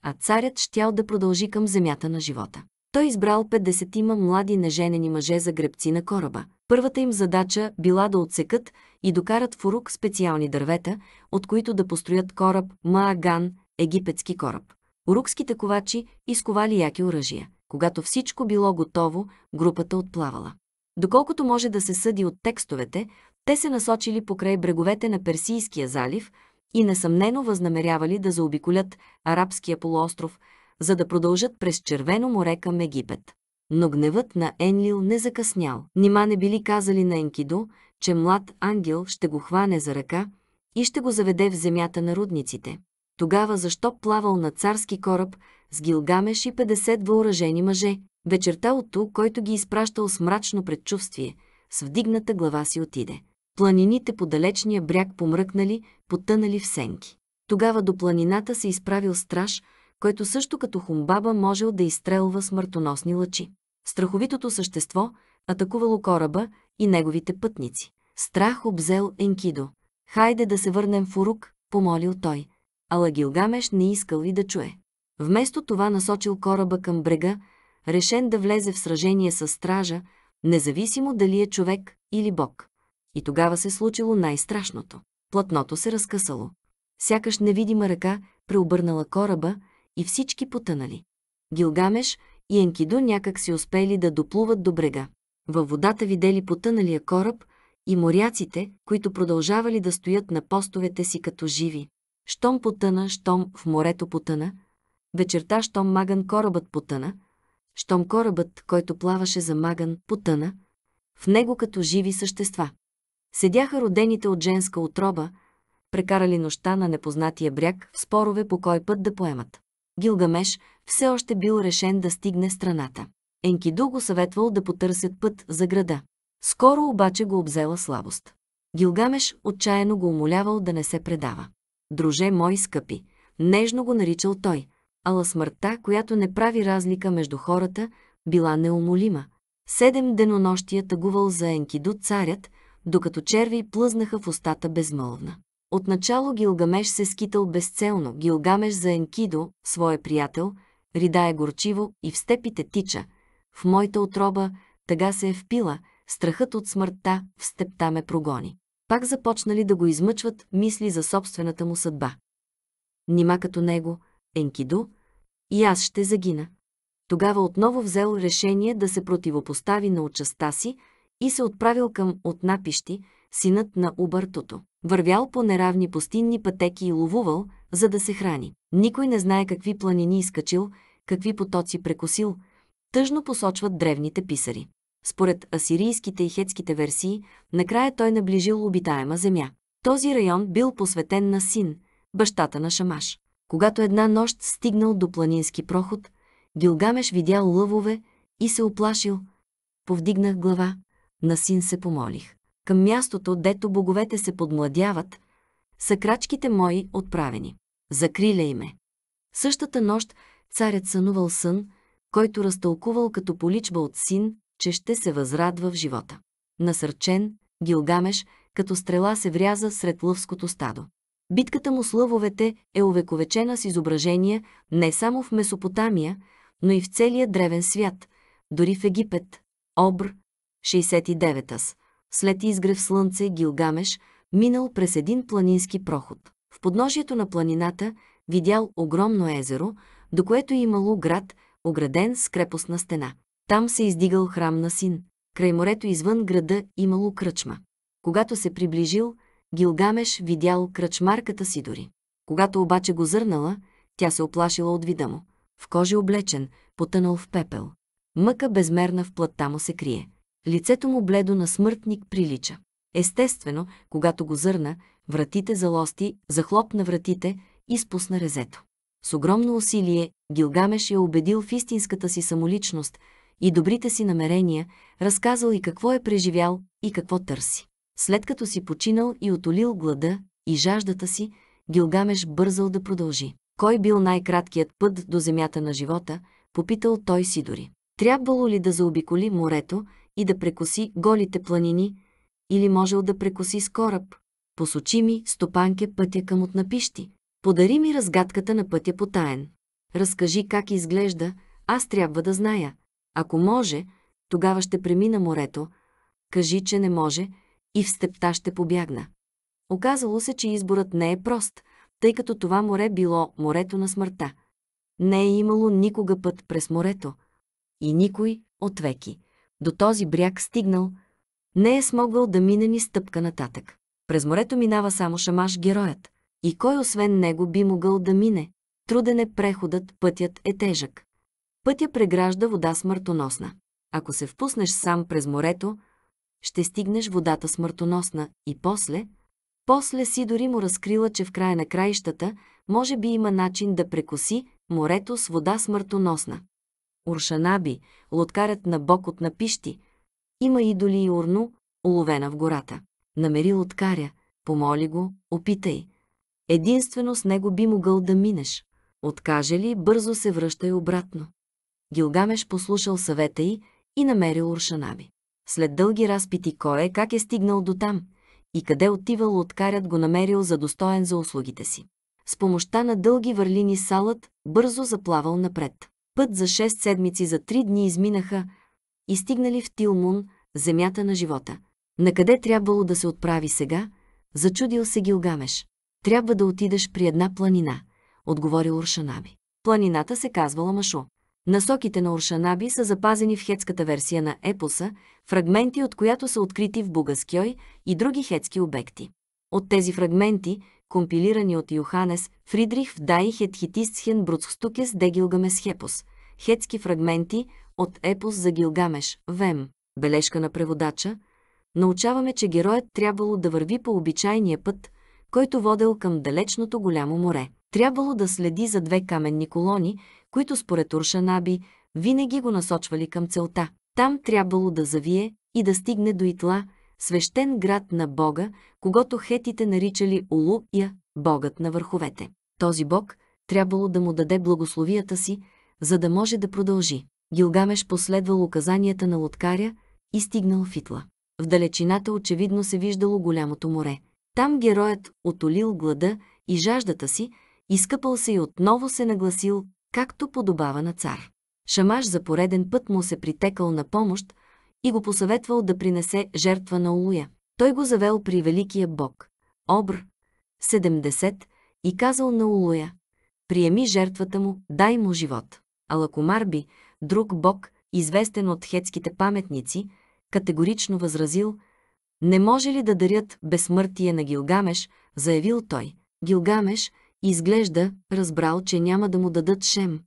а царят щял да продължи към земята на живота. Той избрал 50-ма млади неженени мъже за гребци на кораба. Първата им задача била да отсекат и докарат в Урук специални дървета, от които да построят кораб Мааган, египетски кораб. Урукските ковачи изковали яки оръжия. Когато всичко било готово, групата отплавала. Доколкото може да се съди от текстовете, те се насочили покрай бреговете на Персийския залив, и несъмнено възнамерявали да заобиколят арабския полуостров, за да продължат през Червено море към Египет. Но гневът на Енлил не закъснял. Нима не били казали на Енкидо, че млад ангел ще го хване за ръка и ще го заведе в земята на рудниците. Тогава защо плавал на царски кораб с Гилгамеш и 50 въоръжени мъже, вечерта от ту, който ги изпращал с мрачно предчувствие, с вдигната глава си отиде. Планините по далечния бряг помръкнали, потънали в сенки. Тогава до планината се изправил страж, който също като хумбаба можел да изстрелва смъртоносни лъчи. Страховитото същество атакувало кораба и неговите пътници. Страх обзел Енкидо. «Хайде да се върнем в Урук», помолил той. Ала Гилгамеш не искал и да чуе. Вместо това насочил кораба към брега, решен да влезе в сражение с стража, независимо дали е човек или бог. И тогава се е случило най-страшното. Платното се разкъсало. Сякаш невидима ръка преобърнала кораба и всички потънали. Гилгамеш и Енкидо някак си успели да доплуват до брега. Във водата видели потъналия кораб и моряците, които продължавали да стоят на постовете си като живи. Щом потъна, щом в морето потъна, вечерта, щом маган корабът потъна, щом корабът, който плаваше за маган, потъна, в него като живи същества седяха родените от женска отроба, прекарали нощта на непознатия бряг в спорове по кой път да поемат. Гилгамеш все още бил решен да стигне страната. Енкиду го съветвал да потърсят път за града. Скоро обаче го обзела слабост. Гилгамеш отчаяно го умолявал да не се предава. «Друже мой скъпи», нежно го наричал той, ала смъртта, която не прави разлика между хората, била неумолима. Седем денонощия тъгувал за Енкиду царят – докато черви плъзнаха в устата безмълвна. Отначало Гилгамеш се скитал безцелно. Гилгамеш за Енкидо, своя приятел, ридае горчиво и в степите тича. В моята отроба тъга се е впила, страхът от смъртта в степта ме прогони. Пак започнали да го измъчват мисли за собствената му съдба. Нима като него, Енкидо, и аз ще загина. Тогава отново взел решение да се противопостави на участта си, и се отправил към отнапищи, синът на Убъртото. Вървял по неравни пустинни пътеки и ловувал, за да се храни. Никой не знае какви планини изкачил, какви потоци прекосил, тъжно посочват древните писари. Според асирийските и хетските версии, накрая той наближил обитаема земя. Този район бил посветен на син, бащата на Шамаш. Когато една нощ стигнал до планински проход, Гилгамеш видял лъвове и се оплашил. Повдигнах глава на син се помолих. Към мястото, дето боговете се подмладяват, са крачките мои отправени. Закриляй ме. Същата нощ царят сънувал сън, който разтълкувал като поличба от син, че ще се възрадва в живота. Насърчен, Гилгамеш, като стрела се вряза сред лъвското стадо. Битката му с лъвовете е увековечена с изображения не само в Месопотамия, но и в целия древен свят, дори в Египет, Обр, 69 ас След изгрев слънце Гилгамеш минал през един планински проход. В подножието на планината видял огромно езеро, до което е имало град, ограден с крепостна стена. Там се издигал храм на син. Край морето извън града имало кръчма. Когато се приближил, Гилгамеш видял кръчмарката си дори. Когато обаче го зърнала, тя се оплашила от вида му. В кожи облечен, потънал в пепел. Мъка безмерна в плътта му се крие. Лицето му бледо на смъртник прилича. Естествено, когато го зърна, вратите залости, захлопна вратите и спусна резето. С огромно усилие Гилгамеш я е убедил в истинската си самоличност и добрите си намерения, разказал и какво е преживял и какво търси. След като си починал и отолил глада и жаждата си, Гилгамеш бързал да продължи. Кой бил най-краткият път до земята на живота, попитал той Сидори. Трябвало ли да заобиколи морето, и да прекоси голите планини, или можел да прекоси с кораб. Посочи ми, стопанке, пътя към отнапищи. Подари ми разгадката на пътя по таен. Разкажи как изглежда, аз трябва да зная. Ако може, тогава ще премина морето. Кажи, че не може и в степта ще побягна. Оказало се, че изборът не е прост, тъй като това море било морето на смъртта. Не е имало никога път през морето. И никой отвеки до този бряг стигнал, не е смогъл да мине ни стъпка нататък. През морето минава само Шамаш героят. И кой освен него би могъл да мине? Труден е преходът, пътят е тежък. Пътя прегражда вода смъртоносна. Ако се впуснеш сам през морето, ще стигнеш водата смъртоносна и после... После си дори му разкрила, че в края на краищата може би има начин да прекоси морето с вода смъртоносна. Уршанаби, лоткарят на бок от напищи. Има идоли и урно, уловена в гората. Намери лоткаря, помоли го, опитай. Единствено с него би могъл да минеш. Откаже ли, бързо се връщай обратно. Гилгамеш послушал съвета й и намерил Уршанаби. След дълги разпити кой е, как е стигнал до там и къде отивал откарят го намерил за достоен за услугите си. С помощта на дълги върлини салът бързо заплавал напред. Път за 6 седмици за 3 дни изминаха и стигнали в Тилмун, земята на живота. Накъде трябвало да се отправи сега, зачудил се Гилгамеш. Трябва да отидеш при една планина, отговорил Уршанаби. Планината се казвала Машо. Насоките на Уршанаби са запазени в хетската версия на епоса, фрагменти от която са открити в Бугаскьой и други хетски обекти. От тези фрагменти, компилирани от Йоханес Фридрих в Дайх et Бруцхстукес де Гилгамес Хепос, хетски фрагменти от Епос за Гилгамеш, Вем, бележка на преводача, научаваме, че героят трябвало да върви по обичайния път, който водел към далечното голямо море. Трябвало да следи за две каменни колони, които според Уршанаби винаги го насочвали към целта. Там трябвало да завие и да стигне до Итла – свещен град на Бога, когато хетите наричали Улуя, Богът на върховете. Този Бог трябвало да му даде благословията си, за да може да продължи. Гилгамеш последвал указанията на Лоткаря и стигнал Фитла. В далечината очевидно се виждало голямото море. Там героят отолил глада и жаждата си, изкъпал се и отново се нагласил, както подобава на цар. Шамаш за пореден път му се притекал на помощ, и го посъветвал да принесе жертва на Олуя. Той го завел при великия бог, Обр, 70, и казал на Олуя, «Приеми жертвата му, дай му живот». Алакомарби, друг бог, известен от хетските паметници, категорично възразил, «Не може ли да дарят безсмъртие на Гилгамеш?» заявил той. Гилгамеш изглежда, разбрал, че няма да му дадат шем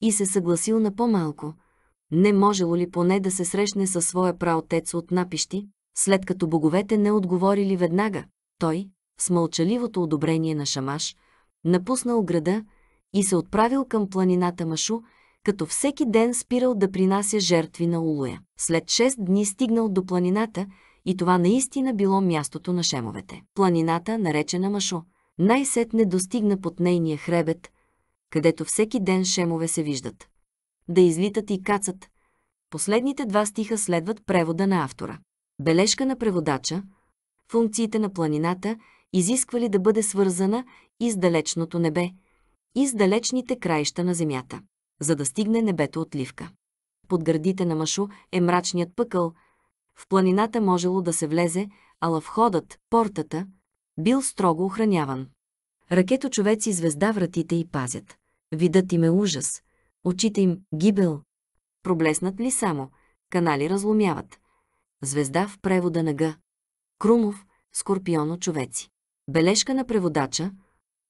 и се съгласил на по-малко – не можело ли поне да се срещне със своя праотец от напищи, след като боговете не отговорили веднага, той, с мълчаливото одобрение на Шамаш, напуснал града и се отправил към планината Машу, като всеки ден спирал да принася жертви на Улуя. След 6 дни стигнал до планината и това наистина било мястото на шемовете. Планината, наречена Машо, най-сетне достигна под нейния хребет, където всеки ден шемове се виждат да излитат и кацат. Последните два стиха следват превода на автора. Бележка на преводача – функциите на планината изисквали да бъде свързана и с далечното небе, и с далечните краища на земята, за да стигне небето от ливка. Под гърдите на Машо е мрачният пъкъл. В планината можело да се влезе, ала входът, портата, бил строго охраняван. Ракето човеци звезда вратите и пазят. Видът им е ужас – Очите им – гибел. Проблеснат ли само? Канали разломяват. Звезда в превода на Г. Крумов – Скорпионо човеци. Бележка на преводача –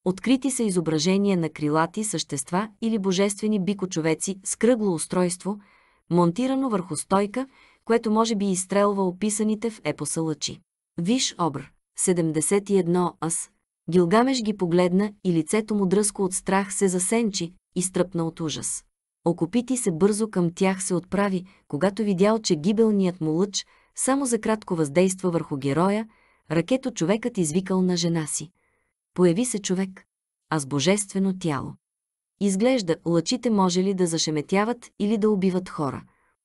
Открити са изображения на крилати същества или божествени бикочовеци с кръгло устройство, монтирано върху стойка, което може би изстрелва описаните в епоса лъчи. Виж обр. 71 аз. Гилгамеш ги погледна и лицето му дръско от страх се засенчи, изтръпна от ужас. Окопити се бързо към тях се отправи, когато видял, че гибелният му лъч само за кратко въздейства върху героя, ракето човекът извикал на жена си. Появи се човек, а с божествено тяло. Изглежда, лъчите може ли да зашеметяват или да убиват хора,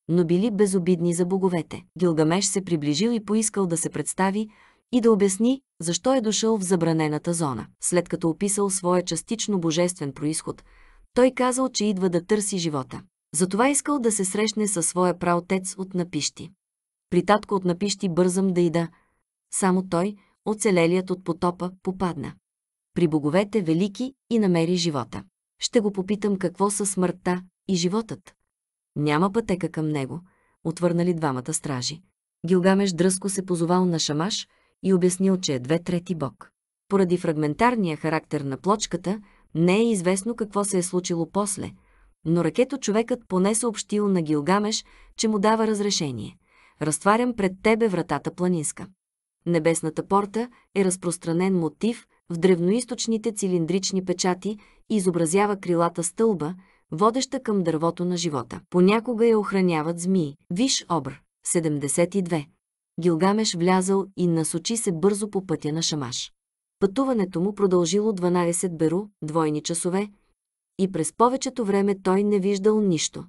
но били безобидни за боговете. Гилгамеш се приближил и поискал да се представи и да обясни, защо е дошъл в забранената зона. След като описал своя частично божествен происход – той казал, че идва да търси живота. Затова искал да се срещне със своя праотец от напищи. При татко от напищи бързам да ида. Само той, оцелелият от потопа, попадна. При боговете велики и намери живота. Ще го попитам какво са смъртта и животът. Няма пътека към него, отвърнали двамата стражи. Гилгамеш дръско се позовал на Шамаш и обяснил, че е две трети бог. Поради фрагментарния характер на плочката – не е известно какво се е случило после, но ракето човекът поне съобщил на Гилгамеш, че му дава разрешение. Разтварям пред тебе вратата планинска. Небесната порта е разпространен мотив в древноисточните цилиндрични печати и изобразява крилата стълба, водеща към дървото на живота. Понякога я охраняват змии. Виш обр. 72. Гилгамеш влязал и насочи се бързо по пътя на Шамаш. Пътуването му продължило 12 беру, двойни часове, и през повечето време той не виждал нищо.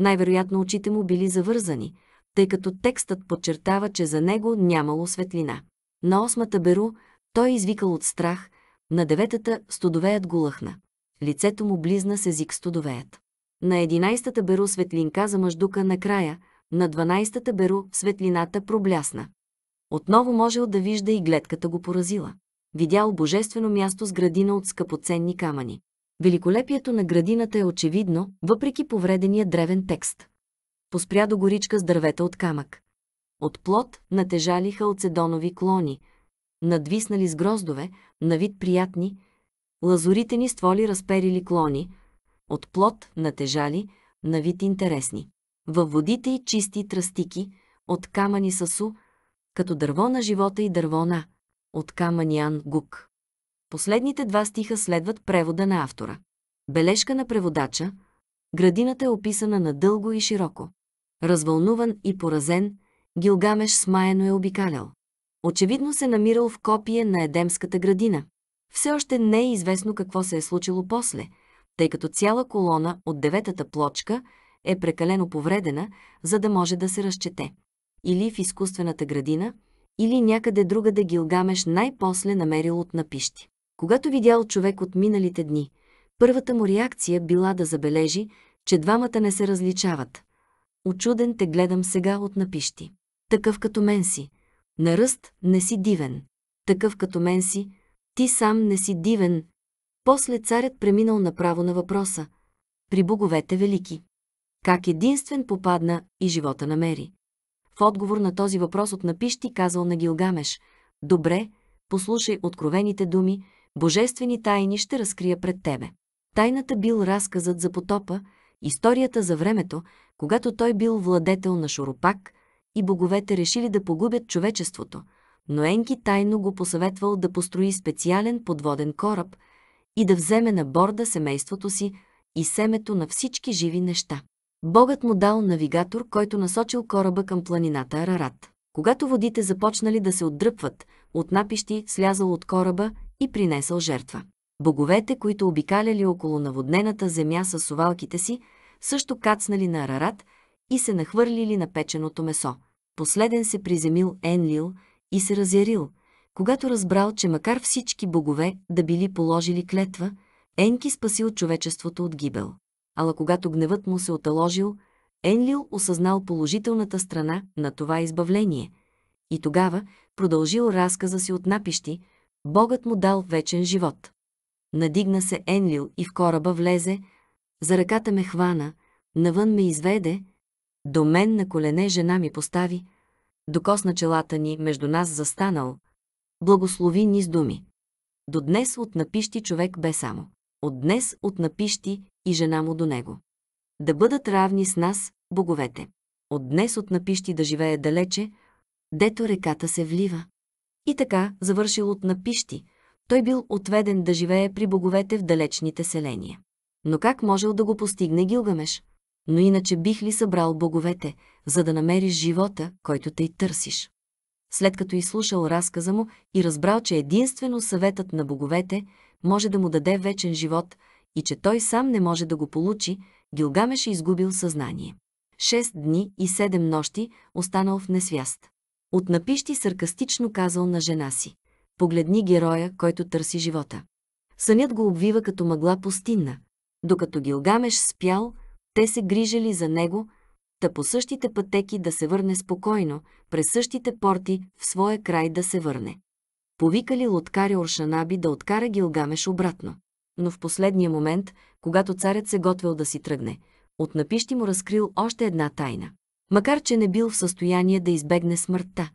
Най-вероятно очите му били завързани, тъй като текстът подчертава, че за него нямало светлина. На осмата беру той извикал от страх, на деветата студовеят го лъхна. Лицето му близна с език студовеят. На единайстата беру светлинка за мъждука накрая, на дванайстата беру светлината проблясна. Отново можел да вижда и гледката го поразила видял божествено място с градина от скъпоценни камъни. Великолепието на градината е очевидно, въпреки повредения древен текст. Поспря до горичка с дървета от камък. От плод натежали халцедонови клони, надвиснали с гроздове, на вид приятни, ни стволи разперили клони, от плод натежали, на вид интересни. Във водите и чисти тръстики, от камъни су, като дърво на живота и дърво на – от Каманиан Гук. Последните два стиха следват превода на автора. Бележка на преводача Градината е описана надълго и широко. Развълнуван и поразен, Гилгамеш смаяно е обикалял. Очевидно се намирал в копие на Едемската градина. Все още не е известно какво се е случило после, тъй като цяла колона от деветата плочка е прекалено повредена, за да може да се разчете. Или в изкуствената градина – или някъде друга да Гилгамеш най-после намерил от напищи. Когато видял човек от миналите дни, първата му реакция била да забележи, че двамата не се различават. Очуден те гледам сега от напищи. Такъв като мен си. На ръст не си дивен. Такъв като мен си. Ти сам не си дивен. После царят преминал направо на въпроса. При боговете велики. Как единствен попадна и живота намери. В отговор на този въпрос от напищи казал на Гилгамеш «Добре, послушай откровените думи, божествени тайни ще разкрия пред тебе». Тайната бил разказът за потопа, историята за времето, когато той бил владетел на Шоропак и боговете решили да погубят човечеството, но Енки тайно го посъветвал да построи специален подводен кораб и да вземе на борда семейството си и семето на всички живи неща. Богът му дал навигатор, който насочил кораба към планината Арарат. Когато водите започнали да се отдръпват, от напищи слязал от кораба и принесъл жертва. Боговете, които обикаляли около наводнената земя с сувалките си, също кацнали на Арарат и се нахвърлили на печеното месо. Последен се приземил Енлил и се разярил, когато разбрал, че макар всички богове да били положили клетва, Енки спасил човечеството от гибел ала когато гневът му се оталожил, Енлил осъзнал положителната страна на това избавление и тогава продължил разказа си от напищи, Богът му дал вечен живот. Надигна се Енлил и в кораба влезе, за ръката ме хвана, навън ме изведе, до мен на колене жена ми постави, докосна челата ни между нас застанал, благослови ни с думи. До днес от напищи човек бе само. От днес от напищи и жена му до него. Да бъдат равни с нас, боговете. От днес от напищи да живее далече, дето реката се влива. И така, завършил от напищи, той бил отведен да живее при боговете в далечните селения. Но как можел да го постигне Гилгамеш? Но иначе бих ли събрал боговете, за да намериш живота, който те и търсиш? След като изслушал разказа му и разбрал, че единствено съветът на боговете може да му даде вечен живот, и че той сам не може да го получи, Гилгамеш е изгубил съзнание. Шест дни и седем нощи останал в несвяст. От напищи саркастично казал на жена си. Погледни героя, който търси живота. Сънят го обвива като мъгла пустинна. Докато Гилгамеш спял, те се грижали за него, та по същите пътеки да се върне спокойно, през същите порти в своя край да се върне. Повикали лоткаря Оршанаби да откара Гилгамеш обратно но в последния момент, когато царят се готвил да си тръгне, от напищи му разкрил още една тайна. Макар, че не бил в състояние да избегне смъртта,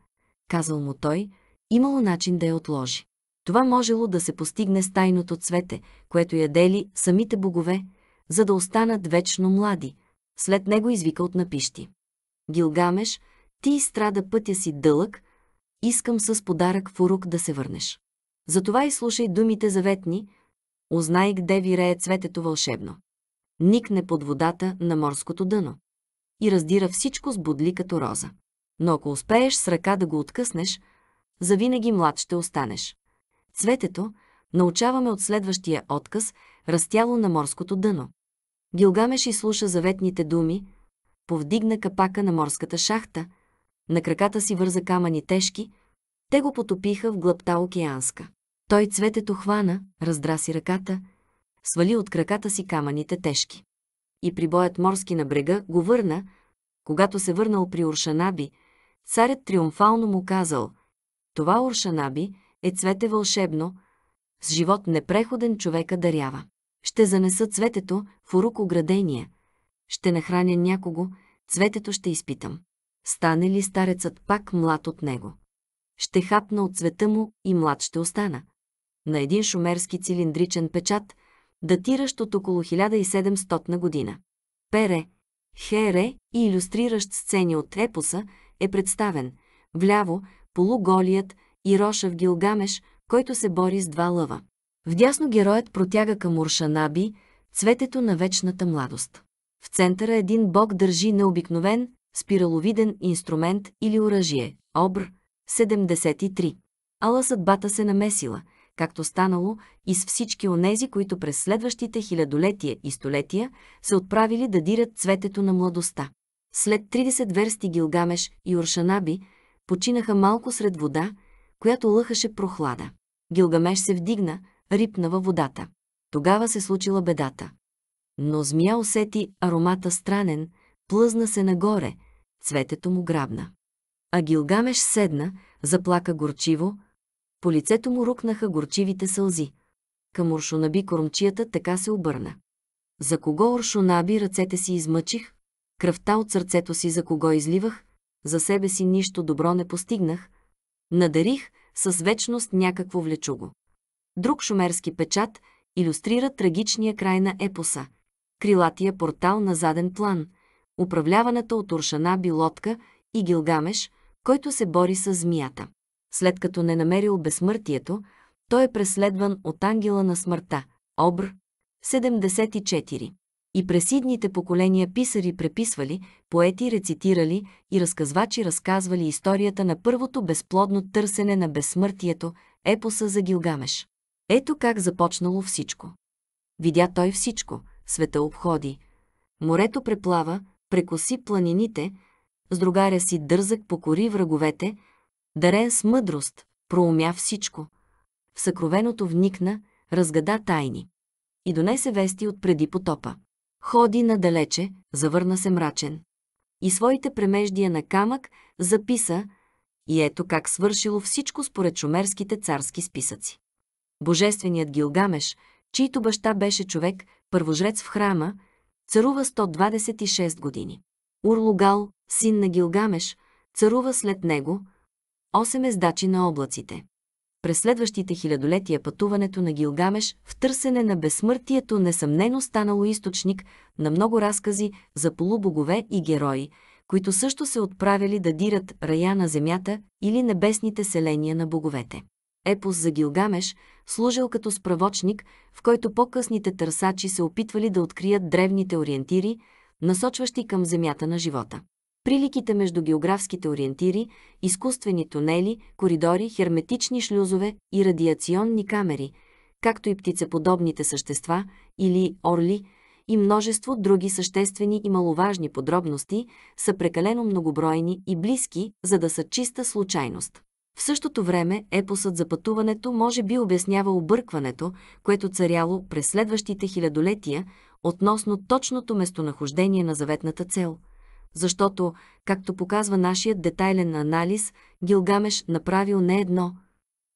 казал му той, имало начин да я отложи. Това можело да се постигне с тайното цвете, което ядели самите богове, за да останат вечно млади. След него извика от напищи. Гилгамеш, ти изстрада пътя си дълъг, искам с подарък в урок да се върнеш. Затова и слушай думите заветни, Узнай къде вирее цветето вълшебно. Никне под водата на морското дъно. И раздира всичко с будли като роза. Но ако успееш с ръка да го откъснеш, завинаги млад ще останеш. Цветето научаваме от следващия отказ, растяло на морското дъно. Гилгамеш изслуша заветните думи, повдигна капака на морската шахта, на краката си върза камъни тежки, те го потопиха в глъбта океанска. Той цветето хвана, раздра си ръката, свали от краката си камъните тежки. И прибоят морски на брега го върна, когато се върнал при Уршанаби, царят триумфално му казал «Това Уршанаби е цвете вълшебно, с живот непреходен човека дарява. Ще занеса цветето в уруко оградения, ще нахраня някого, цветето ще изпитам. Стане ли старецът пак млад от него? Ще хапна от цвета му и млад ще остана на един шумерски цилиндричен печат, датиращ от около 1700 година. Пере, Хере и иллюстриращ сцени от епоса е представен. Вляво – полуголият и рошав Гилгамеш, който се бори с два лъва. Вдясно героят протяга към Уршанаби цветето на вечната младост. В центъра един бог държи необикновен, спираловиден инструмент или оръжие – обр, 73. Ала съдбата се намесила – както станало и с всички онези, които през следващите хилядолетия и столетия се отправили да дират цветето на младостта. След 30 версти Гилгамеш и Уршанаби починаха малко сред вода, която лъхаше прохлада. Гилгамеш се вдигна, рипна във водата. Тогава се случила бедата. Но змия усети аромата странен, плъзна се нагоре, цветето му грабна. А Гилгамеш седна, заплака горчиво, по лицето му рукнаха горчивите сълзи. Към Оршунаби кормчията така се обърна. За кого Оршонаби ръцете си измъчих? Кръвта от сърцето си за кого изливах? За себе си нищо добро не постигнах. Надарих с вечност някакво влечуго. Друг шумерски печат иллюстрира трагичния край на епоса. Крилатия портал на заден план, управляваната от Оршанаби лодка и Гилгамеш, който се бори с змията след като не намерил безсмъртието, той е преследван от ангела на смъртта, Обр 74. И през идните поколения писари преписвали, поети рецитирали и разказвачи разказвали историята на първото безплодно търсене на безсмъртието, епоса за Гилгамеш. Ето как започнало всичко. Видя той всичко, света обходи. Морето преплава, прекоси планините, с другаря си дързък покори враговете, дарен с мъдрост, проумя всичко. В съкровеното вникна, разгада тайни. И донесе вести от преди потопа. Ходи надалече, завърна се мрачен. И своите премеждия на камък записа, и ето как свършило всичко според шумерските царски списъци. Божественият Гилгамеш, чийто баща беше човек, първожрец в храма, царува 126 години. Урлугал, син на Гилгамеш, царува след него – 8 ездачи на облаците. През следващите хилядолетия пътуването на Гилгамеш в търсене на безсмъртието несъмнено станало източник на много разкази за полубогове и герои, които също се отправили да дират рая на земята или небесните селения на боговете. Епос за Гилгамеш служил като справочник, в който по-късните търсачи се опитвали да открият древните ориентири, насочващи към земята на живота приликите между географските ориентири, изкуствени тунели, коридори, херметични шлюзове и радиационни камери, както и птицеподобните същества или орли и множество други съществени и маловажни подробности са прекалено многобройни и близки, за да са чиста случайност. В същото време епосът за пътуването може би обяснява объркването, което царяло през следващите хилядолетия относно точното местонахождение на заветната цел – защото, както показва нашият детайлен анализ, Гилгамеш направил не едно,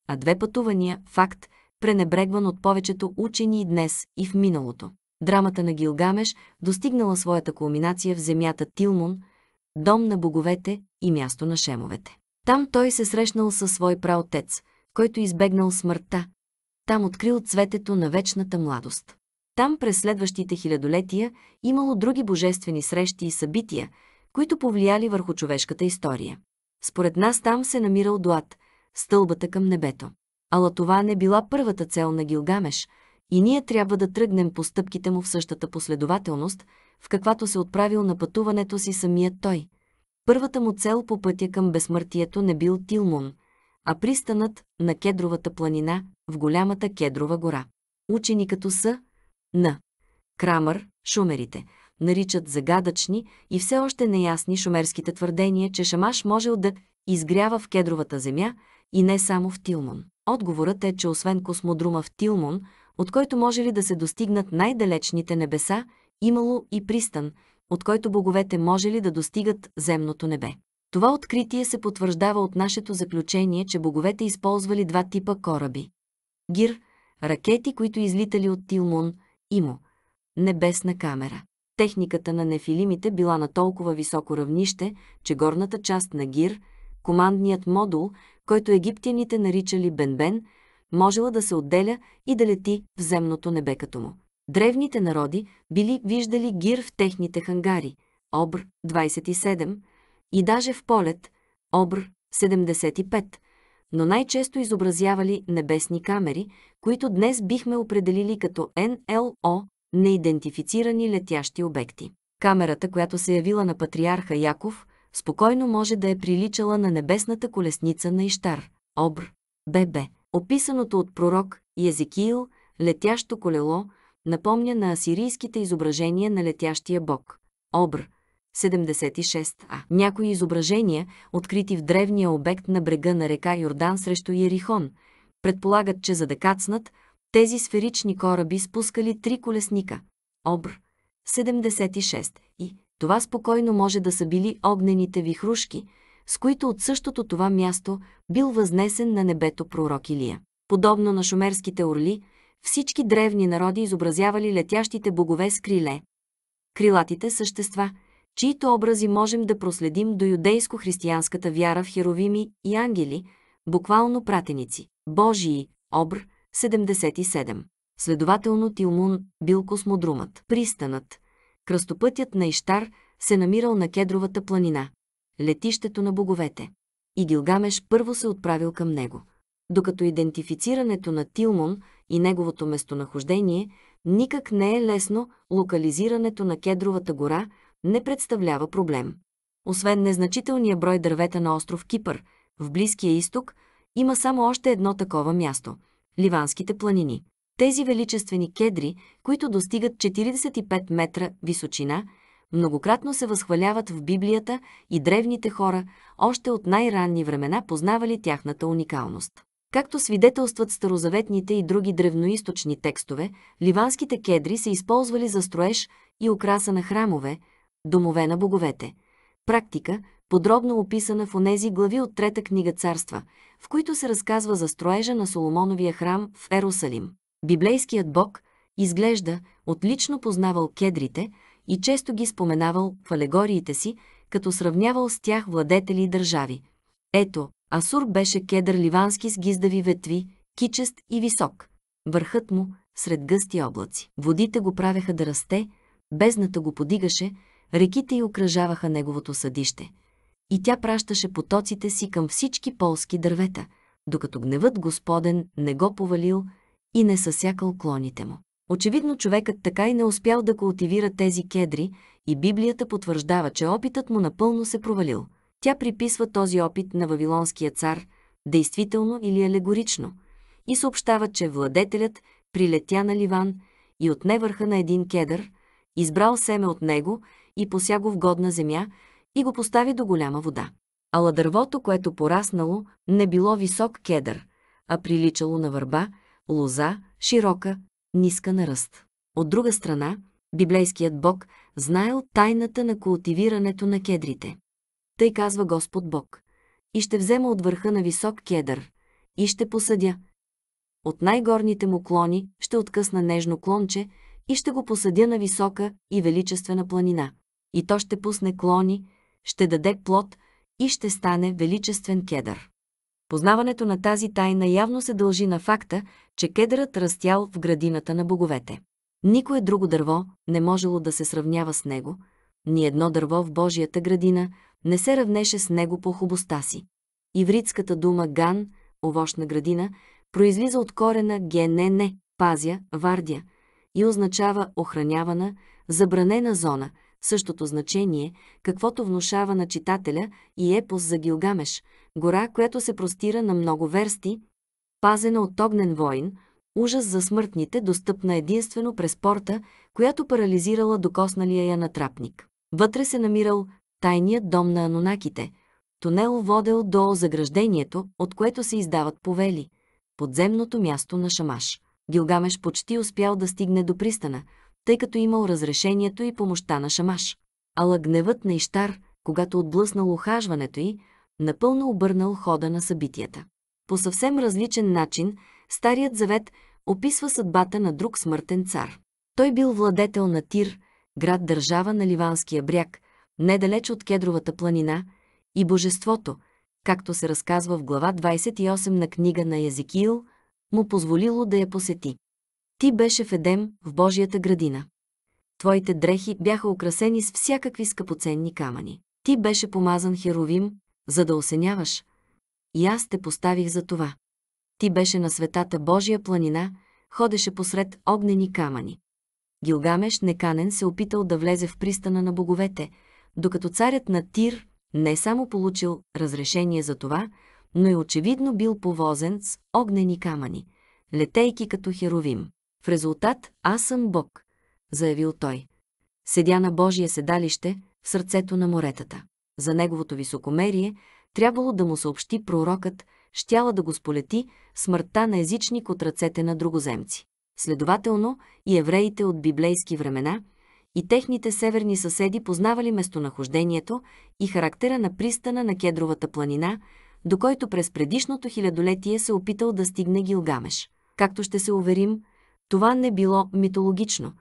а две пътувания, факт, пренебрегван от повечето учени и днес, и в миналото. Драмата на Гилгамеш достигнала своята кулминация в земята Тилмун, дом на боговете и място на шемовете. Там той се срещнал със свой праотец, който избегнал смъртта. Там открил цветето на вечната младост. Там през следващите хилядолетия имало други божествени срещи и събития, които повлияли върху човешката история. Според нас там се намирал Дуат, стълбата към небето. Ала това не била първата цел на Гилгамеш и ние трябва да тръгнем по стъпките му в същата последователност, в каквато се отправил на пътуването си самият той. Първата му цел по пътя към безсмъртието не бил Тилмун, а пристанът на Кедровата планина в голямата Кедрова гора. Учени като са на Крамър, шумерите – наричат загадъчни и все още неясни шумерските твърдения, че Шамаш можел да изгрява в кедровата земя и не само в Тилмон. Отговорът е, че освен космодрума в Тилмон, от който може ли да се достигнат най-далечните небеса, имало и пристан, от който боговете може ли да достигат земното небе. Това откритие се потвърждава от нашето заключение, че боговете използвали два типа кораби. Гир – ракети, които излитали от Тилмун, Имо – небесна камера. Техниката на нефилимите била на толкова високо равнище, че горната част на Гир, командният модул, който египтяните наричали Бенбен, можела да се отделя и да лети в земното небе като му. Древните народи били виждали гир в техните хангари, Обр 27, и даже в полет, Обр 75, но най-често изобразявали небесни камери, които днес бихме определили като НЛО неидентифицирани летящи обекти. Камерата, която се явила на патриарха Яков, спокойно може да е приличала на небесната колесница на Иштар, Обр, ББ. Описаното от пророк Езекиил, летящо колело, напомня на асирийските изображения на летящия бог, Обр, 76а. Някои изображения, открити в древния обект на брега на река Йордан срещу Ерихон, предполагат, че за да кацнат, тези сферични кораби спускали три колесника – Обр, 76 и това спокойно може да са били огнените вихрушки, с които от същото това място бил възнесен на небето пророк Илия. Подобно на шумерските орли, всички древни народи изобразявали летящите богове с криле. Крилатите същества, чието образи можем да проследим до юдейско-християнската вяра в херовими и ангели, буквално пратеници, Божии, обр, 77. Следователно Тилмун бил космодрумът, пристанът, кръстопътят на Иштар се намирал на Кедровата планина, летището на боговете. И Гилгамеш първо се отправил към него. Докато идентифицирането на Тилмун и неговото местонахождение никак не е лесно, локализирането на Кедровата гора не представлява проблем. Освен незначителния брой дървета на остров Кипър, в Близкия изток има само още едно такова място Ливанските планини. Тези величествени кедри, които достигат 45 метра височина, многократно се възхваляват в Библията и древните хора още от най-ранни времена познавали тяхната уникалност. Както свидетелстват старозаветните и други древноисточни текстове, ливанските кедри се използвали за строеж и украса на храмове, домове на боговете. Практика, подробно описана в онези глави от Трета книга Царства, в които се разказва за строежа на Соломоновия храм в Ерусалим. Библейският бог, изглежда, отлично познавал кедрите и често ги споменавал в алегориите си, като сравнявал с тях владетели и държави. Ето, Асур беше кедър ливански с гиздави ветви, кичест и висок. Върхът му сред гъсти облаци. Водите го правеха да расте, бездната го подигаше, реките й окръжаваха неговото съдище и тя пращаше потоците си към всички полски дървета, докато гневът Господен не го повалил и не съсякал клоните му. Очевидно човекът така и не успял да култивира тези кедри и Библията потвърждава, че опитът му напълно се провалил. Тя приписва този опит на Вавилонския цар, действително или алегорично, и съобщава, че владетелят прилетя на Ливан и отне върха на един кедър, избрал семе от него и посяго в годна земя, и го постави до голяма вода. Ала дървото, което пораснало, не било висок кедър, а приличало на върба, лоза, широка, ниска на ръст. От друга страна, библейският Бог знаел тайната на култивирането на кедрите. Тъй казва Господ Бог. И ще взема от върха на висок кедър, и ще посъдя. От най-горните му клони ще откъсна нежно клонче и ще го посъдя на висока и величествена планина. И то ще пусне клони, ще даде плод и ще стане величествен кедър. Познаването на тази тайна явно се дължи на факта, че кедърът растял в градината на боговете. Никое друго дърво не можело да се сравнява с него, ни едно дърво в Божията градина не се равнеше с него по хубостта си. Ивритската дума ган, овощна градина, произлиза от корена генене, пазя, вардя, и означава охранявана, забранена зона – същото значение, каквото внушава на читателя и епос за Гилгамеш, гора, която се простира на много версти, пазена от огнен войн, ужас за смъртните, достъпна единствено през порта, която парализирала докосналия я на трапник. Вътре се намирал тайният дом на анунаките. Тунел водел до заграждението, от което се издават повели. Подземното място на Шамаш. Гилгамеш почти успял да стигне до пристана – тъй като имал разрешението и помощта на Шамаш. Ала гневът на Иштар, когато отблъснал ухажването й, напълно обърнал хода на събитията. По съвсем различен начин, Старият завет описва съдбата на друг смъртен цар. Той бил владетел на Тир, град-държава на Ливанския бряг, недалеч от Кедровата планина, и божеството, както се разказва в глава 28 на книга на Езекиил, му позволило да я посети. Ти беше в Едем, в Божията градина. Твоите дрехи бяха украсени с всякакви скъпоценни камъни. Ти беше помазан херовим, за да осеняваш. И аз те поставих за това. Ти беше на светата Божия планина, ходеше посред огнени камъни. Гилгамеш Неканен се опитал да влезе в пристана на боговете, докато царят на Тир не само получил разрешение за това, но и очевидно бил повозен с огнени камъни, летейки като херовим. В резултат аз съм Бог, заявил той. Седя на Божие седалище в сърцето на моретата. За неговото високомерие трябвало да му съобщи пророкът, щяла да го сполети смъртта на езичник от ръцете на другоземци. Следователно и евреите от библейски времена и техните северни съседи познавали местонахождението и характера на пристана на Кедровата планина, до който през предишното хилядолетие се опитал да стигне Гилгамеш. Както ще се уверим, това не било митологично,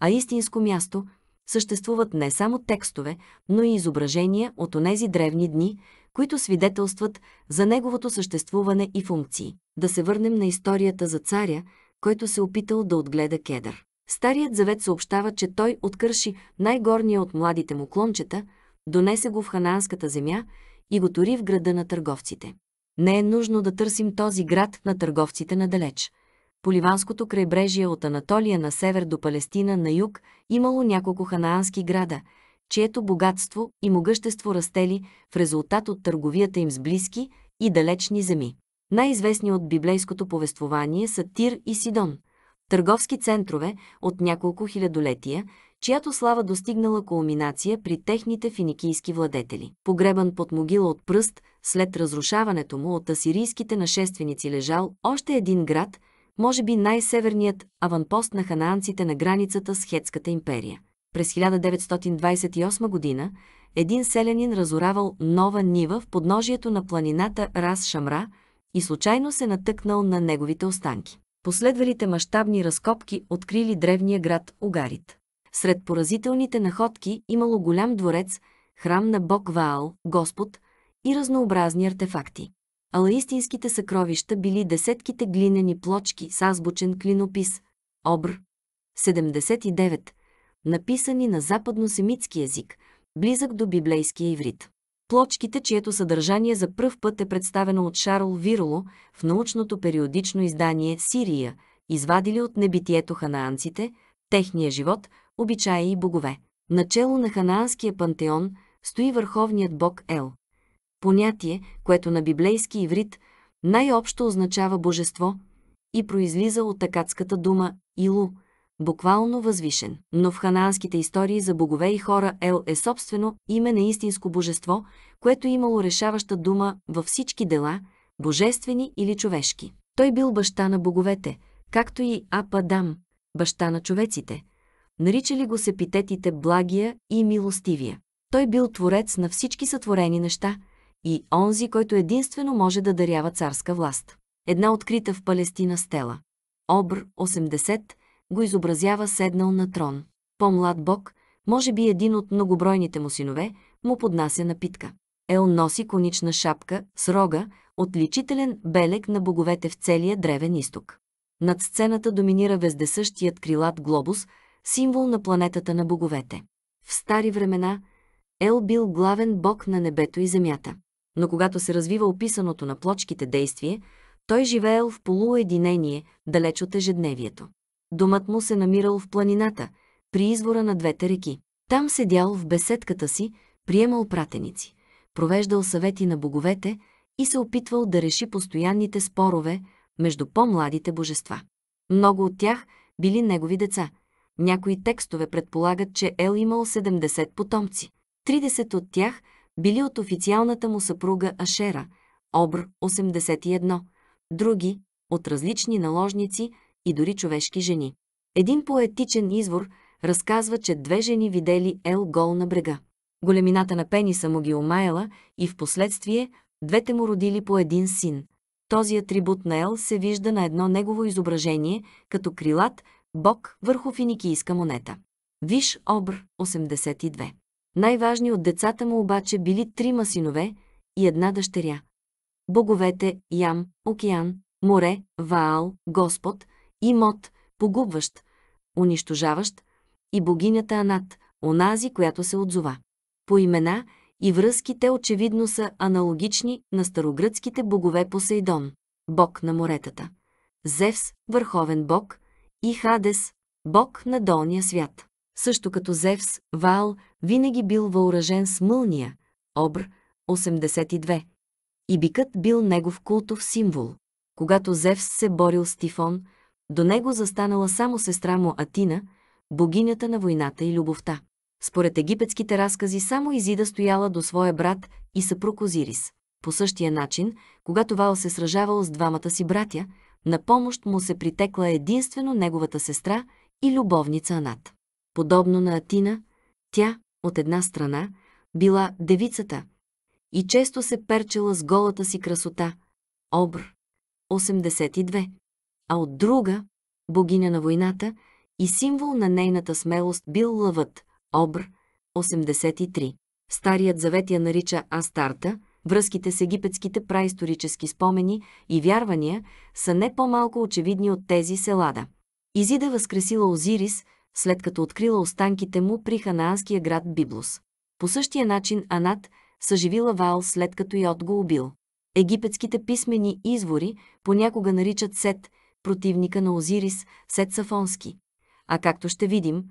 а истинско място съществуват не само текстове, но и изображения от онези древни дни, които свидетелстват за неговото съществуване и функции. Да се върнем на историята за царя, който се опитал да отгледа кедър. Старият завет съобщава, че той откърши най-горния от младите му клончета, донесе го в ханаанската земя и го тори в града на търговците. Не е нужно да търсим този град на търговците надалеч – по Ливанското крайбрежие от Анатолия на север до Палестина на юг имало няколко ханаански града, чието богатство и могъщество растели в резултат от търговията им с близки и далечни земи. Най-известни от библейското повествование са Тир и Сидон, търговски центрове от няколко хилядолетия, чиято слава достигнала кулминация при техните финикийски владетели. Погребан под могила от пръст, след разрушаването му от асирийските нашественици лежал още един град – може би най-северният аванпост на ханаанците на границата с Хетската империя. През 1928 година един селянин разоравал нова нива в подножието на планината Рас Шамра и случайно се натъкнал на неговите останки. Последвалите мащабни разкопки открили древния град Угарит. Сред поразителните находки имало голям дворец, храм на бог Ваал, Господ и разнообразни артефакти ала истинските съкровища били десетките глинени плочки с азбучен клинопис, обр. 79, написани на западно-семитски език, близък до библейския иврит. Плочките, чието съдържание за пръв път е представено от Шарл Вироло в научното периодично издание «Сирия», извадили от небитието ханаанците, техния живот, обичаи и богове. Начело на ханаанския пантеон стои върховният бог Ел понятие, което на библейски иврит най-общо означава божество и произлиза от такатската дума «илу», буквално възвишен. Но в ханаанските истории за богове и хора Ел е собствено име на истинско божество, което е имало решаваща дума във всички дела, божествени или човешки. Той бил баща на боговете, както и Ападам, баща на човеците. Наричали го с епитетите Благия и Милостивия. Той бил творец на всички сътворени неща – и онзи, който единствено може да дарява царска власт. Една открита в Палестина стела. Обр 80 го изобразява седнал на трон. По-млад бог, може би един от многобройните му синове, му поднася напитка. Ел носи конична шапка с рога, отличителен белег на боговете в целия древен изток. Над сцената доминира вездесъщият крилат глобус, символ на планетата на боговете. В стари времена Ел бил главен бог на небето и земята но когато се развива описаното на плочките действие, той живеел в полуединение, далеч от ежедневието. Домът му се намирал в планината, при извора на двете реки. Там седял в беседката си, приемал пратеници, провеждал съвети на боговете и се опитвал да реши постоянните спорове между по-младите божества. Много от тях били негови деца. Някои текстове предполагат, че Ел имал 70 потомци. 30 от тях – били от официалната му съпруга Ашера, Обр 81, други – от различни наложници и дори човешки жени. Един поетичен извор разказва, че две жени видели Ел гол на брега. Големината на пениса му ги омаяла и в последствие двете му родили по един син. Този атрибут на Ел се вижда на едно негово изображение като крилат бог върху финикийска монета. Виш Обр 82 най-важни от децата му обаче били трима синове и една дъщеря. Боговете Ям, Океан, Море, Ваал, Господ и Мот, погубващ, унищожаващ, и богинята Анат, онази, която се отзова. По имена и връзките очевидно са аналогични на старогръцките богове Посейдон, бог на моретата, Зевс, върховен бог, и Хадес, бог на долния свят също като Зевс, Ваал винаги бил въоръжен с мълния, обр 82. И бикът бил негов култов символ. Когато Зевс се борил с Тифон, до него застанала само сестра му Атина, богинята на войната и любовта. Според египетските разкази само Изида стояла до своя брат и съпруг Озирис. По същия начин, когато Вал се сражавал с двамата си братя, на помощ му се притекла единствено неговата сестра и любовница Анат. Подобно на Атина, тя, от една страна, била девицата и често се перчела с голата си красота – Обр, 82, а от друга – богиня на войната и символ на нейната смелост бил лъвът – Обр, 83. Старият завет я нарича Астарта, връзките с египетските праисторически спомени и вярвания са не по-малко очевидни от тези селада. Изида възкресила Озирис – след като открила останките му при ханаанския град Библос. По същия начин Анат съживила Ваал след като Йод го убил. Египетските писмени извори понякога наричат Сет, противника на Озирис, Сет Сафонски. А както ще видим,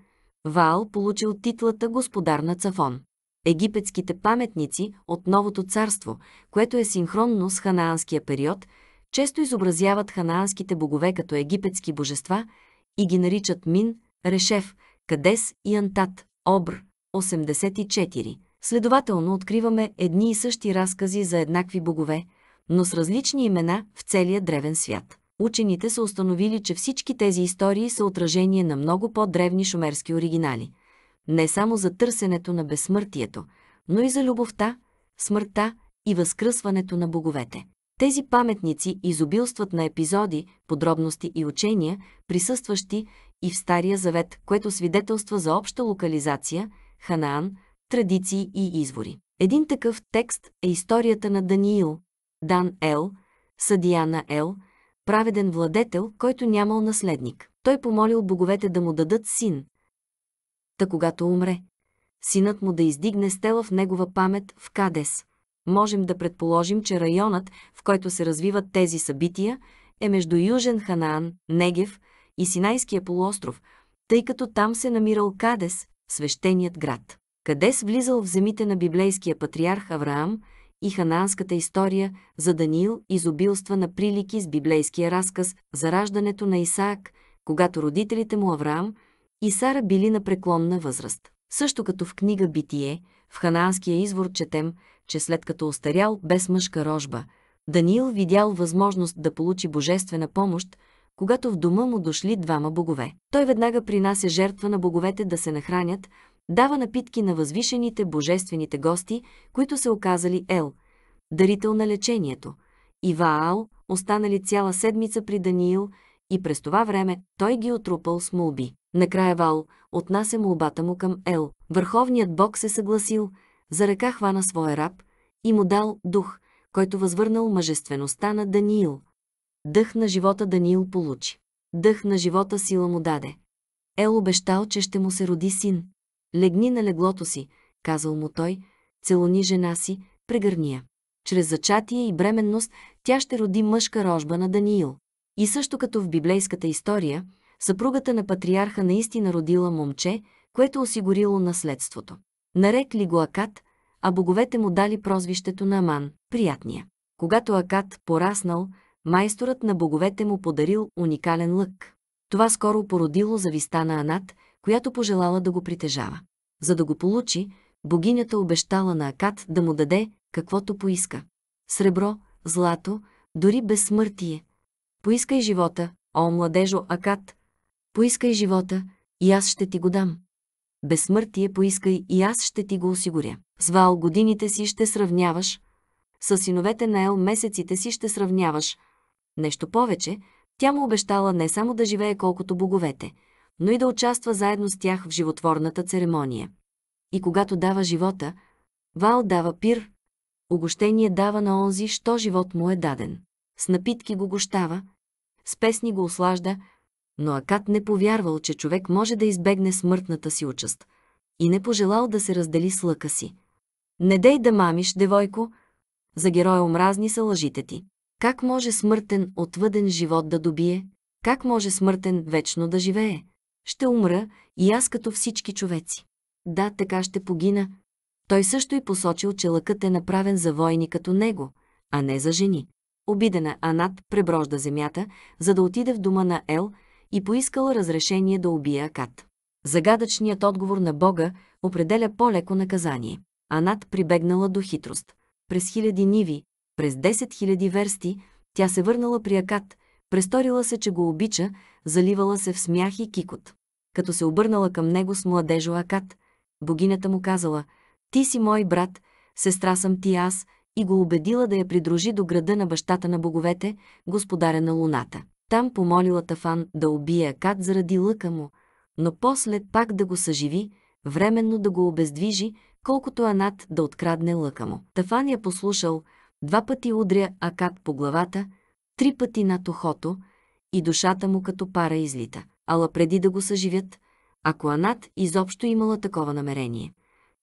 Ваал получил титлата Господар на Цафон. Египетските паметници от Новото царство, което е синхронно с ханаанския период, често изобразяват ханаанските богове като египетски божества и ги наричат Мин, Решев, Кадес и Антат, Обр, 84. Следователно откриваме едни и същи разкази за еднакви богове, но с различни имена в целия древен свят. Учените са установили, че всички тези истории са отражение на много по-древни шумерски оригинали. Не само за търсенето на безсмъртието, но и за любовта, смъртта и възкръсването на боговете. Тези паметници изобилстват на епизоди, подробности и учения, присъстващи и в Стария завет, което свидетелства за обща локализация, Ханаан, традиции и извори. Един такъв текст е историята на Даниил, Дан Ел, съдияна Ел, праведен владетел, който нямал наследник. Той помолил боговете да му дадат син. Та когато умре, синът му да издигне стела в негова памет в Кадес. Можем да предположим, че районът, в който се развиват тези събития, е между Южен Ханаан, Негев, и Синайския полуостров, тъй като там се намирал Кадес, свещеният град. Кадес влизал в земите на библейския патриарх Авраам и хананската история за Даниил изобилства на прилики с библейския разказ за раждането на Исаак, когато родителите му Авраам и Сара били на преклонна възраст. Също като в книга Битие, в ханаанския извор четем, че след като остарял без мъжка рожба, Даниил видял възможност да получи божествена помощ когато в дома му дошли двама богове. Той веднага принася жертва на боговете да се нахранят, дава напитки на възвишените божествените гости, които се оказали Ел, дарител на лечението, и Ваал, останали цяла седмица при Даниил, и през това време той ги е отрупал с молби. Накрая Вал отнася молбата му към Ел. Върховният бог се съгласил, за ръка хвана своя раб и му дал дух, който възвърнал мъжествеността на Даниил. Дъх на живота Даниил получи. Дъх на живота сила му даде. Ел обещал, че ще му се роди син. Легни на леглото си, казал му той, Целони жена си, прегърния. Чрез зачатие и бременност тя ще роди мъжка рожба на Даниил. И също като в библейската история, съпругата на патриарха наистина родила момче, което осигурило наследството. Нарекли го Акат, а боговете му дали прозвището на Аман, приятния. Когато Акат пораснал, майсторът на боговете му подарил уникален лък. Това скоро породило зависта на Анат, която пожелала да го притежава. За да го получи, богинята обещала на Акат да му даде каквото поиска. Сребро, злато, дори безсмъртие. Поискай живота, о младежо Акат. Поискай живота и аз ще ти го дам. Безсмъртие поискай и аз ще ти го осигуря. Звал годините си ще сравняваш, с синовете на Ел месеците си ще сравняваш, Нещо повече, тя му обещала не само да живее колкото боговете, но и да участва заедно с тях в животворната церемония. И когато дава живота, Вал дава пир, огощение дава на онзи, що живот му е даден. С напитки го гощава, с песни го ослажда, но Акат не повярвал, че човек може да избегне смъртната си участ и не пожелал да се раздели с лъка си. Не дей да мамиш, девойко, за героя омразни са лъжите ти. Как може смъртен, отвъден живот да добие? Как може смъртен, вечно да живее? Ще умра и аз като всички човеци. Да, така ще погина. Той също и посочил, че лъкът е направен за войни като него, а не за жени. Обидена Анат преброжда земята, за да отиде в дома на Ел и поискала разрешение да убие Акат. Загадъчният отговор на Бога определя по-леко наказание. Анат прибегнала до хитрост. През хиляди ниви, през 10 000 версти, тя се върнала при Акат, престорила се, че го обича, заливала се в смях и кикот. Като се обърнала към него с младежо Акат, богинята му казала «Ти си мой брат, сестра съм ти аз» и го убедила да я придружи до града на бащата на боговете, господаря на луната. Там помолила Тафан да убие Акат заради лъка му, но после пак да го съживи, временно да го обездвижи, колкото Анат да открадне лъка му. Тафан я послушал – Два пъти удря акат по главата, три пъти над ухото и душата му като пара излита. Ала преди да го съживят, ако Анат изобщо имала такова намерение,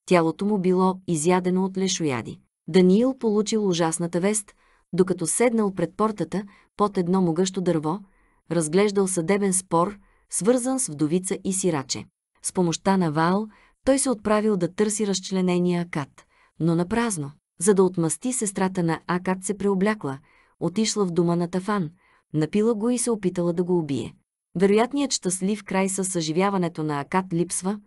тялото му било изядено от лешояди. Даниил получил ужасната вест, докато седнал пред портата под едно могъщо дърво, разглеждал съдебен спор, свързан с вдовица и сираче. С помощта на Ваал той се отправил да търси разчленения Акат, но напразно за да отмъсти сестрата на Акат се преоблякла, отишла в дома на Тафан, напила го и се опитала да го убие. Вероятният щастлив край със съживяването на Акат липсва,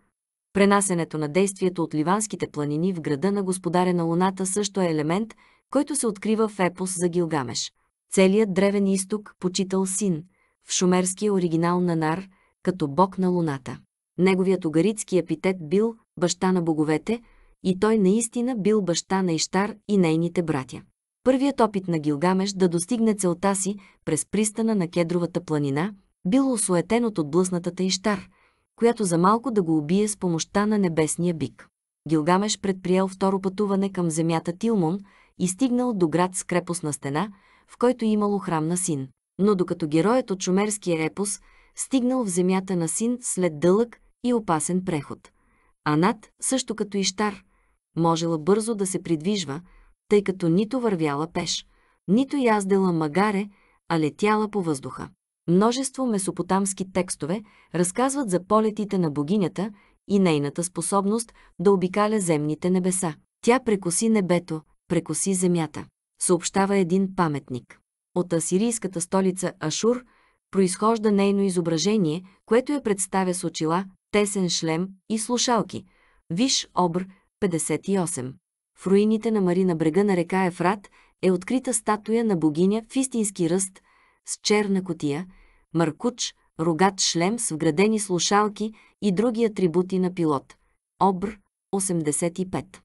пренасенето на действието от ливанските планини в града на господаря на Луната също е елемент, който се открива в епос за Гилгамеш. Целият древен изток почитал син, в шумерския оригинал на Нар, като бог на Луната. Неговият угарицки епитет бил баща на боговете – и той наистина бил баща на Ищар и нейните братя. Първият опит на Гилгамеш да достигне целта си през пристана на Кедровата планина бил осуетен от отблъснатата Иштар, която за малко да го убие с помощта на небесния бик. Гилгамеш предприел второ пътуване към земята Тилмон и стигнал до град с крепостна стена, в който имало храм на син. Но докато героят от шумерския епос стигнал в земята на син след дълъг и опасен преход. Анат, също като Ищар, можела бързо да се придвижва, тъй като нито вървяла пеш, нито яздела магаре, а летяла по въздуха. Множество месопотамски текстове разказват за полетите на богинята и нейната способност да обикаля земните небеса. Тя прекоси небето, прекоси земята, съобщава един паметник. От асирийската столица Ашур произхожда нейно изображение, което я представя с очила, тесен шлем и слушалки, виш обр 58. В руините на Марина брега на река Ефрат е открита статуя на богиня в истински ръст, с черна котия, маркуч, рогат шлем с вградени слушалки и други атрибути на пилот. Обр 85.